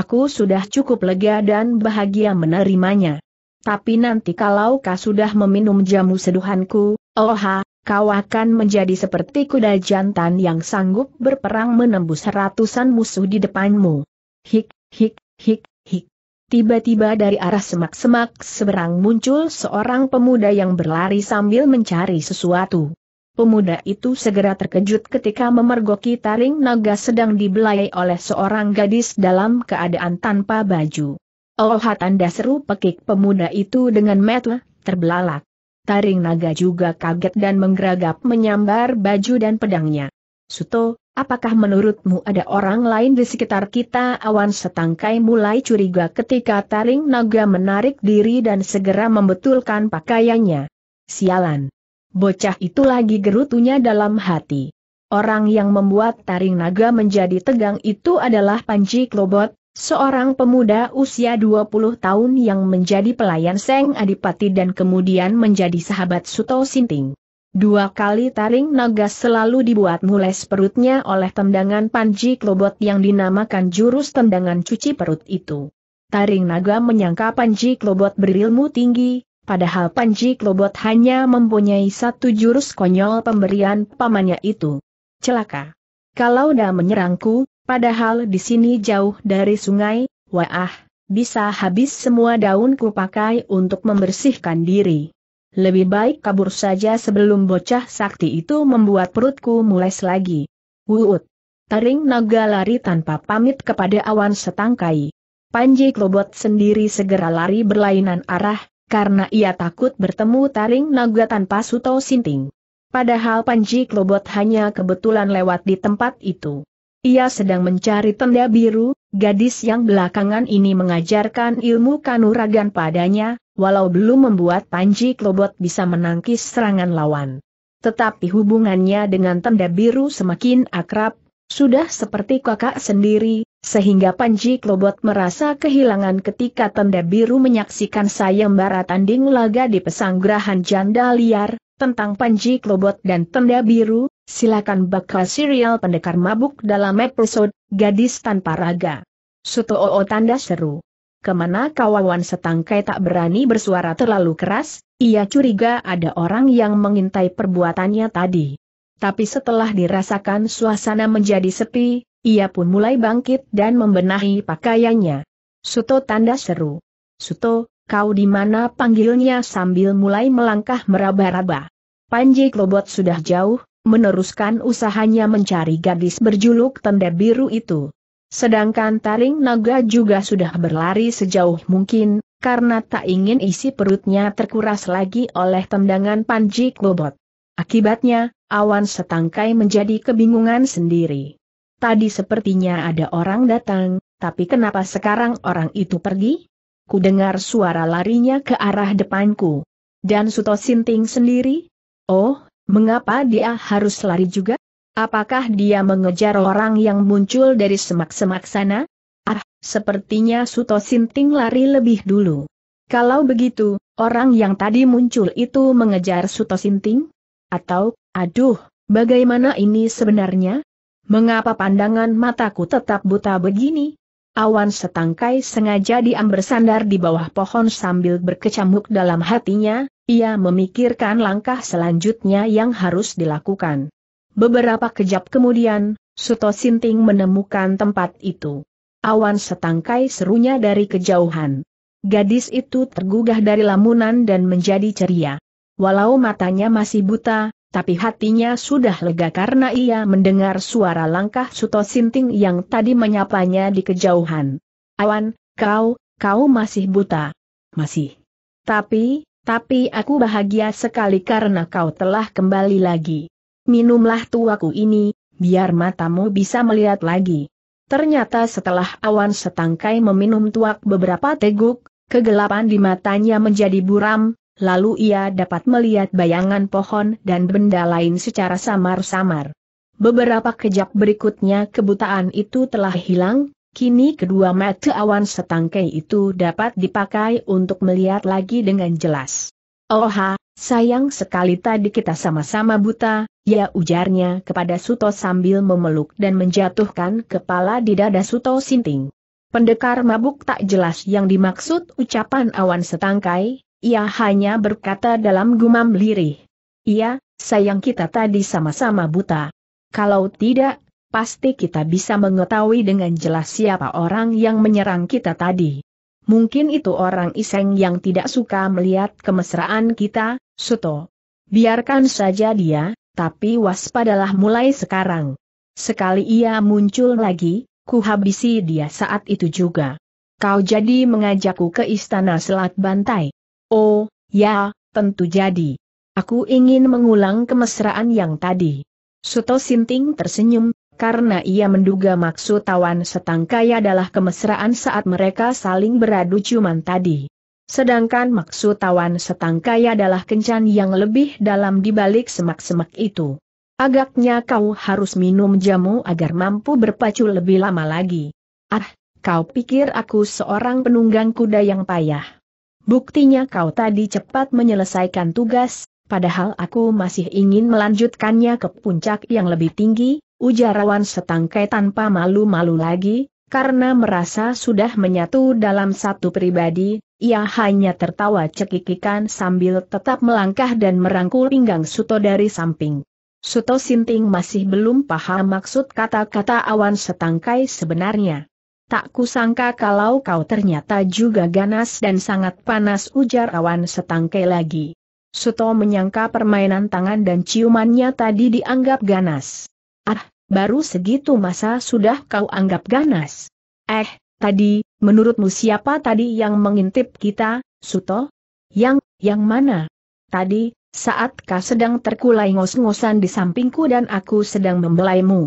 Aku sudah cukup lega dan bahagia menerimanya. Tapi nanti kalau kau sudah meminum jamu seduhanku, oha, kau akan menjadi seperti kuda jantan yang sanggup berperang menembus ratusan musuh di depanmu. Hik, hik, hik, hik. Tiba-tiba dari arah semak-semak seberang muncul seorang pemuda yang berlari sambil mencari sesuatu. Pemuda itu segera terkejut ketika memergoki taring naga sedang dibelai oleh seorang gadis dalam keadaan tanpa baju. Oha tanda seru pekik pemuda itu dengan metu, terbelalak. Taring naga juga kaget dan menggeragap menyambar baju dan pedangnya. Suto, apakah menurutmu ada orang lain di sekitar kita? Awan setangkai mulai curiga ketika taring naga menarik diri dan segera membetulkan pakaiannya. Sialan. Bocah itu lagi gerutunya dalam hati. Orang yang membuat taring naga menjadi tegang itu adalah Panji Klobot, Seorang pemuda usia 20 tahun yang menjadi pelayan Seng Adipati dan kemudian menjadi sahabat Suto Sinting. Dua kali taring naga selalu dibuat mules perutnya oleh tendangan panji klobot yang dinamakan jurus tendangan cuci perut itu. Taring naga menyangka panji klobot berilmu tinggi, padahal panji klobot hanya mempunyai satu jurus konyol pemberian pamannya itu. Celaka! Kalau dah menyerangku, Padahal di sini jauh dari sungai, wah, bisa habis semua daun kupakai untuk membersihkan diri. Lebih baik kabur saja sebelum bocah sakti itu membuat perutku mulai lagi. Wuut. Taring naga lari tanpa pamit kepada awan setangkai. Panji Klobot sendiri segera lari berlainan arah, karena ia takut bertemu taring naga tanpa suto sinting. Padahal Panji Klobot hanya kebetulan lewat di tempat itu. Ia sedang mencari tenda biru, gadis yang belakangan ini mengajarkan ilmu kanuragan padanya, walau belum membuat Panji Klobot bisa menangkis serangan lawan. Tetapi hubungannya dengan tenda biru semakin akrab, sudah seperti kakak sendiri, sehingga Panji Klobot merasa kehilangan ketika tenda biru menyaksikan sayembara tanding laga di pesanggrahan janda liar, tentang Panji Klobot dan Tenda Biru, silakan bakal serial pendekar mabuk dalam episode Gadis Tanpa Raga. Suto oo tanda seru. Kemana kawawan setangkai tak berani bersuara terlalu keras, ia curiga ada orang yang mengintai perbuatannya tadi. Tapi setelah dirasakan suasana menjadi sepi, ia pun mulai bangkit dan membenahi pakaiannya. Suto tanda seru. Suto, Kau di mana panggilnya sambil mulai melangkah meraba-raba. Panji Klobot sudah jauh, meneruskan usahanya mencari gadis berjuluk tenda biru itu. Sedangkan Taring Naga juga sudah berlari sejauh mungkin, karena tak ingin isi perutnya terkuras lagi oleh tendangan Panji Klobot. Akibatnya, awan setangkai menjadi kebingungan sendiri. Tadi sepertinya ada orang datang, tapi kenapa sekarang orang itu pergi? ku dengar suara larinya ke arah depanku. Dan Suto Sinting sendiri? Oh, mengapa dia harus lari juga? Apakah dia mengejar orang yang muncul dari semak-semak sana? Ah, sepertinya Suto Sinting lari lebih dulu. Kalau begitu, orang yang tadi muncul itu mengejar Suto Sinting? Atau, aduh, bagaimana ini sebenarnya? Mengapa pandangan mataku tetap buta begini? Awan setangkai sengaja diam bersandar di bawah pohon sambil berkecamuk dalam hatinya, ia memikirkan langkah selanjutnya yang harus dilakukan. Beberapa kejap kemudian, Suto Sinting menemukan tempat itu. Awan setangkai serunya dari kejauhan. Gadis itu tergugah dari lamunan dan menjadi ceria. Walau matanya masih buta, tapi hatinya sudah lega karena ia mendengar suara langkah Suto Sinting yang tadi menyapanya di kejauhan. Awan, kau, kau masih buta. Masih. Tapi, tapi aku bahagia sekali karena kau telah kembali lagi. Minumlah tuaku ini, biar matamu bisa melihat lagi. Ternyata setelah awan setangkai meminum tuak beberapa teguk, kegelapan di matanya menjadi buram, lalu ia dapat melihat bayangan pohon dan benda lain secara samar-samar. Beberapa kejap berikutnya kebutaan itu telah hilang, kini kedua mata awan setangkai itu dapat dipakai untuk melihat lagi dengan jelas. Oha, sayang sekali tadi kita sama-sama buta, ya ujarnya kepada Suto sambil memeluk dan menjatuhkan kepala di dada Suto Sinting. Pendekar mabuk tak jelas yang dimaksud ucapan awan setangkai, ia hanya berkata dalam gumam lirih. Iya, sayang kita tadi sama-sama buta. Kalau tidak, pasti kita bisa mengetahui dengan jelas siapa orang yang menyerang kita tadi. Mungkin itu orang iseng yang tidak suka melihat kemesraan kita, Suto. Biarkan saja dia, tapi waspadalah mulai sekarang. Sekali ia muncul lagi, kuhabisi dia saat itu juga. Kau jadi mengajakku ke istana Selat Bantai. Oh, ya, tentu jadi. Aku ingin mengulang kemesraan yang tadi. Suto Sinting tersenyum, karena ia menduga maksud tawan setangkai adalah kemesraan saat mereka saling beradu ciuman tadi. Sedangkan maksud tawan setangkai adalah kencan yang lebih dalam dibalik semak-semak itu. Agaknya kau harus minum jamu agar mampu berpacu lebih lama lagi. Ah, kau pikir aku seorang penunggang kuda yang payah. Buktinya kau tadi cepat menyelesaikan tugas, padahal aku masih ingin melanjutkannya ke puncak yang lebih tinggi, ujar Rawan setangkai tanpa malu-malu lagi, karena merasa sudah menyatu dalam satu pribadi, ia hanya tertawa cekikikan sambil tetap melangkah dan merangkul pinggang Suto dari samping. Suto Sinting masih belum paham maksud kata-kata awan setangkai sebenarnya. Tak kusangka kalau kau ternyata juga ganas dan sangat panas ujar awan setangkai lagi. Suto menyangka permainan tangan dan ciumannya tadi dianggap ganas. Ah, baru segitu masa sudah kau anggap ganas? Eh, tadi, menurutmu siapa tadi yang mengintip kita, Suto? Yang, yang mana? Tadi, saat kau sedang terkulai ngos-ngosan di sampingku dan aku sedang membelaimu.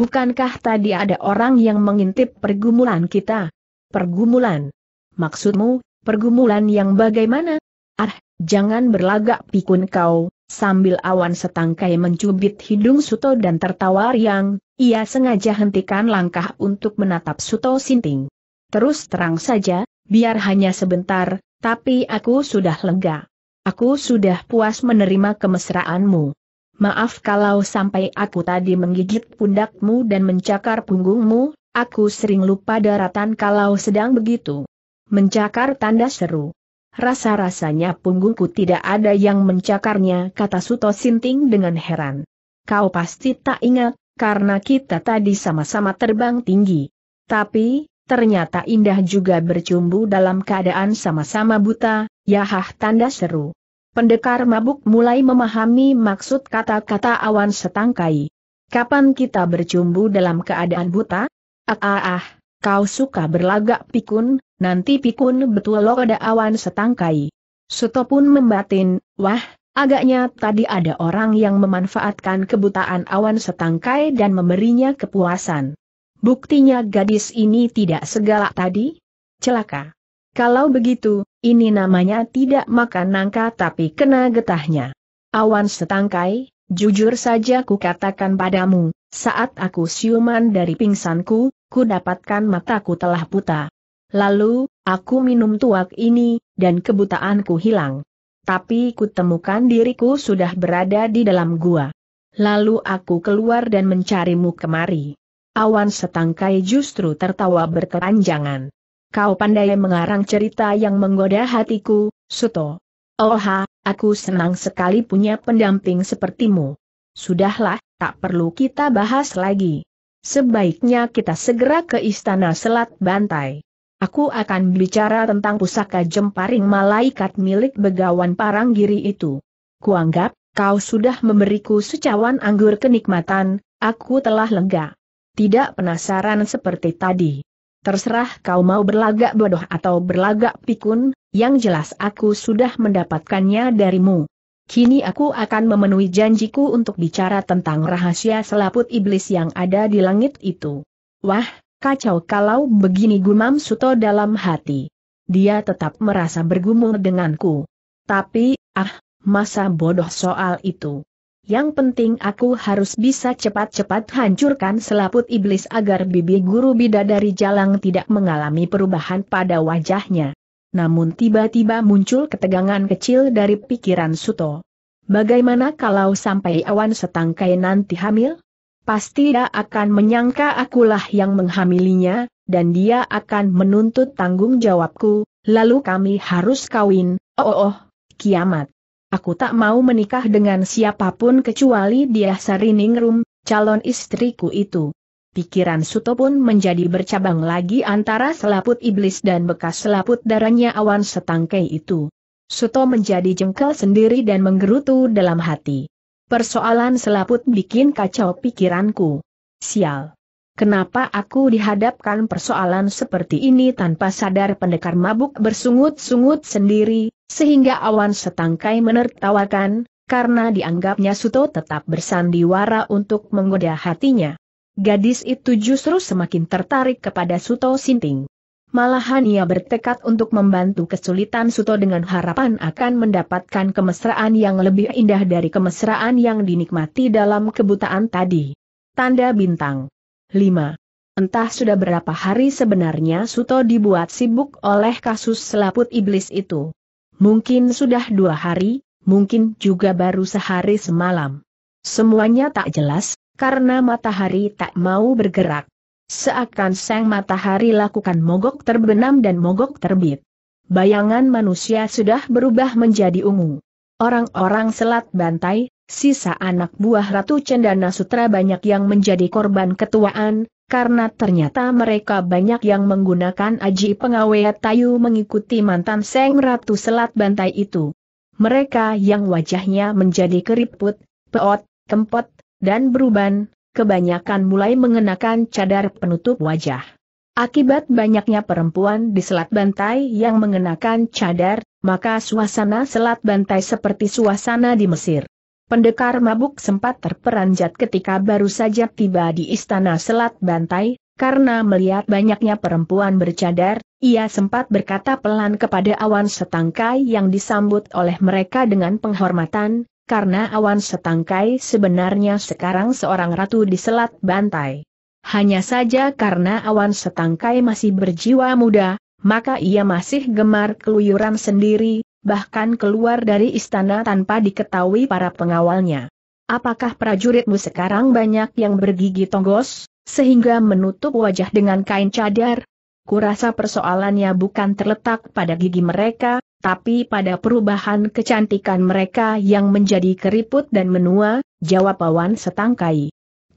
Bukankah tadi ada orang yang mengintip pergumulan kita? Pergumulan? Maksudmu, pergumulan yang bagaimana? Ah, jangan berlagak pikun kau, sambil awan setangkai mencubit hidung Suto dan tertawa riang, ia sengaja hentikan langkah untuk menatap Suto Sinting. Terus terang saja, biar hanya sebentar, tapi aku sudah lega. Aku sudah puas menerima kemesraanmu. Maaf kalau sampai aku tadi menggigit pundakmu dan mencakar punggungmu, aku sering lupa daratan kalau sedang begitu. Mencakar tanda seru. Rasa-rasanya punggungku tidak ada yang mencakarnya, kata Suto Sinting dengan heran. Kau pasti tak ingat, karena kita tadi sama-sama terbang tinggi. Tapi, ternyata indah juga bercumbu dalam keadaan sama-sama buta, yahah tanda seru. Pendekar mabuk mulai memahami maksud kata-kata awan setangkai. Kapan kita bercumbu dalam keadaan buta? Ah ah ah, kau suka berlagak pikun, nanti pikun betul lo ada awan setangkai. Suto pun membatin, wah, agaknya tadi ada orang yang memanfaatkan kebutaan awan setangkai dan memberinya kepuasan. Buktinya gadis ini tidak segala tadi? Celaka. Kalau begitu, ini namanya tidak makan nangka tapi kena getahnya. Awan setangkai, jujur saja ku katakan padamu, saat aku siuman dari pingsanku, ku dapatkan mataku telah buta. Lalu, aku minum tuak ini, dan kebutaanku hilang. Tapi ku temukan diriku sudah berada di dalam gua. Lalu aku keluar dan mencarimu kemari. Awan setangkai justru tertawa berkepanjangan. Kau pandai mengarang cerita yang menggoda hatiku, Suto. Oha, aku senang sekali punya pendamping sepertimu. Sudahlah, tak perlu kita bahas lagi. Sebaiknya kita segera ke Istana Selat Bantai. Aku akan bicara tentang pusaka jemparing malaikat milik begawan Paranggiri itu. Kuanggap, kau sudah memberiku secawan anggur kenikmatan, aku telah lega. Tidak penasaran seperti tadi. Terserah kau mau berlagak bodoh atau berlagak pikun, yang jelas aku sudah mendapatkannya darimu. Kini aku akan memenuhi janjiku untuk bicara tentang rahasia selaput iblis yang ada di langit itu. Wah, kacau kalau begini gumam Suto dalam hati. Dia tetap merasa bergumul denganku. Tapi, ah, masa bodoh soal itu. Yang penting aku harus bisa cepat-cepat hancurkan selaput iblis agar bibi guru bidadari jalang tidak mengalami perubahan pada wajahnya. Namun tiba-tiba muncul ketegangan kecil dari pikiran Suto. Bagaimana kalau sampai awan setangkai nanti hamil? Pasti dia akan menyangka akulah yang menghamilinya, dan dia akan menuntut tanggung jawabku, lalu kami harus kawin, oh oh, oh kiamat. Aku tak mau menikah dengan siapapun kecuali dia Sariningrum, calon istriku itu. Pikiran Suto pun menjadi bercabang lagi antara selaput iblis dan bekas selaput darahnya awan setangkai itu. Suto menjadi jengkel sendiri dan menggerutu dalam hati. Persoalan selaput bikin kacau pikiranku. Sial. Kenapa aku dihadapkan persoalan seperti ini tanpa sadar pendekar mabuk bersungut-sungut sendiri, sehingga awan setangkai menertawakan, karena dianggapnya Suto tetap bersandiwara untuk menggoda hatinya. Gadis itu justru semakin tertarik kepada Suto Sinting. Malahan ia bertekad untuk membantu kesulitan Suto dengan harapan akan mendapatkan kemesraan yang lebih indah dari kemesraan yang dinikmati dalam kebutaan tadi. Tanda bintang 5. Entah sudah berapa hari sebenarnya Suto dibuat sibuk oleh kasus selaput iblis itu. Mungkin sudah dua hari, mungkin juga baru sehari semalam. Semuanya tak jelas, karena matahari tak mau bergerak. Seakan sang matahari lakukan mogok terbenam dan mogok terbit. Bayangan manusia sudah berubah menjadi ungu. Orang-orang selat bantai, sisa anak buah Ratu Cendana Sutra banyak yang menjadi korban ketuaan, karena ternyata mereka banyak yang menggunakan aji pengawet tayu mengikuti mantan Seng Ratu Selat Bantai itu. Mereka yang wajahnya menjadi keriput, peot, kempot, dan beruban, kebanyakan mulai mengenakan cadar penutup wajah. Akibat banyaknya perempuan di Selat Bantai yang mengenakan cadar, maka suasana Selat Bantai seperti suasana di Mesir. Pendekar mabuk sempat terperanjat ketika baru saja tiba di istana Selat Bantai, karena melihat banyaknya perempuan bercadar, ia sempat berkata pelan kepada awan setangkai yang disambut oleh mereka dengan penghormatan, karena awan setangkai sebenarnya sekarang seorang ratu di Selat Bantai. Hanya saja karena awan setangkai masih berjiwa muda, maka ia masih gemar keluyuran sendiri, bahkan keluar dari istana tanpa diketahui para pengawalnya. Apakah prajuritmu sekarang banyak yang bergigi tonggos, sehingga menutup wajah dengan kain cadar? Kurasa persoalannya bukan terletak pada gigi mereka, tapi pada perubahan kecantikan mereka yang menjadi keriput dan menua, jawab Pawan Setangkai.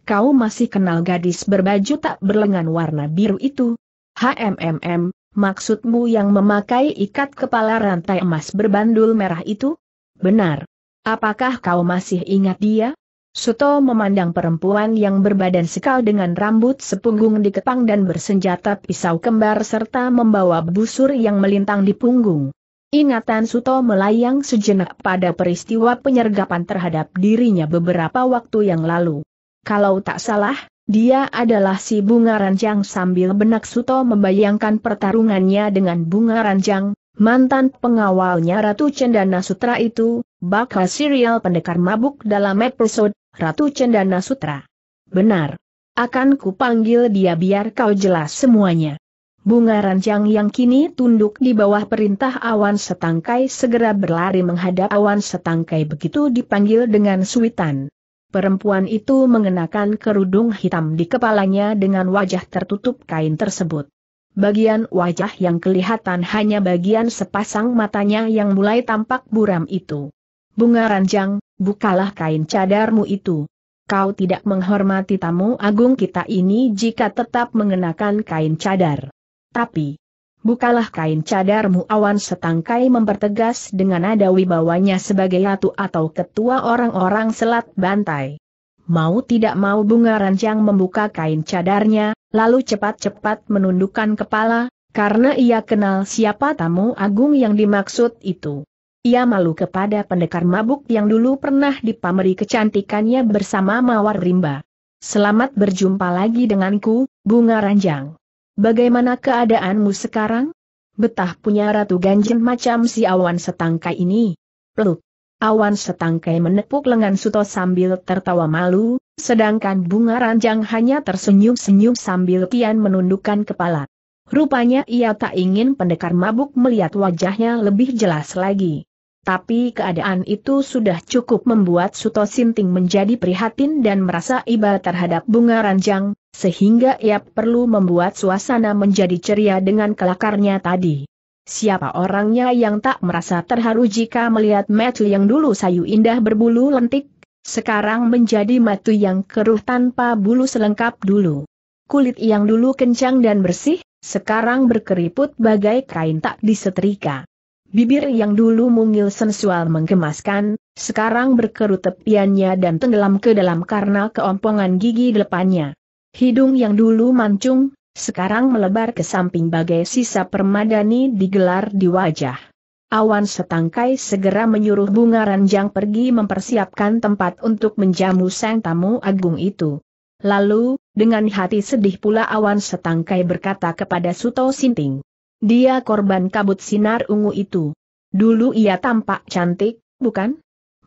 Kau masih kenal gadis berbaju tak berlengan warna biru itu? HMMM, Maksudmu yang memakai ikat kepala rantai emas berbandul merah itu? Benar. Apakah kau masih ingat dia? Suto memandang perempuan yang berbadan sekal dengan rambut sepunggung dikepang dan bersenjata pisau kembar serta membawa busur yang melintang di punggung. Ingatan Suto melayang sejenak pada peristiwa penyergapan terhadap dirinya beberapa waktu yang lalu. Kalau tak salah, dia adalah si bunga ranjang sambil benak Suto membayangkan pertarungannya dengan bunga ranjang, mantan pengawalnya Ratu Cendana Sutra itu, bakal serial pendekar mabuk dalam episode Ratu Cendana Sutra. Benar. Akan kupanggil dia biar kau jelas semuanya. Bunga ranjang yang kini tunduk di bawah perintah awan setangkai segera berlari menghadap awan setangkai begitu dipanggil dengan suitan. Perempuan itu mengenakan kerudung hitam di kepalanya dengan wajah tertutup kain tersebut. Bagian wajah yang kelihatan hanya bagian sepasang matanya yang mulai tampak buram itu. Bunga ranjang, bukalah kain cadarmu itu. Kau tidak menghormati tamu agung kita ini jika tetap mengenakan kain cadar. Tapi, Bukalah kain cadarmu awan setangkai mempertegas dengan ada wibawanya sebagai ratu atau ketua orang-orang selat bantai. Mau tidak mau bunga ranjang membuka kain cadarnya, lalu cepat-cepat menundukkan kepala, karena ia kenal siapa tamu agung yang dimaksud itu. Ia malu kepada pendekar mabuk yang dulu pernah dipameri kecantikannya bersama Mawar Rimba. Selamat berjumpa lagi denganku, Bunga Ranjang. Bagaimana keadaanmu sekarang? Betah punya Ratu Ganjen macam si awan setangkai ini. Peluk. Awan setangkai menepuk lengan Suto sambil tertawa malu, sedangkan bunga ranjang hanya tersenyum-senyum sambil kian menundukkan kepala. Rupanya ia tak ingin pendekar mabuk melihat wajahnya lebih jelas lagi. Tapi keadaan itu sudah cukup membuat Suto Sinting menjadi prihatin dan merasa iba terhadap bunga ranjang, sehingga ia perlu membuat suasana menjadi ceria dengan kelakarnya tadi. Siapa orangnya yang tak merasa terharu jika melihat metu yang dulu sayu indah berbulu lentik, sekarang menjadi metu yang keruh tanpa bulu selengkap dulu. Kulit yang dulu kencang dan bersih, sekarang berkeriput bagai kain tak disetrika. Bibir yang dulu mungil sensual menggemaskan, sekarang berkerut tepiannya dan tenggelam ke dalam karena keompongan gigi depannya. Hidung yang dulu mancung, sekarang melebar ke samping bagai sisa permadani digelar di wajah. Awan setangkai segera menyuruh bunga ranjang pergi mempersiapkan tempat untuk menjamu sang tamu agung itu. Lalu, dengan hati sedih pula awan setangkai berkata kepada Suto Sinting. Dia korban kabut sinar ungu itu. Dulu ia tampak cantik, bukan?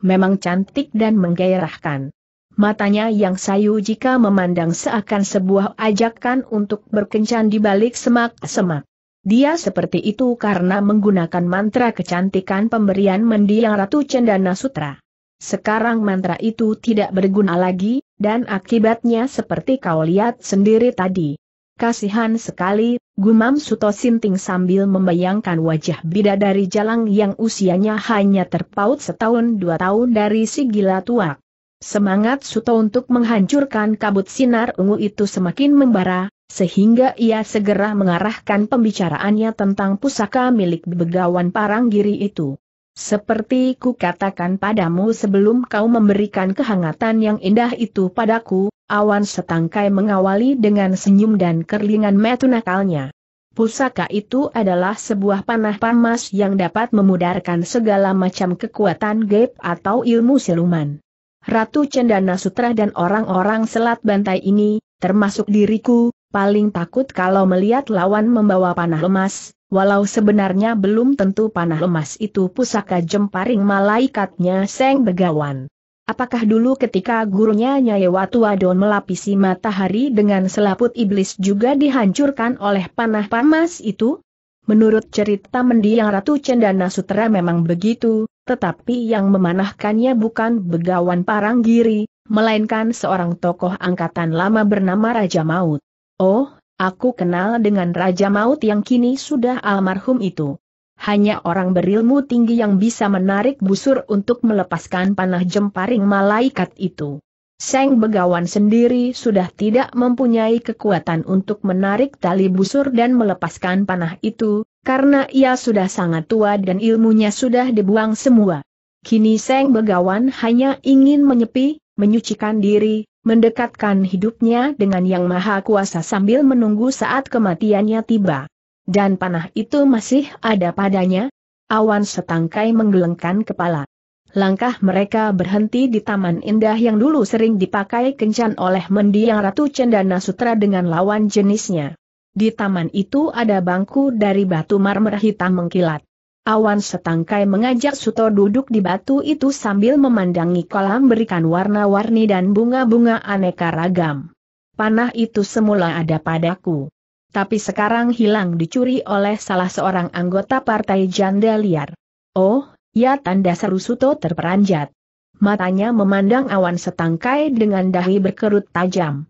Memang cantik dan menggairahkan. Matanya yang sayu jika memandang seakan sebuah ajakan untuk berkencan di balik semak-semak. Dia seperti itu karena menggunakan mantra kecantikan pemberian mendiang Ratu Cendana Sutra. Sekarang mantra itu tidak berguna lagi, dan akibatnya seperti kau lihat sendiri tadi. Kasihan sekali, gumam Suto Sinting sambil membayangkan wajah bidadari jalang yang usianya hanya terpaut setahun dua tahun dari si gila tuak. Semangat Suto untuk menghancurkan kabut sinar ungu itu semakin membara, sehingga ia segera mengarahkan pembicaraannya tentang pusaka milik begawan Paranggiri itu. Seperti ku katakan padamu sebelum kau memberikan kehangatan yang indah itu padaku, awan setangkai mengawali dengan senyum dan kerlingan metu nakalnya. Pusaka itu adalah sebuah panah pamas yang dapat memudarkan segala macam kekuatan gaib atau ilmu siluman. Ratu Cendana Sutra dan orang-orang Selat Bantai ini, termasuk diriku, paling takut kalau melihat lawan membawa panah lemas, walau sebenarnya belum tentu panah lemas itu pusaka jemparing malaikatnya Seng Begawan. Apakah dulu ketika gurunya Nyai Watu Adon melapisi matahari dengan selaput iblis juga dihancurkan oleh panah pamas itu? Menurut cerita mendiang Ratu Cendana Sutra memang begitu, tetapi yang memanahkannya bukan begawan Paranggiri, melainkan seorang tokoh angkatan lama bernama Raja Maut. Oh, aku kenal dengan Raja Maut yang kini sudah almarhum itu. Hanya orang berilmu tinggi yang bisa menarik busur untuk melepaskan panah jemparing malaikat itu. Seng Begawan sendiri sudah tidak mempunyai kekuatan untuk menarik tali busur dan melepaskan panah itu, karena ia sudah sangat tua dan ilmunya sudah dibuang semua. Kini Seng Begawan hanya ingin menyepi, menyucikan diri, mendekatkan hidupnya dengan Yang Maha Kuasa sambil menunggu saat kematiannya tiba. Dan panah itu masih ada padanya, awan setangkai menggelengkan kepala. Langkah mereka berhenti di taman indah yang dulu sering dipakai kencan oleh mendiang Ratu Cendana Sutra dengan lawan jenisnya. Di taman itu ada bangku dari batu marmer hitam mengkilat. Awan setangkai mengajak Suto duduk di batu itu sambil memandangi kolam berikan warna-warni dan bunga-bunga aneka ragam. Panah itu semula ada padaku. Tapi sekarang hilang dicuri oleh salah seorang anggota partai janda liar. Oh, ya tanda seru Suto terperanjat. Matanya memandang awan setangkai dengan dahi berkerut tajam.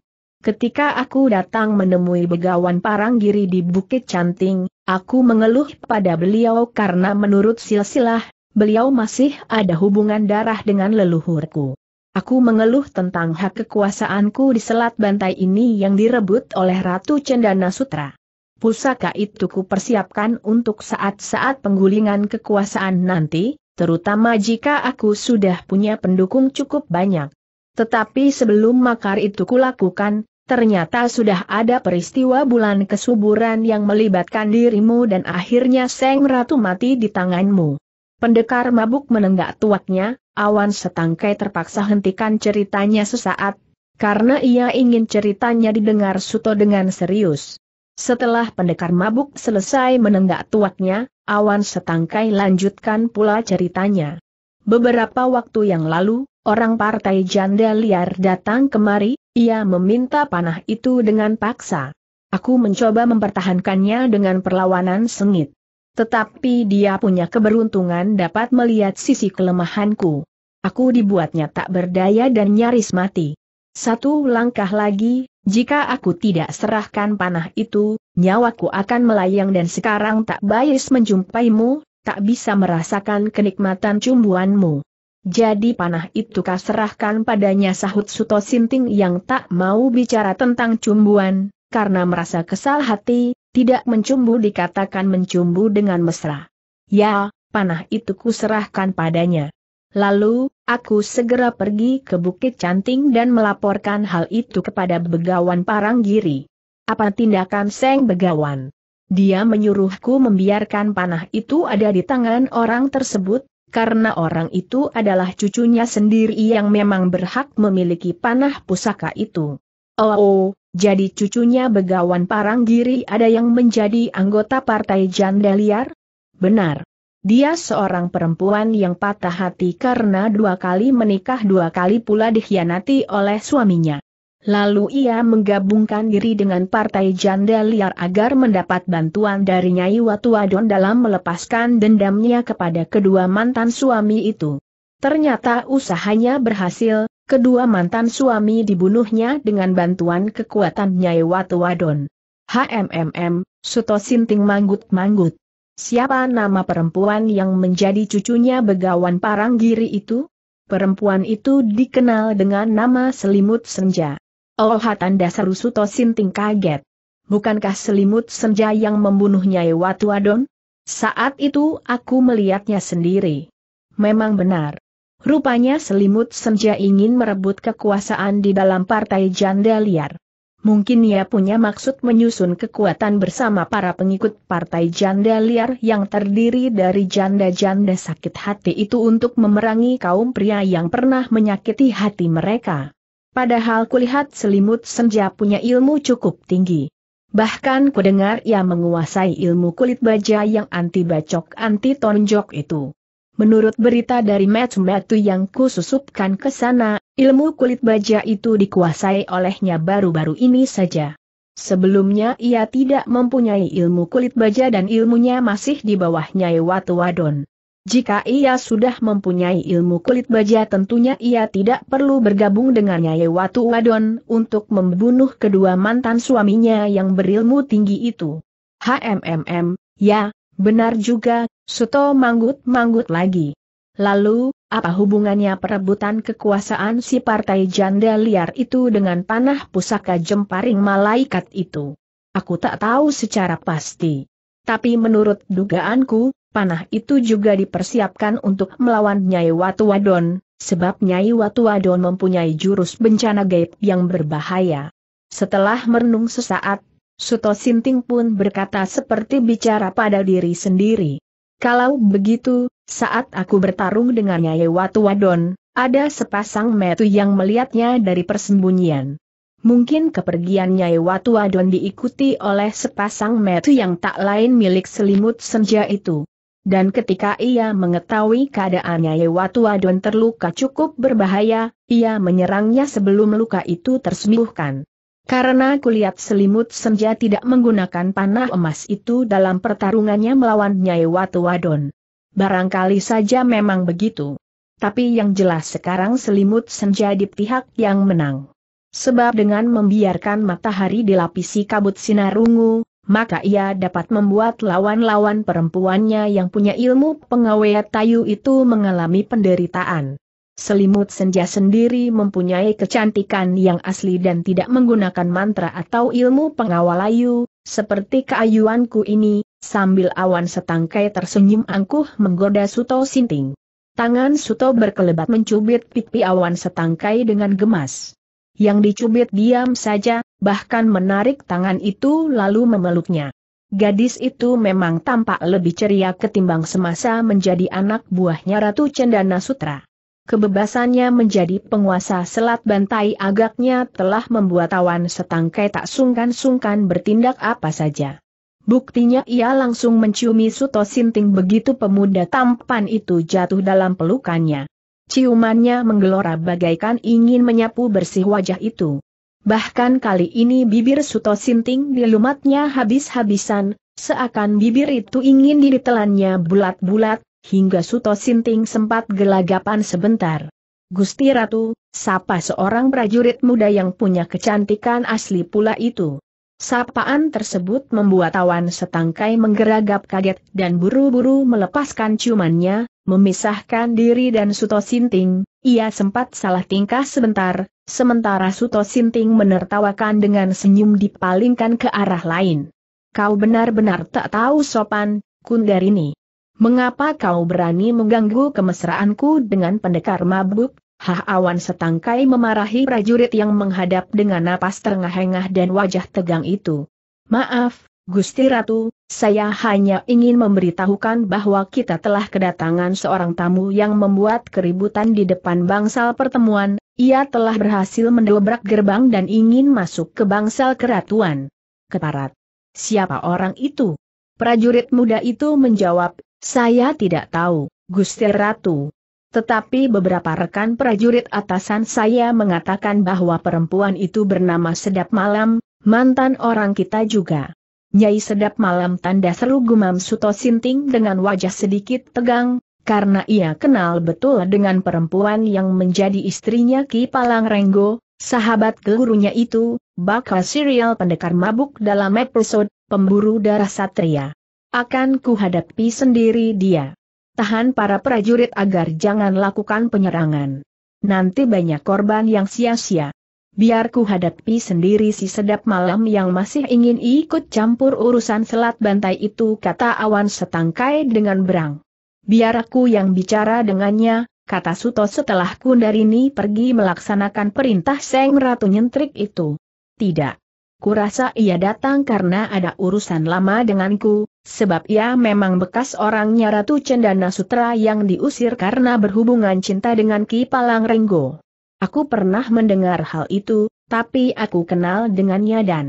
Ketika aku datang menemui Begawan Paranggiri di Bukit Canting, aku mengeluh pada beliau karena menurut silsilah, beliau masih ada hubungan darah dengan leluhurku. Aku mengeluh tentang hak kekuasaanku di Selat Bantai ini yang direbut oleh Ratu Cendana Sutra. Pusaka itu ku persiapkan untuk saat-saat penggulingan kekuasaan nanti, terutama jika aku sudah punya pendukung cukup banyak. Tetapi sebelum makar itu kulakukan, ternyata sudah ada peristiwa bulan kesuburan yang melibatkan dirimu dan akhirnya Seng Ratu mati di tanganmu. Pendekar mabuk menenggak tuaknya, awan setangkai terpaksa hentikan ceritanya sesaat, karena ia ingin ceritanya didengar Suto dengan serius. Setelah pendekar mabuk selesai menenggak tuaknya, awan setangkai lanjutkan pula ceritanya. Beberapa waktu yang lalu, orang partai janda liar datang kemari, ia meminta panah itu dengan paksa. Aku mencoba mempertahankannya dengan perlawanan sengit. Tetapi dia punya keberuntungan dapat melihat sisi kelemahanku. Aku dibuatnya tak berdaya dan nyaris mati. Satu langkah lagi, jika aku tidak serahkan panah itu, nyawaku akan melayang dan sekarang tak bayis menjumpaimu, tak bisa merasakan kenikmatan cumbuanmu. Jadi panah itu kaserahkan padanya sahut Suto Sinting yang tak mau bicara tentang cumbuan, karena merasa kesal hati, tidak mencumbu dikatakan mencumbu dengan mesra. Ya, panah itu kuserahkan padanya. Lalu, aku segera pergi ke Bukit Canting dan melaporkan hal itu kepada Begawan Paranggiri. Apa tindakan Seng Begawan? Dia menyuruhku membiarkan panah itu ada di tangan orang tersebut, karena orang itu adalah cucunya sendiri yang memang berhak memiliki panah pusaka itu. Oh, oh jadi cucunya Begawan Paranggiri ada yang menjadi anggota partai janda liar? Benar. Dia seorang perempuan yang patah hati karena dua kali menikah dua kali pula dikhianati oleh suaminya. Lalu ia menggabungkan diri dengan partai janda liar agar mendapat bantuan dari Nyai Watuadon dalam melepaskan dendamnya kepada kedua mantan suami itu. Ternyata usahanya berhasil, kedua mantan suami dibunuhnya dengan bantuan kekuatan Nyai Watuadon. HMMM, Suto Sinting manggut-manggut. Siapa nama perempuan yang menjadi cucunya begawan Paranggiri itu? Perempuan itu dikenal dengan nama Selimut Senja. Oh hatan dasar Usuto Sinting kaget. Bukankah selimut senja yang membunuh Nyai Watu Adon? Saat itu aku melihatnya sendiri. Memang benar. Rupanya selimut senja ingin merebut kekuasaan di dalam partai janda liar. Mungkin ia punya maksud menyusun kekuatan bersama para pengikut partai janda liar yang terdiri dari janda-janda sakit hati itu untuk memerangi kaum pria yang pernah menyakiti hati mereka. Padahal kulihat selimut senja punya ilmu cukup tinggi. Bahkan kudengar ia menguasai ilmu kulit baja yang anti bacok anti tonjok itu. Menurut berita dari Matthew yang kususupkan ke sana, ilmu kulit baja itu dikuasai olehnya baru-baru ini saja. Sebelumnya ia tidak mempunyai ilmu kulit baja dan ilmunya masih di bawah Nyai Watu Wadon. Jika ia sudah mempunyai ilmu kulit baja tentunya ia tidak perlu bergabung dengan Nyai Watu Wadon untuk membunuh kedua mantan suaminya yang berilmu tinggi itu. HMMM, ya, benar juga, Suto manggut-manggut lagi. Lalu, apa hubungannya perebutan kekuasaan si partai janda liar itu dengan panah pusaka jemparing malaikat itu? Aku tak tahu secara pasti. Tapi menurut dugaanku, panah itu juga dipersiapkan untuk melawan Nyai Watu Wadon, sebab Nyai Watu Wadon mempunyai jurus bencana gaib yang berbahaya. Setelah merenung sesaat, Suto Sinting pun berkata seperti bicara pada diri sendiri. Kalau begitu, saat aku bertarung dengan Nyai Watu Wadon, ada sepasang metu yang melihatnya dari persembunyian. Mungkin kepergian Nyai Watu Wadon diikuti oleh sepasang metu yang tak lain milik selimut senja itu dan ketika ia mengetahui keadaannya Yewatu Adon terluka cukup berbahaya, ia menyerangnya sebelum luka itu tersembuhkan. Karena kulihat selimut senja tidak menggunakan panah emas itu dalam pertarungannya melawan Nyai Watu Wadon. Barangkali saja memang begitu. Tapi yang jelas sekarang selimut senja di pihak yang menang. Sebab dengan membiarkan matahari dilapisi kabut sinar ungu, maka ia dapat membuat lawan-lawan perempuannya yang punya ilmu pengawet tayu itu mengalami penderitaan. Selimut senja sendiri mempunyai kecantikan yang asli dan tidak menggunakan mantra atau ilmu pengawal ayu, seperti keayuanku ini, sambil awan setangkai tersenyum angkuh menggoda Suto Sinting. Tangan Suto berkelebat mencubit pipi awan setangkai dengan gemas. Yang dicubit diam saja, bahkan menarik tangan itu lalu memeluknya. Gadis itu memang tampak lebih ceria ketimbang semasa menjadi anak buahnya Ratu Cendana Sutra. Kebebasannya menjadi penguasa Selat Bantai agaknya telah membuat tawan setangkai tak sungkan-sungkan bertindak apa saja. Buktinya ia langsung menciumi Suto Sinting begitu pemuda tampan itu jatuh dalam pelukannya. Ciumannya menggelora bagaikan ingin menyapu bersih wajah itu. Bahkan kali ini bibir Suto Sinting dilumatnya habis-habisan, seakan bibir itu ingin ditelannya bulat-bulat, hingga Suto Sinting sempat gelagapan sebentar. Gusti Ratu, sapa seorang prajurit muda yang punya kecantikan asli pula itu. Sapaan tersebut membuat tawan setangkai menggeragap kaget dan buru-buru melepaskan ciumannya, memisahkan diri dan Suto Sinting, ia sempat salah tingkah sebentar, Sementara Suto Sinting menertawakan dengan senyum dipalingkan ke arah lain. Kau benar-benar tak tahu sopan, ini. Mengapa kau berani mengganggu kemesraanku dengan pendekar mabuk? Hah awan setangkai memarahi prajurit yang menghadap dengan napas terengah-engah dan wajah tegang itu. Maaf, Gusti Ratu, saya hanya ingin memberitahukan bahwa kita telah kedatangan seorang tamu yang membuat keributan di depan bangsal pertemuan, ia telah berhasil mendobrak gerbang dan ingin masuk ke bangsal keratuan. Keparat. Siapa orang itu? Prajurit muda itu menjawab, saya tidak tahu, Gusti Ratu. Tetapi beberapa rekan prajurit atasan saya mengatakan bahwa perempuan itu bernama Sedap Malam, mantan orang kita juga. Nyai Sedap Malam tanda seru gumam Suto Sinting dengan wajah sedikit tegang, karena ia kenal betul dengan perempuan yang menjadi istrinya Ki Palang Renggo, sahabat gurunya itu, bakal serial pendekar mabuk dalam episode Pemburu Darah Satria. Akan kuhadapi sendiri dia. Tahan para prajurit agar jangan lakukan penyerangan. Nanti banyak korban yang sia-sia. Biar ku hadapi sendiri si sedap malam yang masih ingin ikut campur urusan selat bantai itu kata awan setangkai dengan berang. Biar aku yang bicara dengannya, kata Suto setelah Kundarini pergi melaksanakan perintah Seng Ratu nyentrik itu. Tidak. Kurasa ia datang karena ada urusan lama denganku, sebab ia memang bekas orangnya Ratu Cendana Sutra yang diusir karena berhubungan cinta dengan Ki Palang Renggo. Aku pernah mendengar hal itu, tapi aku kenal dengannya dan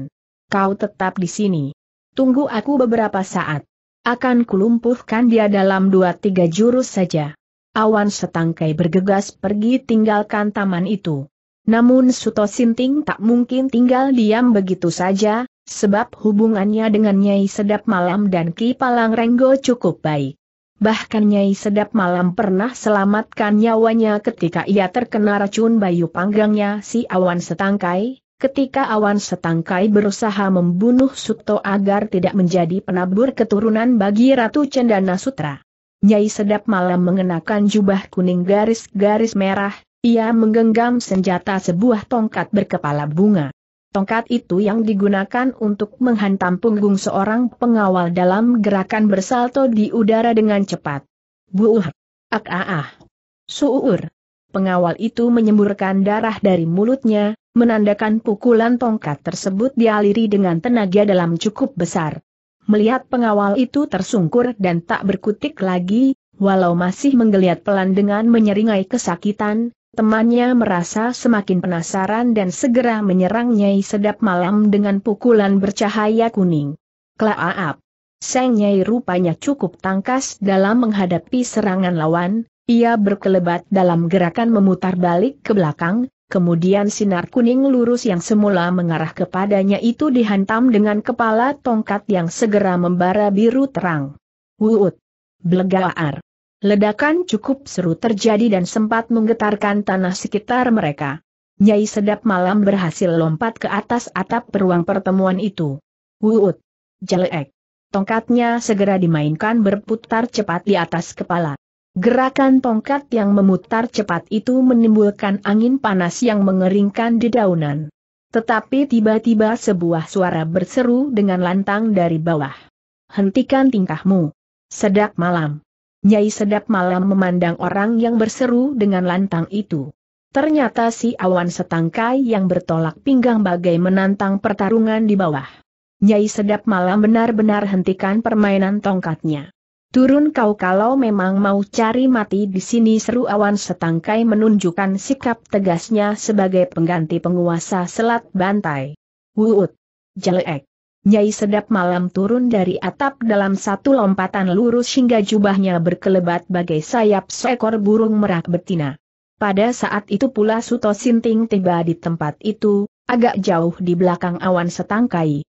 kau tetap di sini. Tunggu aku beberapa saat. Akan kulumpuhkan dia dalam dua tiga jurus saja. Awan setangkai bergegas pergi tinggalkan taman itu. Namun Suto Sinting tak mungkin tinggal diam begitu saja, sebab hubungannya dengan Nyai Sedap Malam dan Ki Palang Renggo cukup baik. Bahkan Nyai Sedap Malam pernah selamatkan nyawanya ketika ia terkena racun bayu panggangnya si awan setangkai, ketika awan setangkai berusaha membunuh Suto agar tidak menjadi penabur keturunan bagi Ratu Cendana Sutra. Nyai Sedap malam mengenakan jubah kuning garis-garis merah, ia menggenggam senjata sebuah tongkat berkepala bunga. Tongkat itu yang digunakan untuk menghantam punggung seorang pengawal dalam gerakan bersalto di udara dengan cepat. Buuh! Ak ah ah! Suur! Pengawal itu menyemburkan darah dari mulutnya, menandakan pukulan tongkat tersebut dialiri dengan tenaga dalam cukup besar. Melihat pengawal itu tersungkur dan tak berkutik lagi, walau masih menggeliat pelan dengan menyeringai kesakitan, temannya merasa semakin penasaran dan segera menyerang Nyai Sedap Malam dengan pukulan bercahaya kuning. Klaaap! Sang Nyai rupanya cukup tangkas dalam menghadapi serangan lawan, ia berkelebat dalam gerakan memutar balik ke belakang, Kemudian sinar kuning lurus yang semula mengarah kepadanya itu dihantam dengan kepala tongkat yang segera membara biru terang. Wuut! Blegaar! Ledakan cukup seru terjadi dan sempat menggetarkan tanah sekitar mereka. Nyai Sedap Malam berhasil lompat ke atas atap peruang pertemuan itu. Wuut! Jelek! Tongkatnya segera dimainkan berputar cepat di atas kepala. Gerakan tongkat yang memutar cepat itu menimbulkan angin panas yang mengeringkan di daunan. Tetapi tiba-tiba sebuah suara berseru dengan lantang dari bawah. Hentikan tingkahmu. Sedap malam. Nyai sedap malam memandang orang yang berseru dengan lantang itu. Ternyata si awan setangkai yang bertolak pinggang bagai menantang pertarungan di bawah. Nyai sedap malam benar-benar hentikan permainan tongkatnya. Turun kau kalau memang mau cari mati di sini seru awan setangkai menunjukkan sikap tegasnya sebagai pengganti penguasa selat bantai. Wuut. Jelek. Nyai sedap malam turun dari atap dalam satu lompatan lurus hingga jubahnya berkelebat bagai sayap seekor burung merak betina. Pada saat itu pula Suto Sinting tiba di tempat itu, agak jauh di belakang awan setangkai.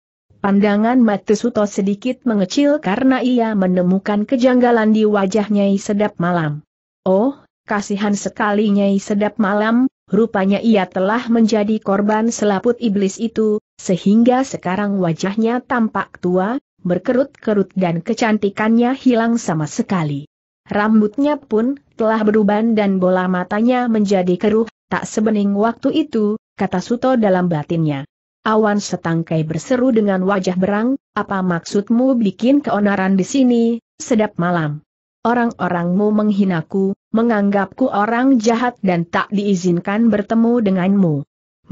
Pandangan Suto sedikit mengecil karena ia menemukan kejanggalan di wajah Nyai Sedap Malam. Oh, kasihan sekali Nyai Sedap Malam, Rupanya ia telah menjadi korban selaput iblis itu, sehingga sekarang wajahnya tampak tua, berkerut-kerut dan kecantikannya hilang sama sekali. Rambutnya pun telah beruban dan bola matanya menjadi keruh, tak sebening waktu itu, kata Suto dalam batinnya. Awan setangkai berseru dengan wajah berang, apa maksudmu bikin keonaran di sini, sedap malam. Orang-orangmu menghinaku, menganggapku orang jahat dan tak diizinkan bertemu denganmu.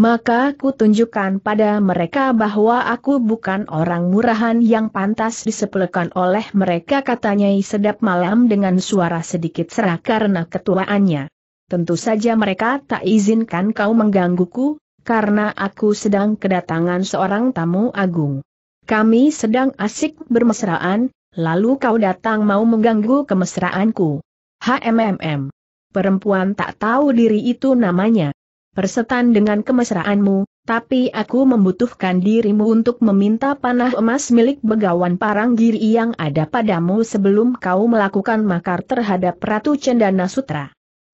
Maka ku tunjukkan pada mereka bahwa aku bukan orang murahan yang pantas disepelekan oleh mereka katanya sedap malam dengan suara sedikit serah karena ketuaannya. Tentu saja mereka tak izinkan kau menggangguku, karena aku sedang kedatangan seorang tamu agung. Kami sedang asik bermesraan, lalu kau datang mau mengganggu kemesraanku. HMMM. Perempuan tak tahu diri itu namanya. Persetan dengan kemesraanmu, tapi aku membutuhkan dirimu untuk meminta panah emas milik begawan Paranggiri yang ada padamu sebelum kau melakukan makar terhadap Ratu Cendana Sutra.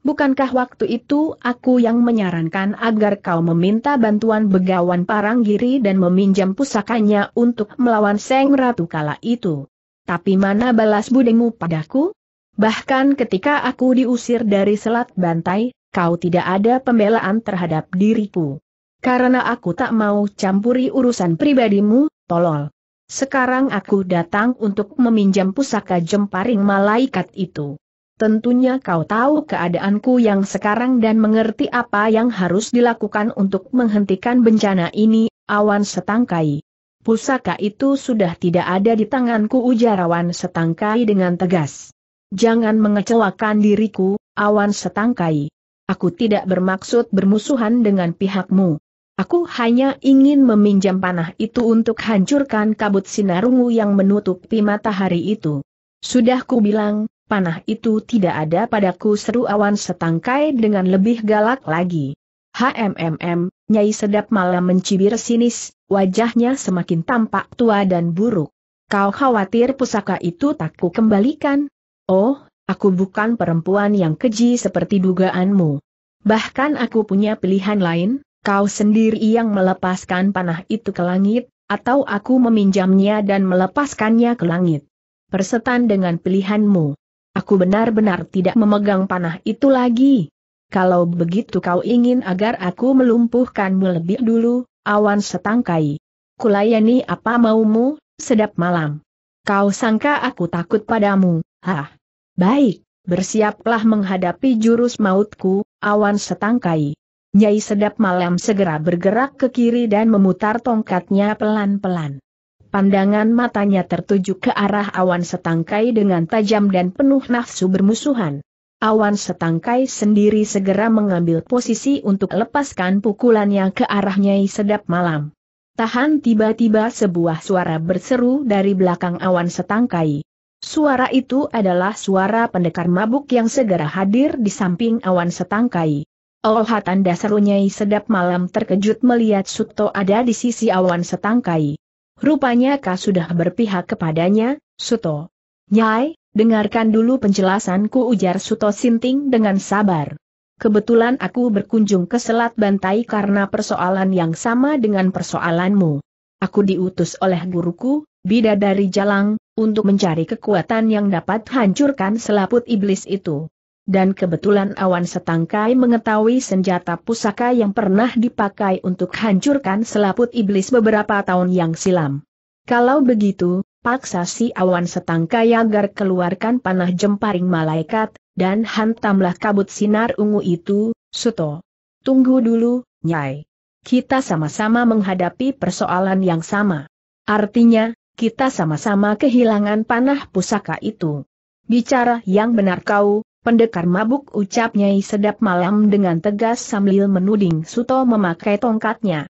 Bukankah waktu itu aku yang menyarankan agar kau meminta bantuan begawan Paranggiri dan meminjam pusakanya untuk melawan Seng Ratu kala itu? Tapi mana balas budimu padaku? Bahkan ketika aku diusir dari Selat Bantai, kau tidak ada pembelaan terhadap diriku. Karena aku tak mau campuri urusan pribadimu, tolol. Sekarang aku datang untuk meminjam pusaka jemparing malaikat itu. Tentunya kau tahu keadaanku yang sekarang dan mengerti apa yang harus dilakukan untuk menghentikan bencana ini, awan setangkai. Pusaka itu sudah tidak ada di tanganku Ujarawan setangkai dengan tegas. Jangan mengecewakan diriku, awan setangkai. Aku tidak bermaksud bermusuhan dengan pihakmu. Aku hanya ingin meminjam panah itu untuk hancurkan kabut sinarungu yang menutupi matahari itu. Sudah ku bilang, panah itu tidak ada padaku seru awan setangkai dengan lebih galak lagi. HMMM, Nyai Sedap malah mencibir sinis, wajahnya semakin tampak tua dan buruk. Kau khawatir pusaka itu tak ku kembalikan? Oh, aku bukan perempuan yang keji seperti dugaanmu. Bahkan aku punya pilihan lain, kau sendiri yang melepaskan panah itu ke langit, atau aku meminjamnya dan melepaskannya ke langit. Persetan dengan pilihanmu. Aku benar-benar tidak memegang panah itu lagi. Kalau begitu kau ingin agar aku melumpuhkanmu lebih dulu, awan setangkai. Kulayani apa maumu, sedap malam. Kau sangka aku takut padamu, hah? Baik, bersiaplah menghadapi jurus mautku, awan setangkai. Nyai sedap malam segera bergerak ke kiri dan memutar tongkatnya pelan-pelan. Pandangan matanya tertuju ke arah awan setangkai dengan tajam dan penuh nafsu bermusuhan. Awan setangkai sendiri segera mengambil posisi untuk lepaskan pukulannya ke arahnya sedap malam. Tahan tiba-tiba sebuah suara berseru dari belakang awan setangkai. Suara itu adalah suara pendekar mabuk yang segera hadir di samping awan setangkai. Oh tanda serunya sedap malam terkejut melihat Suto ada di sisi awan setangkai. Rupanya kau sudah berpihak kepadanya, Suto. Nyai, dengarkan dulu penjelasanku ujar Suto Sinting dengan sabar. Kebetulan aku berkunjung ke Selat Bantai karena persoalan yang sama dengan persoalanmu. Aku diutus oleh guruku, Bidadari dari Jalang, untuk mencari kekuatan yang dapat hancurkan selaput iblis itu dan kebetulan awan setangkai mengetahui senjata pusaka yang pernah dipakai untuk hancurkan selaput iblis beberapa tahun yang silam. Kalau begitu, paksa si awan setangkai agar keluarkan panah jemparing malaikat, dan hantamlah kabut sinar ungu itu, Suto. Tunggu dulu, Nyai. Kita sama-sama menghadapi persoalan yang sama. Artinya, kita sama-sama kehilangan panah pusaka itu. Bicara yang benar kau, Pendekar mabuk ucap Nyai Sedap Malam dengan tegas sambil menuding Suto memakai tongkatnya.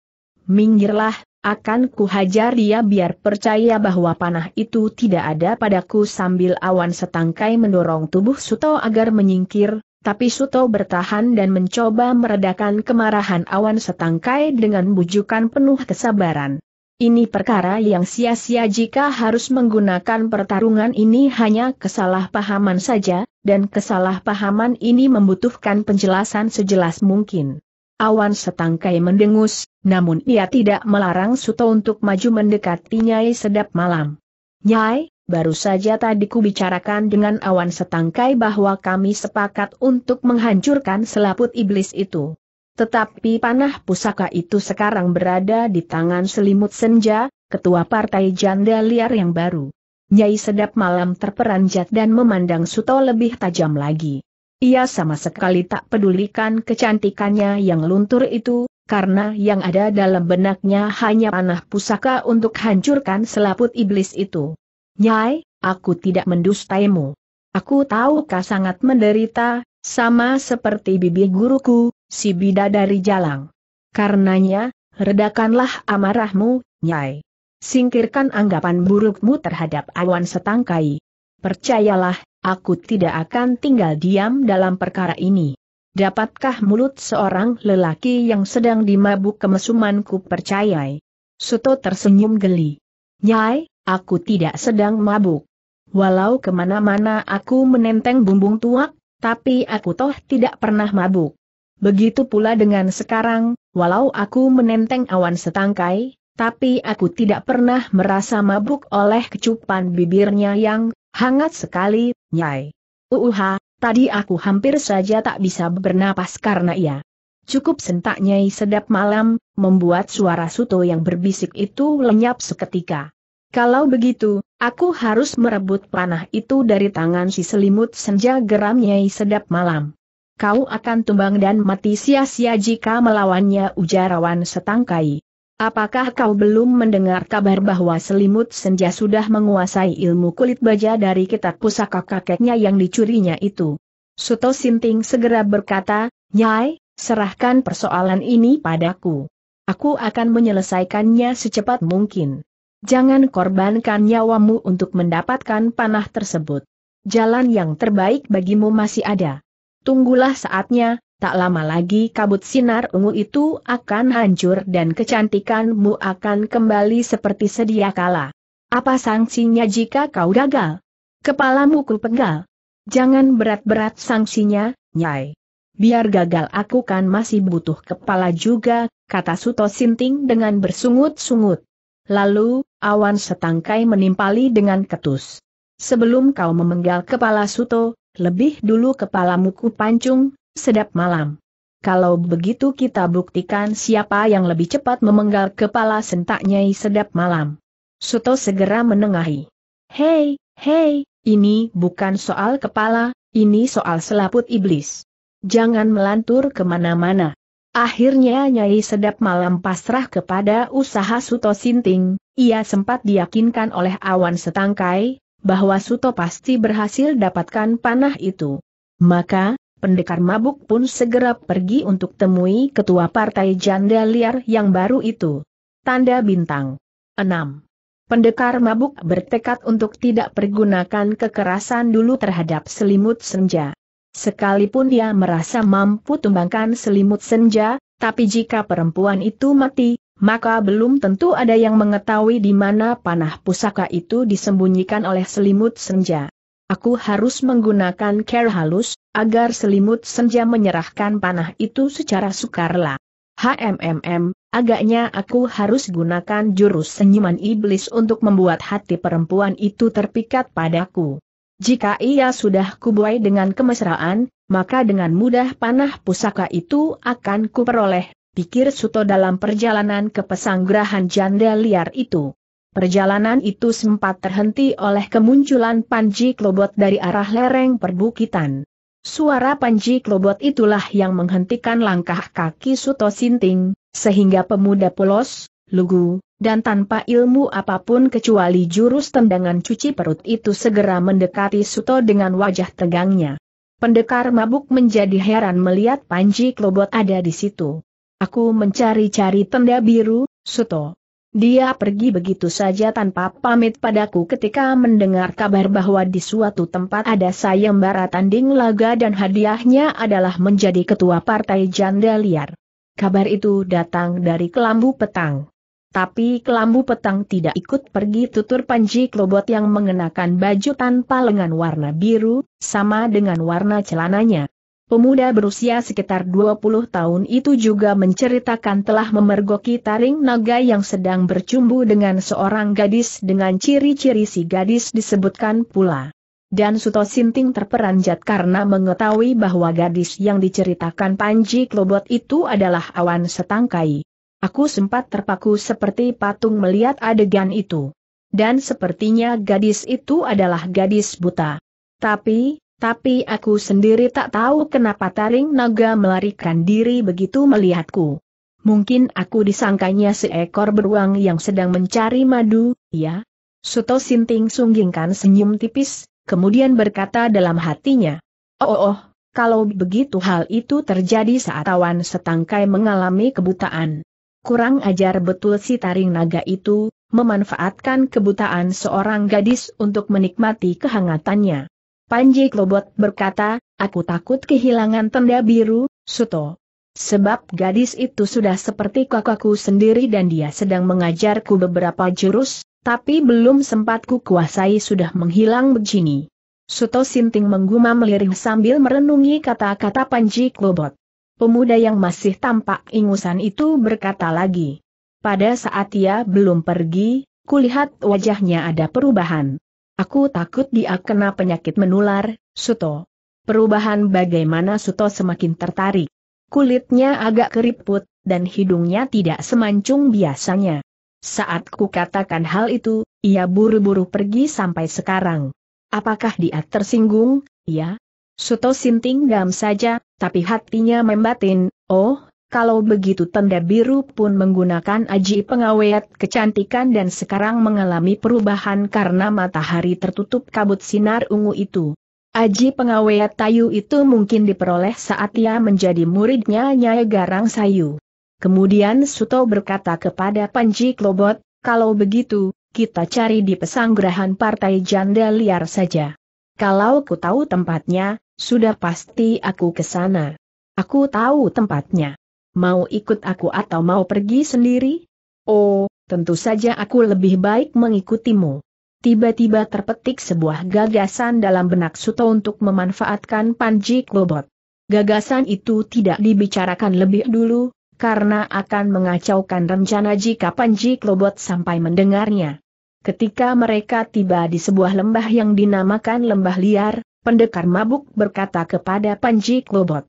Minggirlah, akan kuhajar dia biar percaya bahwa panah itu tidak ada padaku sambil awan setangkai mendorong tubuh Suto agar menyingkir, tapi Suto bertahan dan mencoba meredakan kemarahan awan setangkai dengan bujukan penuh kesabaran. Ini perkara yang sia-sia jika harus menggunakan pertarungan ini hanya kesalahpahaman saja, dan kesalahpahaman ini membutuhkan penjelasan sejelas mungkin. Awan setangkai mendengus, namun ia tidak melarang Suto untuk maju mendekati Nyai Sedap Malam. Nyai, baru saja tadi ku bicarakan dengan awan setangkai bahwa kami sepakat untuk menghancurkan selaput iblis itu. Tetapi panah pusaka itu sekarang berada di tangan selimut senja, ketua partai janda liar yang baru. Nyai sedap malam terperanjat dan memandang Suto lebih tajam lagi. Ia sama sekali tak pedulikan kecantikannya yang luntur itu, karena yang ada dalam benaknya hanya panah pusaka untuk hancurkan selaput iblis itu. Nyai, aku tidak mendustaimu. Aku tahu kau sangat menderita, sama seperti bibi guruku, si bidadari jalang. Karenanya, redakanlah amarahmu, Nyai. Singkirkan anggapan burukmu terhadap awan setangkai. Percayalah, aku tidak akan tinggal diam dalam perkara ini. Dapatkah mulut seorang lelaki yang sedang dimabuk kemesumanku percayai? Suto tersenyum geli. Nyai, aku tidak sedang mabuk. Walau kemana-mana aku menenteng bumbung tuak, tapi aku toh tidak pernah mabuk. Begitu pula dengan sekarang, walau aku menenteng awan setangkai, tapi aku tidak pernah merasa mabuk oleh kecupan bibirnya yang hangat sekali, nyai. Uuha, tadi aku hampir saja tak bisa bernapas karena ia. Cukup sentak nyai sedap malam, membuat suara suto yang berbisik itu lenyap seketika. Kalau begitu, aku harus merebut panah itu dari tangan si selimut senja geram Nyai Sedap Malam kau akan tumbang dan mati sia-sia jika melawannya ujarawan setangkai. Apakah kau belum mendengar kabar bahwa selimut senja sudah menguasai ilmu kulit baja dari kitab pusaka kakeknya yang dicurinya itu? Suto Sinting segera berkata, Nyai, serahkan persoalan ini padaku. Aku akan menyelesaikannya secepat mungkin. Jangan korbankan nyawamu untuk mendapatkan panah tersebut. Jalan yang terbaik bagimu masih ada. Tunggulah saatnya, tak lama lagi kabut sinar ungu itu akan hancur dan kecantikanmu akan kembali seperti sedia kala. Apa sanksinya jika kau gagal? Kepalamu ku pegal. Jangan berat-berat sanksinya, Nyai. Biar gagal aku kan masih butuh kepala juga, kata Suto Sinting dengan bersungut-sungut. Lalu, awan setangkai menimpali dengan ketus. Sebelum kau memenggal kepala Suto, lebih dulu kepalamu ku pancung, sedap malam. Kalau begitu kita buktikan siapa yang lebih cepat memenggal kepala sentak Nyai Sedap Malam. Suto segera menengahi. Hei, hei, ini bukan soal kepala, ini soal selaput iblis. Jangan melantur kemana-mana. Akhirnya Nyai Sedap Malam pasrah kepada usaha Suto Sinting, ia sempat diyakinkan oleh awan setangkai, bahwa Suto pasti berhasil dapatkan panah itu. Maka, pendekar mabuk pun segera pergi untuk temui ketua partai janda liar yang baru itu. Tanda bintang 6. Pendekar mabuk bertekad untuk tidak pergunakan kekerasan dulu terhadap selimut senja. Sekalipun dia merasa mampu tumbangkan selimut senja, tapi jika perempuan itu mati, maka belum tentu ada yang mengetahui di mana panah pusaka itu disembunyikan oleh selimut senja. Aku harus menggunakan care halus, agar selimut senja menyerahkan panah itu secara sukarela. HMMM, agaknya aku harus gunakan jurus senyuman iblis untuk membuat hati perempuan itu terpikat padaku. Jika ia sudah kubuai dengan kemesraan, maka dengan mudah panah pusaka itu akan kuperoleh pikir Suto dalam perjalanan ke pesanggrahan janda liar itu. Perjalanan itu sempat terhenti oleh kemunculan Panji Klobot dari arah lereng perbukitan. Suara Panji Klobot itulah yang menghentikan langkah kaki Suto Sinting, sehingga pemuda polos, lugu, dan tanpa ilmu apapun kecuali jurus tendangan cuci perut itu segera mendekati Suto dengan wajah tegangnya. Pendekar mabuk menjadi heran melihat Panji Klobot ada di situ. Aku mencari-cari tenda biru, Suto. Dia pergi begitu saja tanpa pamit padaku ketika mendengar kabar bahwa di suatu tempat ada sayembara tanding laga dan hadiahnya adalah menjadi ketua partai janda liar. Kabar itu datang dari Kelambu Petang. Tapi Kelambu Petang tidak ikut pergi tutur Panji Klobot yang mengenakan baju tanpa lengan warna biru, sama dengan warna celananya. Pemuda berusia sekitar 20 tahun itu juga menceritakan telah memergoki taring naga yang sedang bercumbu dengan seorang gadis dengan ciri-ciri si gadis disebutkan pula. Dan Suto Sinting terperanjat karena mengetahui bahwa gadis yang diceritakan Panji Klobot itu adalah awan setangkai. Aku sempat terpaku seperti patung melihat adegan itu. Dan sepertinya gadis itu adalah gadis buta. Tapi, tapi aku sendiri tak tahu kenapa taring naga melarikan diri begitu melihatku. Mungkin aku disangkanya seekor beruang yang sedang mencari madu, ya? Suto Sinting sunggingkan senyum tipis, kemudian berkata dalam hatinya. Oh, oh, oh kalau begitu hal itu terjadi saat awan setangkai mengalami kebutaan. Kurang ajar betul si taring naga itu, memanfaatkan kebutaan seorang gadis untuk menikmati kehangatannya. Panji Klobot berkata, aku takut kehilangan tenda biru, Suto. Sebab gadis itu sudah seperti kakakku sendiri dan dia sedang mengajarku beberapa jurus, tapi belum sempat ku kuasai sudah menghilang begini. Suto Sinting menggumam lirih sambil merenungi kata-kata Panji Klobot. Pemuda yang masih tampak ingusan itu berkata lagi. Pada saat ia belum pergi, kulihat wajahnya ada perubahan. Aku takut dia kena penyakit menular, Suto. Perubahan bagaimana Suto semakin tertarik. Kulitnya agak keriput, dan hidungnya tidak semancung biasanya. Saat ku katakan hal itu, ia buru-buru pergi sampai sekarang. Apakah dia tersinggung? Ya. Suto sinting gam saja, tapi hatinya membatin, oh, kalau begitu tanda biru pun menggunakan aji pengawet kecantikan dan sekarang mengalami perubahan karena matahari tertutup kabut sinar ungu itu. Aji pengawet Tayu itu mungkin diperoleh saat ia menjadi muridnya Nyai Garang Sayu. Kemudian Suto berkata kepada Panji Klobot, kalau begitu, kita cari di pesanggerahan partai janda liar saja. Kalau ku tahu tempatnya, sudah pasti aku ke sana. Aku tahu tempatnya mau ikut aku atau mau pergi sendiri? Oh, tentu saja aku lebih baik mengikutimu. Tiba-tiba terpetik sebuah gagasan dalam benak Suto untuk memanfaatkan Panji klobot. Gagasan itu tidak dibicarakan lebih dulu, karena akan mengacaukan rencana jika Panji Klobot sampai mendengarnya. Ketika mereka tiba di sebuah lembah yang dinamakan Lembah Liar, pendekar mabuk berkata kepada Panji Klobot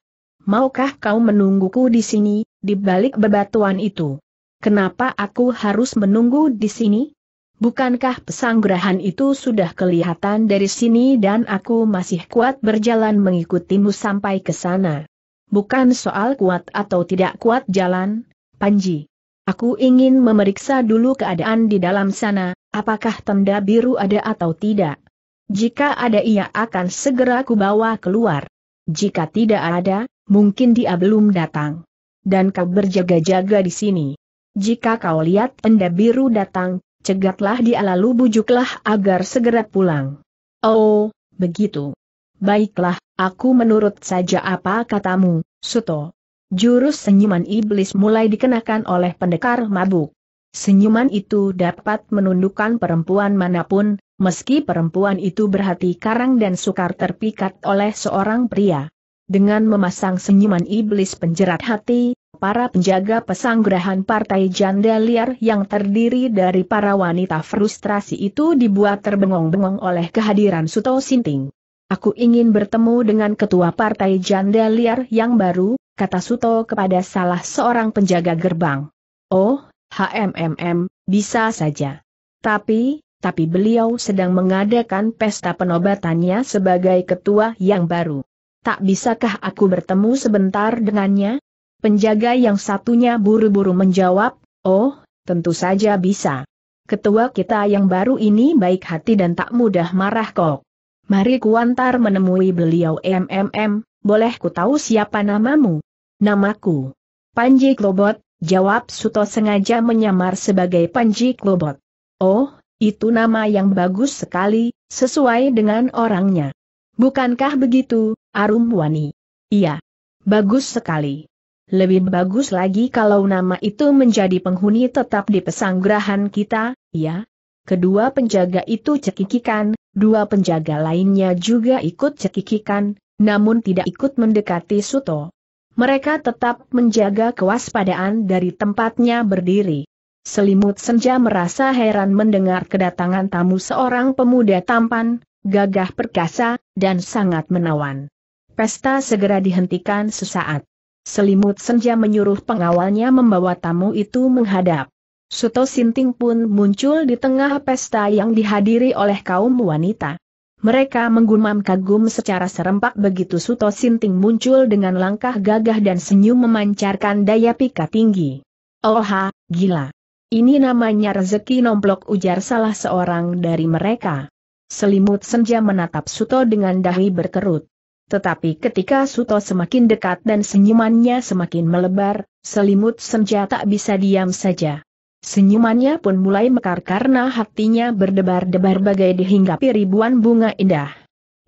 maukah kau menungguku di sini, di balik bebatuan itu? Kenapa aku harus menunggu di sini? Bukankah pesanggrahan itu sudah kelihatan dari sini dan aku masih kuat berjalan mengikutimu sampai ke sana? Bukan soal kuat atau tidak kuat jalan, Panji. Aku ingin memeriksa dulu keadaan di dalam sana, apakah tenda biru ada atau tidak. Jika ada ia akan segera kubawa keluar. Jika tidak ada, mungkin dia belum datang. Dan kau berjaga-jaga di sini. Jika kau lihat tenda biru datang, cegatlah dia lalu bujuklah agar segera pulang. Oh, begitu. Baiklah, aku menurut saja apa katamu, Suto. Jurus senyuman iblis mulai dikenakan oleh pendekar mabuk. Senyuman itu dapat menundukkan perempuan manapun, meski perempuan itu berhati karang dan sukar terpikat oleh seorang pria. Dengan memasang senyuman iblis penjerat hati, para penjaga pesanggrahan partai janda liar yang terdiri dari para wanita frustrasi itu dibuat terbengong-bengong oleh kehadiran Suto Sinting. Aku ingin bertemu dengan ketua partai janda liar yang baru, kata Suto kepada salah seorang penjaga gerbang. Oh, HMMM, bisa saja. Tapi, tapi beliau sedang mengadakan pesta penobatannya sebagai ketua yang baru tak bisakah aku bertemu sebentar dengannya? Penjaga yang satunya buru-buru menjawab, oh, tentu saja bisa. Ketua kita yang baru ini baik hati dan tak mudah marah kok. Mari kuantar menemui beliau MMM, boleh ku tahu siapa namamu? Namaku. Panji Klobot, jawab Suto sengaja menyamar sebagai Panji Klobot. Oh, itu nama yang bagus sekali, sesuai dengan orangnya. Bukankah begitu, Arumwani. Iya. Bagus sekali. Lebih bagus lagi kalau nama itu menjadi penghuni tetap di pesanggrahan kita, ya. Kedua penjaga itu cekikikan, dua penjaga lainnya juga ikut cekikikan, namun tidak ikut mendekati Suto. Mereka tetap menjaga kewaspadaan dari tempatnya berdiri. Selimut Senja merasa heran mendengar kedatangan tamu seorang pemuda tampan, gagah perkasa, dan sangat menawan pesta segera dihentikan sesaat. Selimut Senja menyuruh pengawalnya membawa tamu itu menghadap. Suto Sinting pun muncul di tengah pesta yang dihadiri oleh kaum wanita. Mereka menggumam kagum secara serempak begitu Suto Sinting muncul dengan langkah gagah dan senyum memancarkan daya pika tinggi. Oha, gila. Ini namanya rezeki nomplok ujar salah seorang dari mereka. Selimut Senja menatap Suto dengan dahi berkerut. Tetapi ketika Suto semakin dekat dan senyumannya semakin melebar, selimut senja tak bisa diam saja. Senyumannya pun mulai mekar karena hatinya berdebar-debar bagai dihinggapi ribuan bunga indah.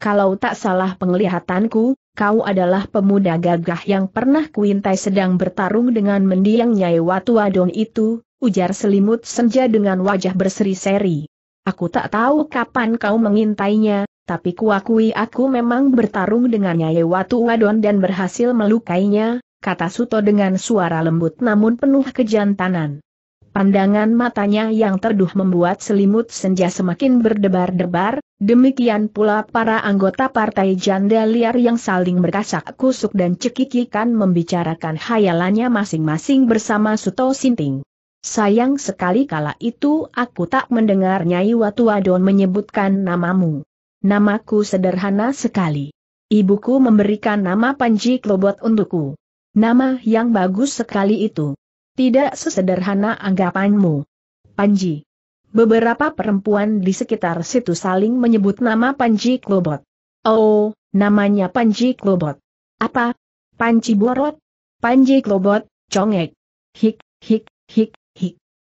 Kalau tak salah penglihatanku, kau adalah pemuda gagah yang pernah Kuintai sedang bertarung dengan mendiang Nyai Watu Adon itu, ujar selimut senja dengan wajah berseri-seri. Aku tak tahu kapan kau mengintainya, tapi kuakui aku memang bertarung dengannya Nyai Watu Wadon dan berhasil melukainya, kata Suto dengan suara lembut namun penuh kejantanan. Pandangan matanya yang terduh membuat selimut senja semakin berdebar-debar, demikian pula para anggota partai janda liar yang saling berkasak kusuk dan cekikikan membicarakan hayalannya masing-masing bersama Suto Sinting. Sayang sekali kala itu aku tak mendengar Nyai Watuadon menyebutkan namamu. Namaku sederhana sekali. Ibuku memberikan nama Panji Klobot untukku. Nama yang bagus sekali itu. Tidak sesederhana anggapanmu. Panji. Beberapa perempuan di sekitar situ saling menyebut nama Panji Klobot. Oh, namanya Panji Klobot. Apa? Panji Borot? Panji Klobot, congek. Hik, hik, hik,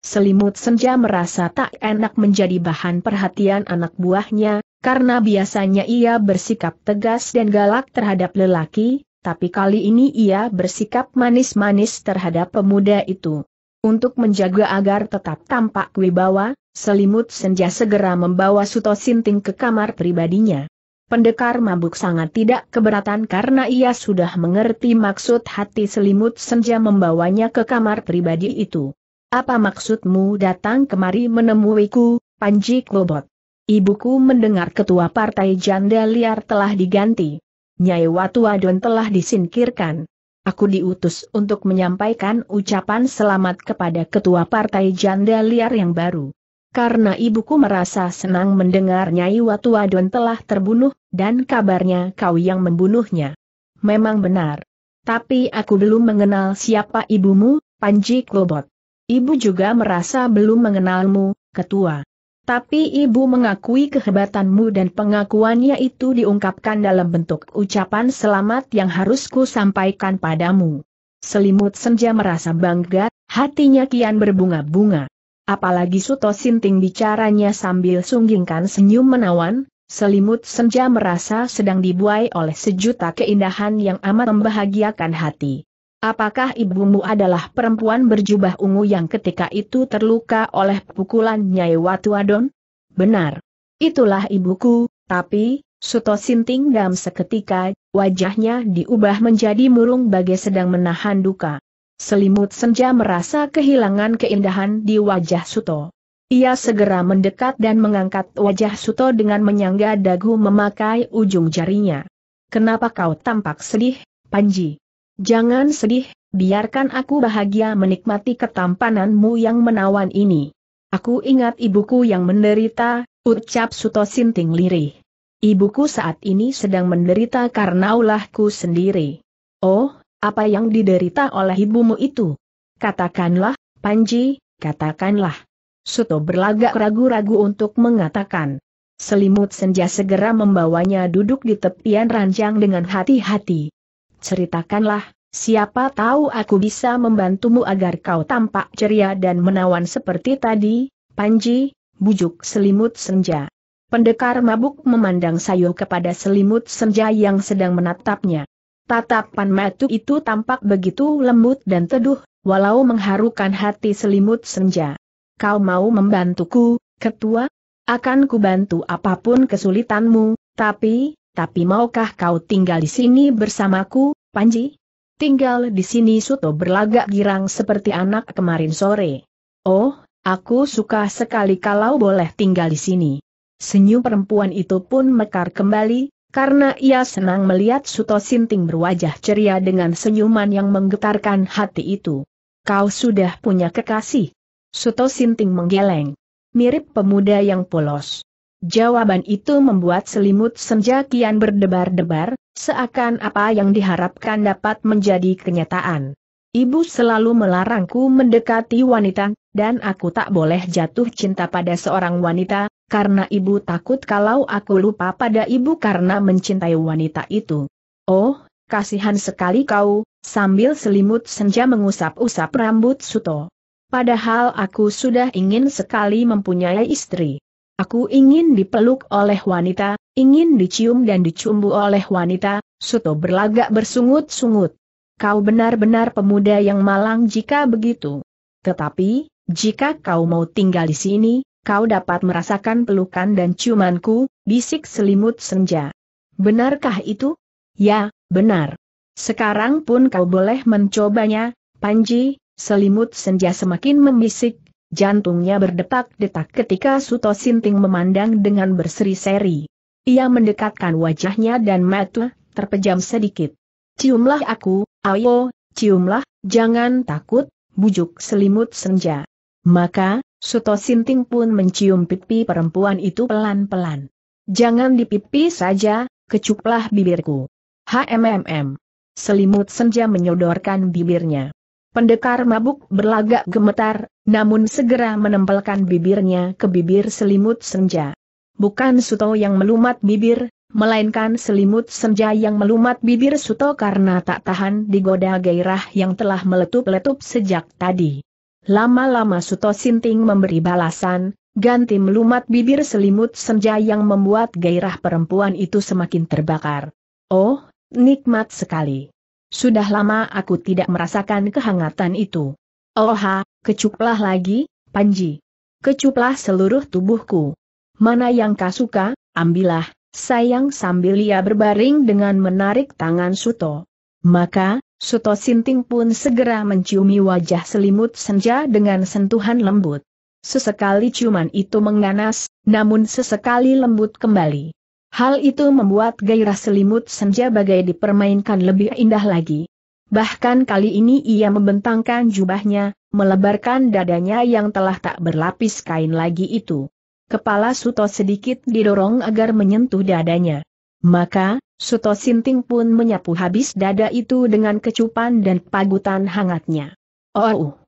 Selimut Senja merasa tak enak menjadi bahan perhatian anak buahnya, karena biasanya ia bersikap tegas dan galak terhadap lelaki, tapi kali ini ia bersikap manis-manis terhadap pemuda itu. Untuk menjaga agar tetap tampak wibawa, Selimut Senja segera membawa Suto Sinting ke kamar pribadinya. Pendekar mabuk sangat tidak keberatan karena ia sudah mengerti maksud hati selimut senja membawanya ke kamar pribadi itu. Apa maksudmu datang kemari menemuiku, Panji Klobot? Ibuku mendengar ketua partai janda liar telah diganti. Nyai Watu Adon telah disingkirkan. Aku diutus untuk menyampaikan ucapan selamat kepada ketua partai janda liar yang baru. Karena ibuku merasa senang mendengar Nyai Watu Adon telah terbunuh, dan kabarnya kau yang membunuhnya. Memang benar. Tapi aku belum mengenal siapa ibumu, Panji Klobot. Ibu juga merasa belum mengenalmu, ketua. Tapi ibu mengakui kehebatanmu dan pengakuannya itu diungkapkan dalam bentuk ucapan selamat yang harus ku sampaikan padamu. Selimut senja merasa bangga, hatinya kian berbunga-bunga. Apalagi Suto Sinting bicaranya sambil sunggingkan senyum menawan, selimut senja merasa sedang dibuai oleh sejuta keindahan yang amat membahagiakan hati. Apakah ibumu adalah perempuan berjubah ungu yang ketika itu terluka oleh pukulan Nyai Watu Adon? Benar. Itulah ibuku, tapi, Suto Sinting dalam seketika, wajahnya diubah menjadi murung bagai sedang menahan duka. Selimut senja merasa kehilangan keindahan di wajah Suto. Ia segera mendekat dan mengangkat wajah Suto dengan menyangga dagu memakai ujung jarinya. Kenapa kau tampak sedih, Panji? Jangan sedih, biarkan aku bahagia menikmati ketampananmu yang menawan ini. Aku ingat ibuku yang menderita, ucap Suto Sinting lirih. Ibuku saat ini sedang menderita karena ulahku sendiri. Oh, apa yang diderita oleh ibumu itu? Katakanlah, Panji, katakanlah. Suto berlagak ragu-ragu untuk mengatakan. Selimut senja segera membawanya duduk di tepian ranjang dengan hati-hati ceritakanlah, siapa tahu aku bisa membantumu agar kau tampak ceria dan menawan seperti tadi, Panji, bujuk selimut senja. Pendekar mabuk memandang Sayo kepada selimut senja yang sedang menatapnya. Tatapan matu itu tampak begitu lembut dan teduh, walau mengharukan hati selimut senja. Kau mau membantuku, ketua? Akan kubantu apapun kesulitanmu, tapi, tapi maukah kau tinggal di sini bersamaku, Panji? Tinggal di sini Suto berlagak girang seperti anak kemarin sore. Oh, aku suka sekali kalau boleh tinggal di sini. Senyum perempuan itu pun mekar kembali, karena ia senang melihat Suto Sinting berwajah ceria dengan senyuman yang menggetarkan hati itu. Kau sudah punya kekasih. Suto Sinting menggeleng. Mirip pemuda yang polos. Jawaban itu membuat selimut senja kian berdebar-debar, seakan apa yang diharapkan dapat menjadi kenyataan. Ibu selalu melarangku mendekati wanita, dan aku tak boleh jatuh cinta pada seorang wanita, karena ibu takut kalau aku lupa pada ibu karena mencintai wanita itu. Oh, kasihan sekali kau, sambil selimut senja mengusap-usap rambut Suto. Padahal aku sudah ingin sekali mempunyai istri. Aku ingin dipeluk oleh wanita, ingin dicium dan dicumbu oleh wanita, Suto berlagak bersungut-sungut. Kau benar-benar pemuda yang malang jika begitu. Tetapi, jika kau mau tinggal di sini, kau dapat merasakan pelukan dan ciumanku, bisik selimut senja. Benarkah itu? Ya, benar. Sekarang pun kau boleh mencobanya, Panji, selimut senja semakin membisik, jantungnya berdetak-detak ketika Suto Sinting memandang dengan berseri-seri. Ia mendekatkan wajahnya dan mata terpejam sedikit. Ciumlah aku, ayo, ciumlah, jangan takut, bujuk selimut senja. Maka, Suto Sinting pun mencium pipi perempuan itu pelan-pelan. Jangan di pipi saja, kecuplah bibirku. HMMM. Selimut senja menyodorkan bibirnya. Pendekar mabuk berlagak gemetar, namun segera menempelkan bibirnya ke bibir selimut senja. Bukan Suto yang melumat bibir, melainkan selimut senja yang melumat bibir Suto karena tak tahan digoda gairah yang telah meletup-letup sejak tadi. Lama-lama Suto Sinting memberi balasan, ganti melumat bibir selimut senja yang membuat gairah perempuan itu semakin terbakar. Oh, nikmat sekali. Sudah lama aku tidak merasakan kehangatan itu. Oha, kecuplah lagi, Panji. Kecuplah seluruh tubuhku. Mana yang kau suka, ambillah, sayang sambil ia berbaring dengan menarik tangan Suto. Maka, Suto Sinting pun segera menciumi wajah selimut senja dengan sentuhan lembut. Sesekali ciuman itu mengganas, namun sesekali lembut kembali. Hal itu membuat gairah selimut senja bagai dipermainkan lebih indah lagi. Bahkan kali ini ia membentangkan jubahnya, melebarkan dadanya yang telah tak berlapis kain lagi itu. Kepala Suto sedikit didorong agar menyentuh dadanya. Maka, Suto Sinting pun menyapu habis dada itu dengan kecupan dan pagutan hangatnya. Oh,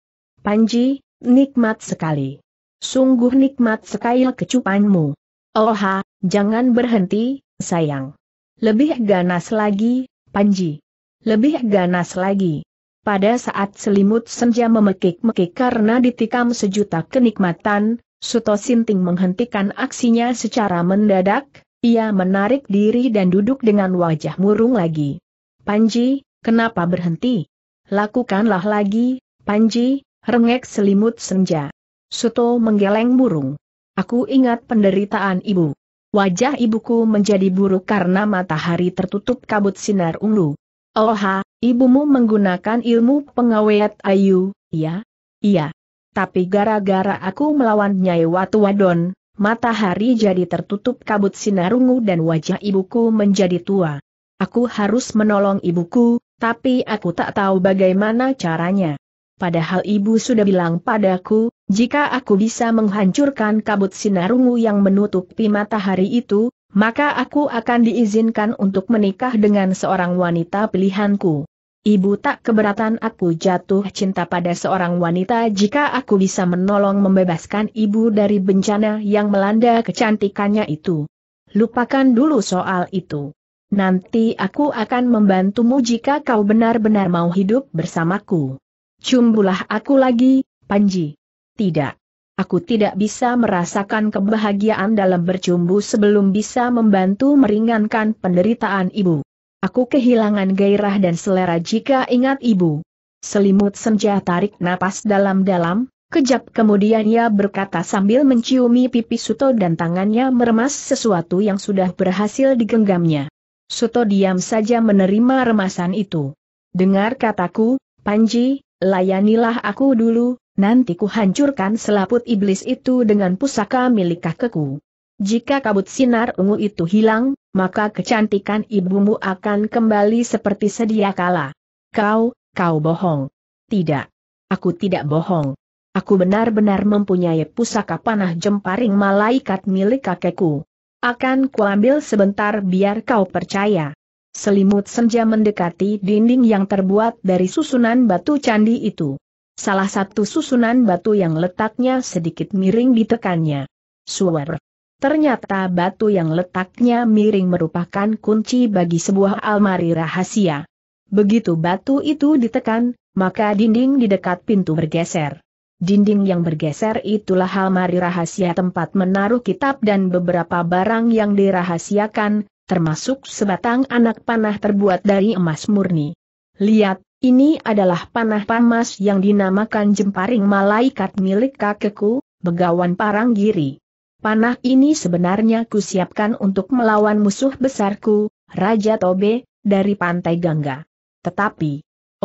Panji, nikmat sekali. Sungguh nikmat sekali kecupanmu. Oha, jangan berhenti, sayang. Lebih ganas lagi, Panji. Lebih ganas lagi. Pada saat selimut senja memekik-mekik karena ditikam sejuta kenikmatan, Suto Sinting menghentikan aksinya secara mendadak, ia menarik diri dan duduk dengan wajah murung lagi. Panji, kenapa berhenti? Lakukanlah lagi, Panji, rengek selimut senja. Suto menggeleng murung. Aku ingat penderitaan ibu. Wajah ibuku menjadi buruk karena matahari tertutup kabut sinar ungu. Oha, ibumu menggunakan ilmu pengawet ayu, ya? Iya. Tapi gara-gara aku melawan Nyai Watu Wadon, matahari jadi tertutup kabut sinar ungu dan wajah ibuku menjadi tua. Aku harus menolong ibuku, tapi aku tak tahu bagaimana caranya. Padahal ibu sudah bilang padaku, jika aku bisa menghancurkan kabut sinar sinarungu yang menutupi matahari itu, maka aku akan diizinkan untuk menikah dengan seorang wanita pilihanku. Ibu tak keberatan aku jatuh cinta pada seorang wanita jika aku bisa menolong membebaskan ibu dari bencana yang melanda kecantikannya itu. Lupakan dulu soal itu. Nanti aku akan membantumu jika kau benar-benar mau hidup bersamaku. Cumbulah aku lagi, Panji. Tidak. Aku tidak bisa merasakan kebahagiaan dalam bercumbu sebelum bisa membantu meringankan penderitaan ibu. Aku kehilangan gairah dan selera jika ingat ibu. Selimut senja tarik napas dalam-dalam, kejap kemudian ia berkata sambil menciumi pipi Suto dan tangannya meremas sesuatu yang sudah berhasil digenggamnya. Suto diam saja menerima remasan itu. Dengar kataku, Panji, Layanilah aku dulu, nanti kuhancurkan selaput iblis itu dengan pusaka milik kakekku. Jika kabut sinar ungu itu hilang, maka kecantikan ibumu akan kembali seperti sedia kala. Kau, kau bohong. Tidak. Aku tidak bohong. Aku benar-benar mempunyai pusaka panah jemparing malaikat milik kakekku. Akan kuambil sebentar biar kau percaya. Selimut senja mendekati dinding yang terbuat dari susunan batu candi itu. Salah satu susunan batu yang letaknya sedikit miring ditekannya. Suwer. Ternyata batu yang letaknya miring merupakan kunci bagi sebuah almari rahasia. Begitu batu itu ditekan, maka dinding di dekat pintu bergeser. Dinding yang bergeser itulah almari rahasia tempat menaruh kitab dan beberapa barang yang dirahasiakan, termasuk sebatang anak panah terbuat dari emas murni. Lihat, ini adalah panah pamas yang dinamakan jemparing malaikat milik kakekku, begawan Paranggiri. Panah ini sebenarnya kusiapkan untuk melawan musuh besarku, Raja Tobe, dari Pantai Gangga. Tetapi,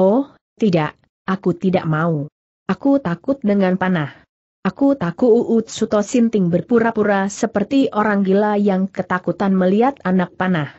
oh, tidak, aku tidak mau. Aku takut dengan panah. Aku takut Uut Suto Sinting berpura-pura seperti orang gila yang ketakutan melihat anak panah.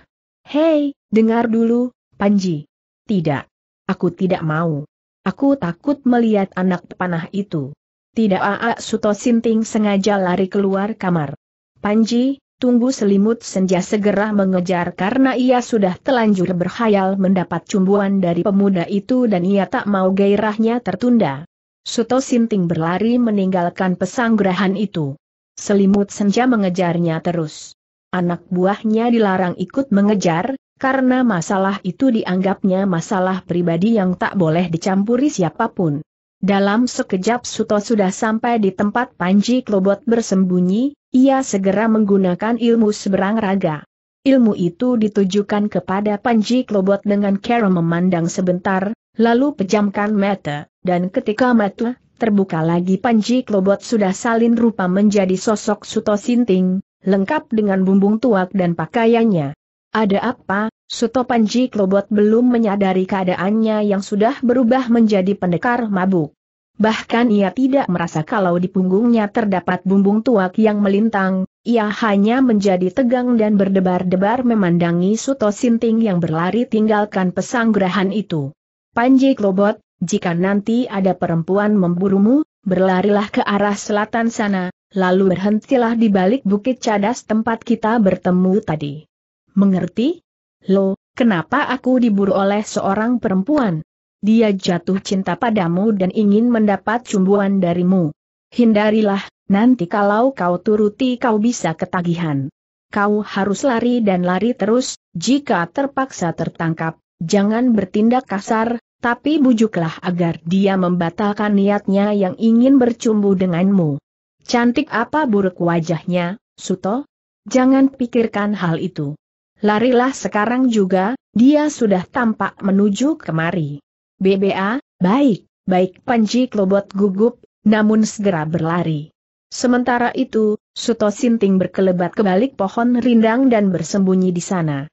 Hei, dengar dulu, Panji. Tidak. Aku tidak mau. Aku takut melihat anak panah itu. Tidak Aa Suto Sinting sengaja lari keluar kamar. Panji, tunggu selimut senja segera mengejar karena ia sudah telanjur berhayal mendapat cumbuan dari pemuda itu dan ia tak mau gairahnya tertunda. Suto Sinting berlari meninggalkan pesanggrahan itu. Selimut senja mengejarnya terus. Anak buahnya dilarang ikut mengejar, karena masalah itu dianggapnya masalah pribadi yang tak boleh dicampuri siapapun. Dalam sekejap Suto sudah sampai di tempat Panji Klobot bersembunyi, ia segera menggunakan ilmu seberang raga. Ilmu itu ditujukan kepada Panji Klobot dengan cara memandang sebentar, Lalu pejamkan mata, dan ketika mata terbuka lagi Panji Klobot sudah salin rupa menjadi sosok Suto Sinting, lengkap dengan bumbung tuak dan pakaiannya. Ada apa, Suto Panji Klobot belum menyadari keadaannya yang sudah berubah menjadi pendekar mabuk. Bahkan ia tidak merasa kalau di punggungnya terdapat bumbung tuak yang melintang, ia hanya menjadi tegang dan berdebar-debar memandangi Suto Sinting yang berlari tinggalkan pesanggerahan itu. Panji Klobot, jika nanti ada perempuan memburumu, berlarilah ke arah selatan sana, lalu berhentilah di balik bukit cadas tempat kita bertemu tadi. Mengerti? Lo, kenapa aku diburu oleh seorang perempuan? Dia jatuh cinta padamu dan ingin mendapat cumbuan darimu. Hindarilah, nanti kalau kau turuti kau bisa ketagihan. Kau harus lari dan lari terus, jika terpaksa tertangkap, jangan bertindak kasar, tapi bujuklah agar dia membatalkan niatnya yang ingin bercumbu denganmu. Cantik apa buruk wajahnya, Suto? Jangan pikirkan hal itu. Larilah sekarang juga, dia sudah tampak menuju kemari. BBA, baik, baik Panji Klobot gugup, namun segera berlari. Sementara itu, Suto Sinting berkelebat ke balik pohon rindang dan bersembunyi di sana.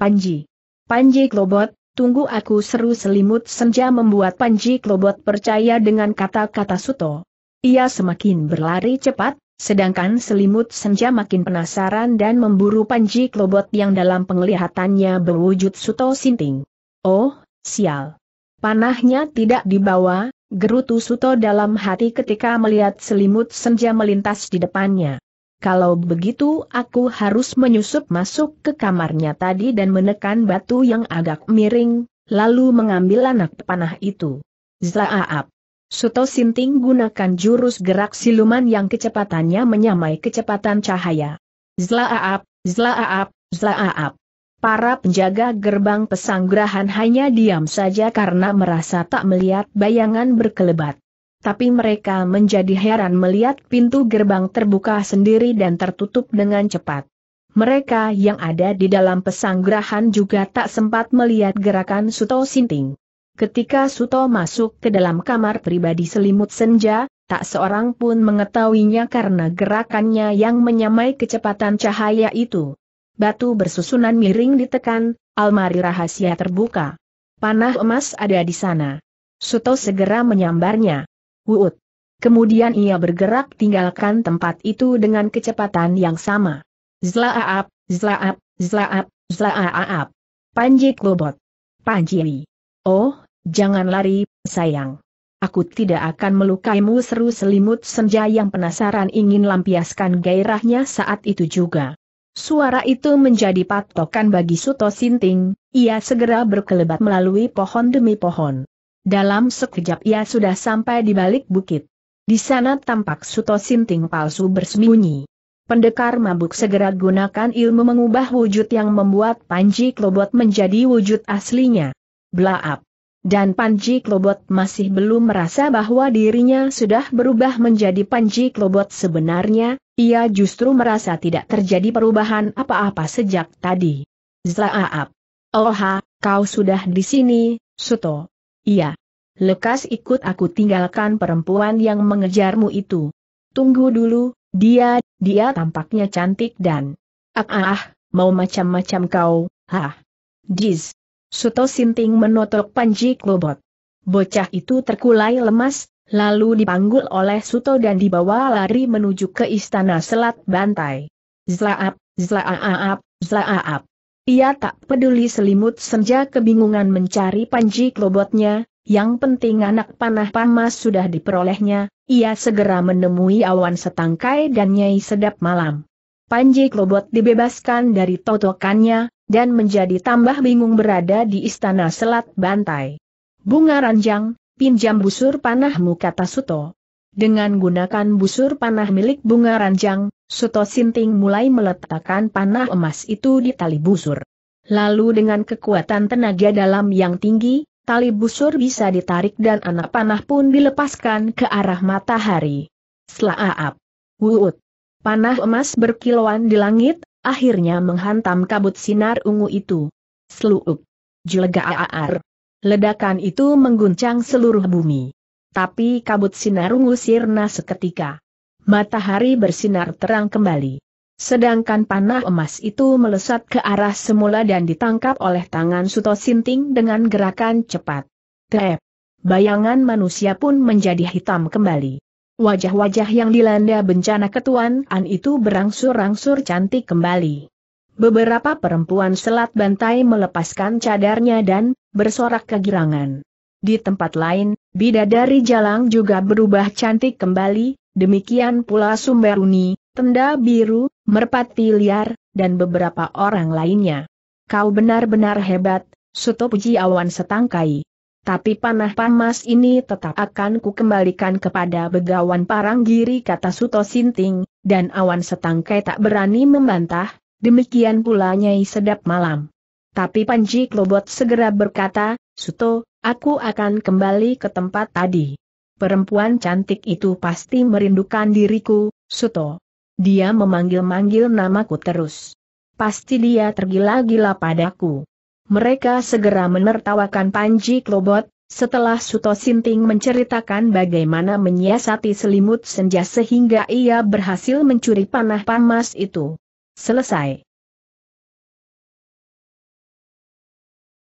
Panji. Panji Klobot, Tunggu aku seru selimut senja membuat Panji Klobot percaya dengan kata-kata Suto. Ia semakin berlari cepat, sedangkan selimut senja makin penasaran dan memburu Panji Klobot yang dalam penglihatannya berwujud Suto Sinting. Oh, sial. Panahnya tidak dibawa, gerutu Suto dalam hati ketika melihat selimut senja melintas di depannya. Kalau begitu aku harus menyusup masuk ke kamarnya tadi dan menekan batu yang agak miring, lalu mengambil anak panah itu. Zaaap. Suto Sinting gunakan jurus gerak siluman yang kecepatannya menyamai kecepatan cahaya. Zlaaap, zlaaap, zlaaap. Para penjaga gerbang pesanggrahan hanya diam saja karena merasa tak melihat bayangan berkelebat. Tapi mereka menjadi heran melihat pintu gerbang terbuka sendiri dan tertutup dengan cepat. Mereka yang ada di dalam pesanggrahan juga tak sempat melihat gerakan Suto Sinting. Ketika Suto masuk ke dalam kamar pribadi selimut senja, tak seorang pun mengetahuinya karena gerakannya yang menyamai kecepatan cahaya itu. Batu bersusunan miring ditekan, almari rahasia terbuka. Panah emas ada di sana. Suto segera menyambarnya. Wuut. Kemudian ia bergerak tinggalkan tempat itu dengan kecepatan yang sama. Zlaaap, zlaaap, zlaaap, zlaaap. Panji Klobot. Panji. Oh, jangan lari, sayang. Aku tidak akan melukaimu seru selimut senja yang penasaran ingin lampiaskan gairahnya saat itu juga. Suara itu menjadi patokan bagi Suto Sinting, ia segera berkelebat melalui pohon demi pohon. Dalam sekejap ia sudah sampai di balik bukit. Di sana tampak Suto Sinting palsu bersembunyi. Pendekar mabuk segera gunakan ilmu mengubah wujud yang membuat Panji Klobot menjadi wujud aslinya. Blaap. Dan Panji Klobot masih belum merasa bahwa dirinya sudah berubah menjadi Panji Klobot sebenarnya, ia justru merasa tidak terjadi perubahan apa-apa sejak tadi. Zlaap. Oha, kau sudah di sini, Suto. Iya. Lekas ikut aku tinggalkan perempuan yang mengejarmu itu. Tunggu dulu, dia, dia tampaknya cantik dan... Ah, ah, ah mau macam-macam kau, ha. Jiz. Suto Sinting menotok Panji Klobot. Bocah itu terkulai lemas, lalu dipanggul oleh Suto dan dibawa lari menuju ke istana Selat Bantai. Zlaap, zlaap, zlaap. Ia tak peduli selimut senja kebingungan mencari panji klobotnya, yang penting anak panah pamas sudah diperolehnya, ia segera menemui awan setangkai dan nyai sedap malam. Panji Klobot dibebaskan dari totokannya, dan menjadi tambah bingung berada di istana Selat Bantai. Bunga Ranjang, pinjam busur panahmu kata Suto. Dengan gunakan busur panah milik bunga ranjang, Soto Sinting mulai meletakkan panah emas itu di tali busur. Lalu dengan kekuatan tenaga dalam yang tinggi, tali busur bisa ditarik dan anak panah pun dilepaskan ke arah matahari. Selaap. Wuut. Panah emas berkilauan di langit, akhirnya menghantam kabut sinar ungu itu. Seluup. aar, Ledakan itu mengguncang seluruh bumi tapi kabut sinar ungu sirna seketika. Matahari bersinar terang kembali. Sedangkan panah emas itu melesat ke arah semula dan ditangkap oleh tangan Suto Sinting dengan gerakan cepat. Tep. Bayangan manusia pun menjadi hitam kembali. Wajah-wajah yang dilanda bencana ketuanan itu berangsur-angsur cantik kembali. Beberapa perempuan selat bantai melepaskan cadarnya dan bersorak kegirangan. Di tempat lain, bidadari jalang juga berubah cantik kembali, demikian pula Sumberuni, Tenda Biru, Merpati Liar, dan beberapa orang lainnya. Kau benar-benar hebat, Suto Puji Awan Setangkai. Tapi panah pamas ini tetap akan kukembalikan kepada Begawan Paranggiri kata Suto Sinting, dan Awan Setangkai tak berani membantah, demikian pula Nyai Sedap Malam. Tapi Panji Klobot segera berkata, Suto, Aku akan kembali ke tempat tadi. Perempuan cantik itu pasti merindukan diriku, Suto. Dia memanggil-manggil namaku terus. Pasti dia tergila-gila padaku. Mereka segera menertawakan Panji Klobot, setelah Suto Sinting menceritakan bagaimana menyiasati selimut senja sehingga ia berhasil mencuri panah panas itu. Selesai.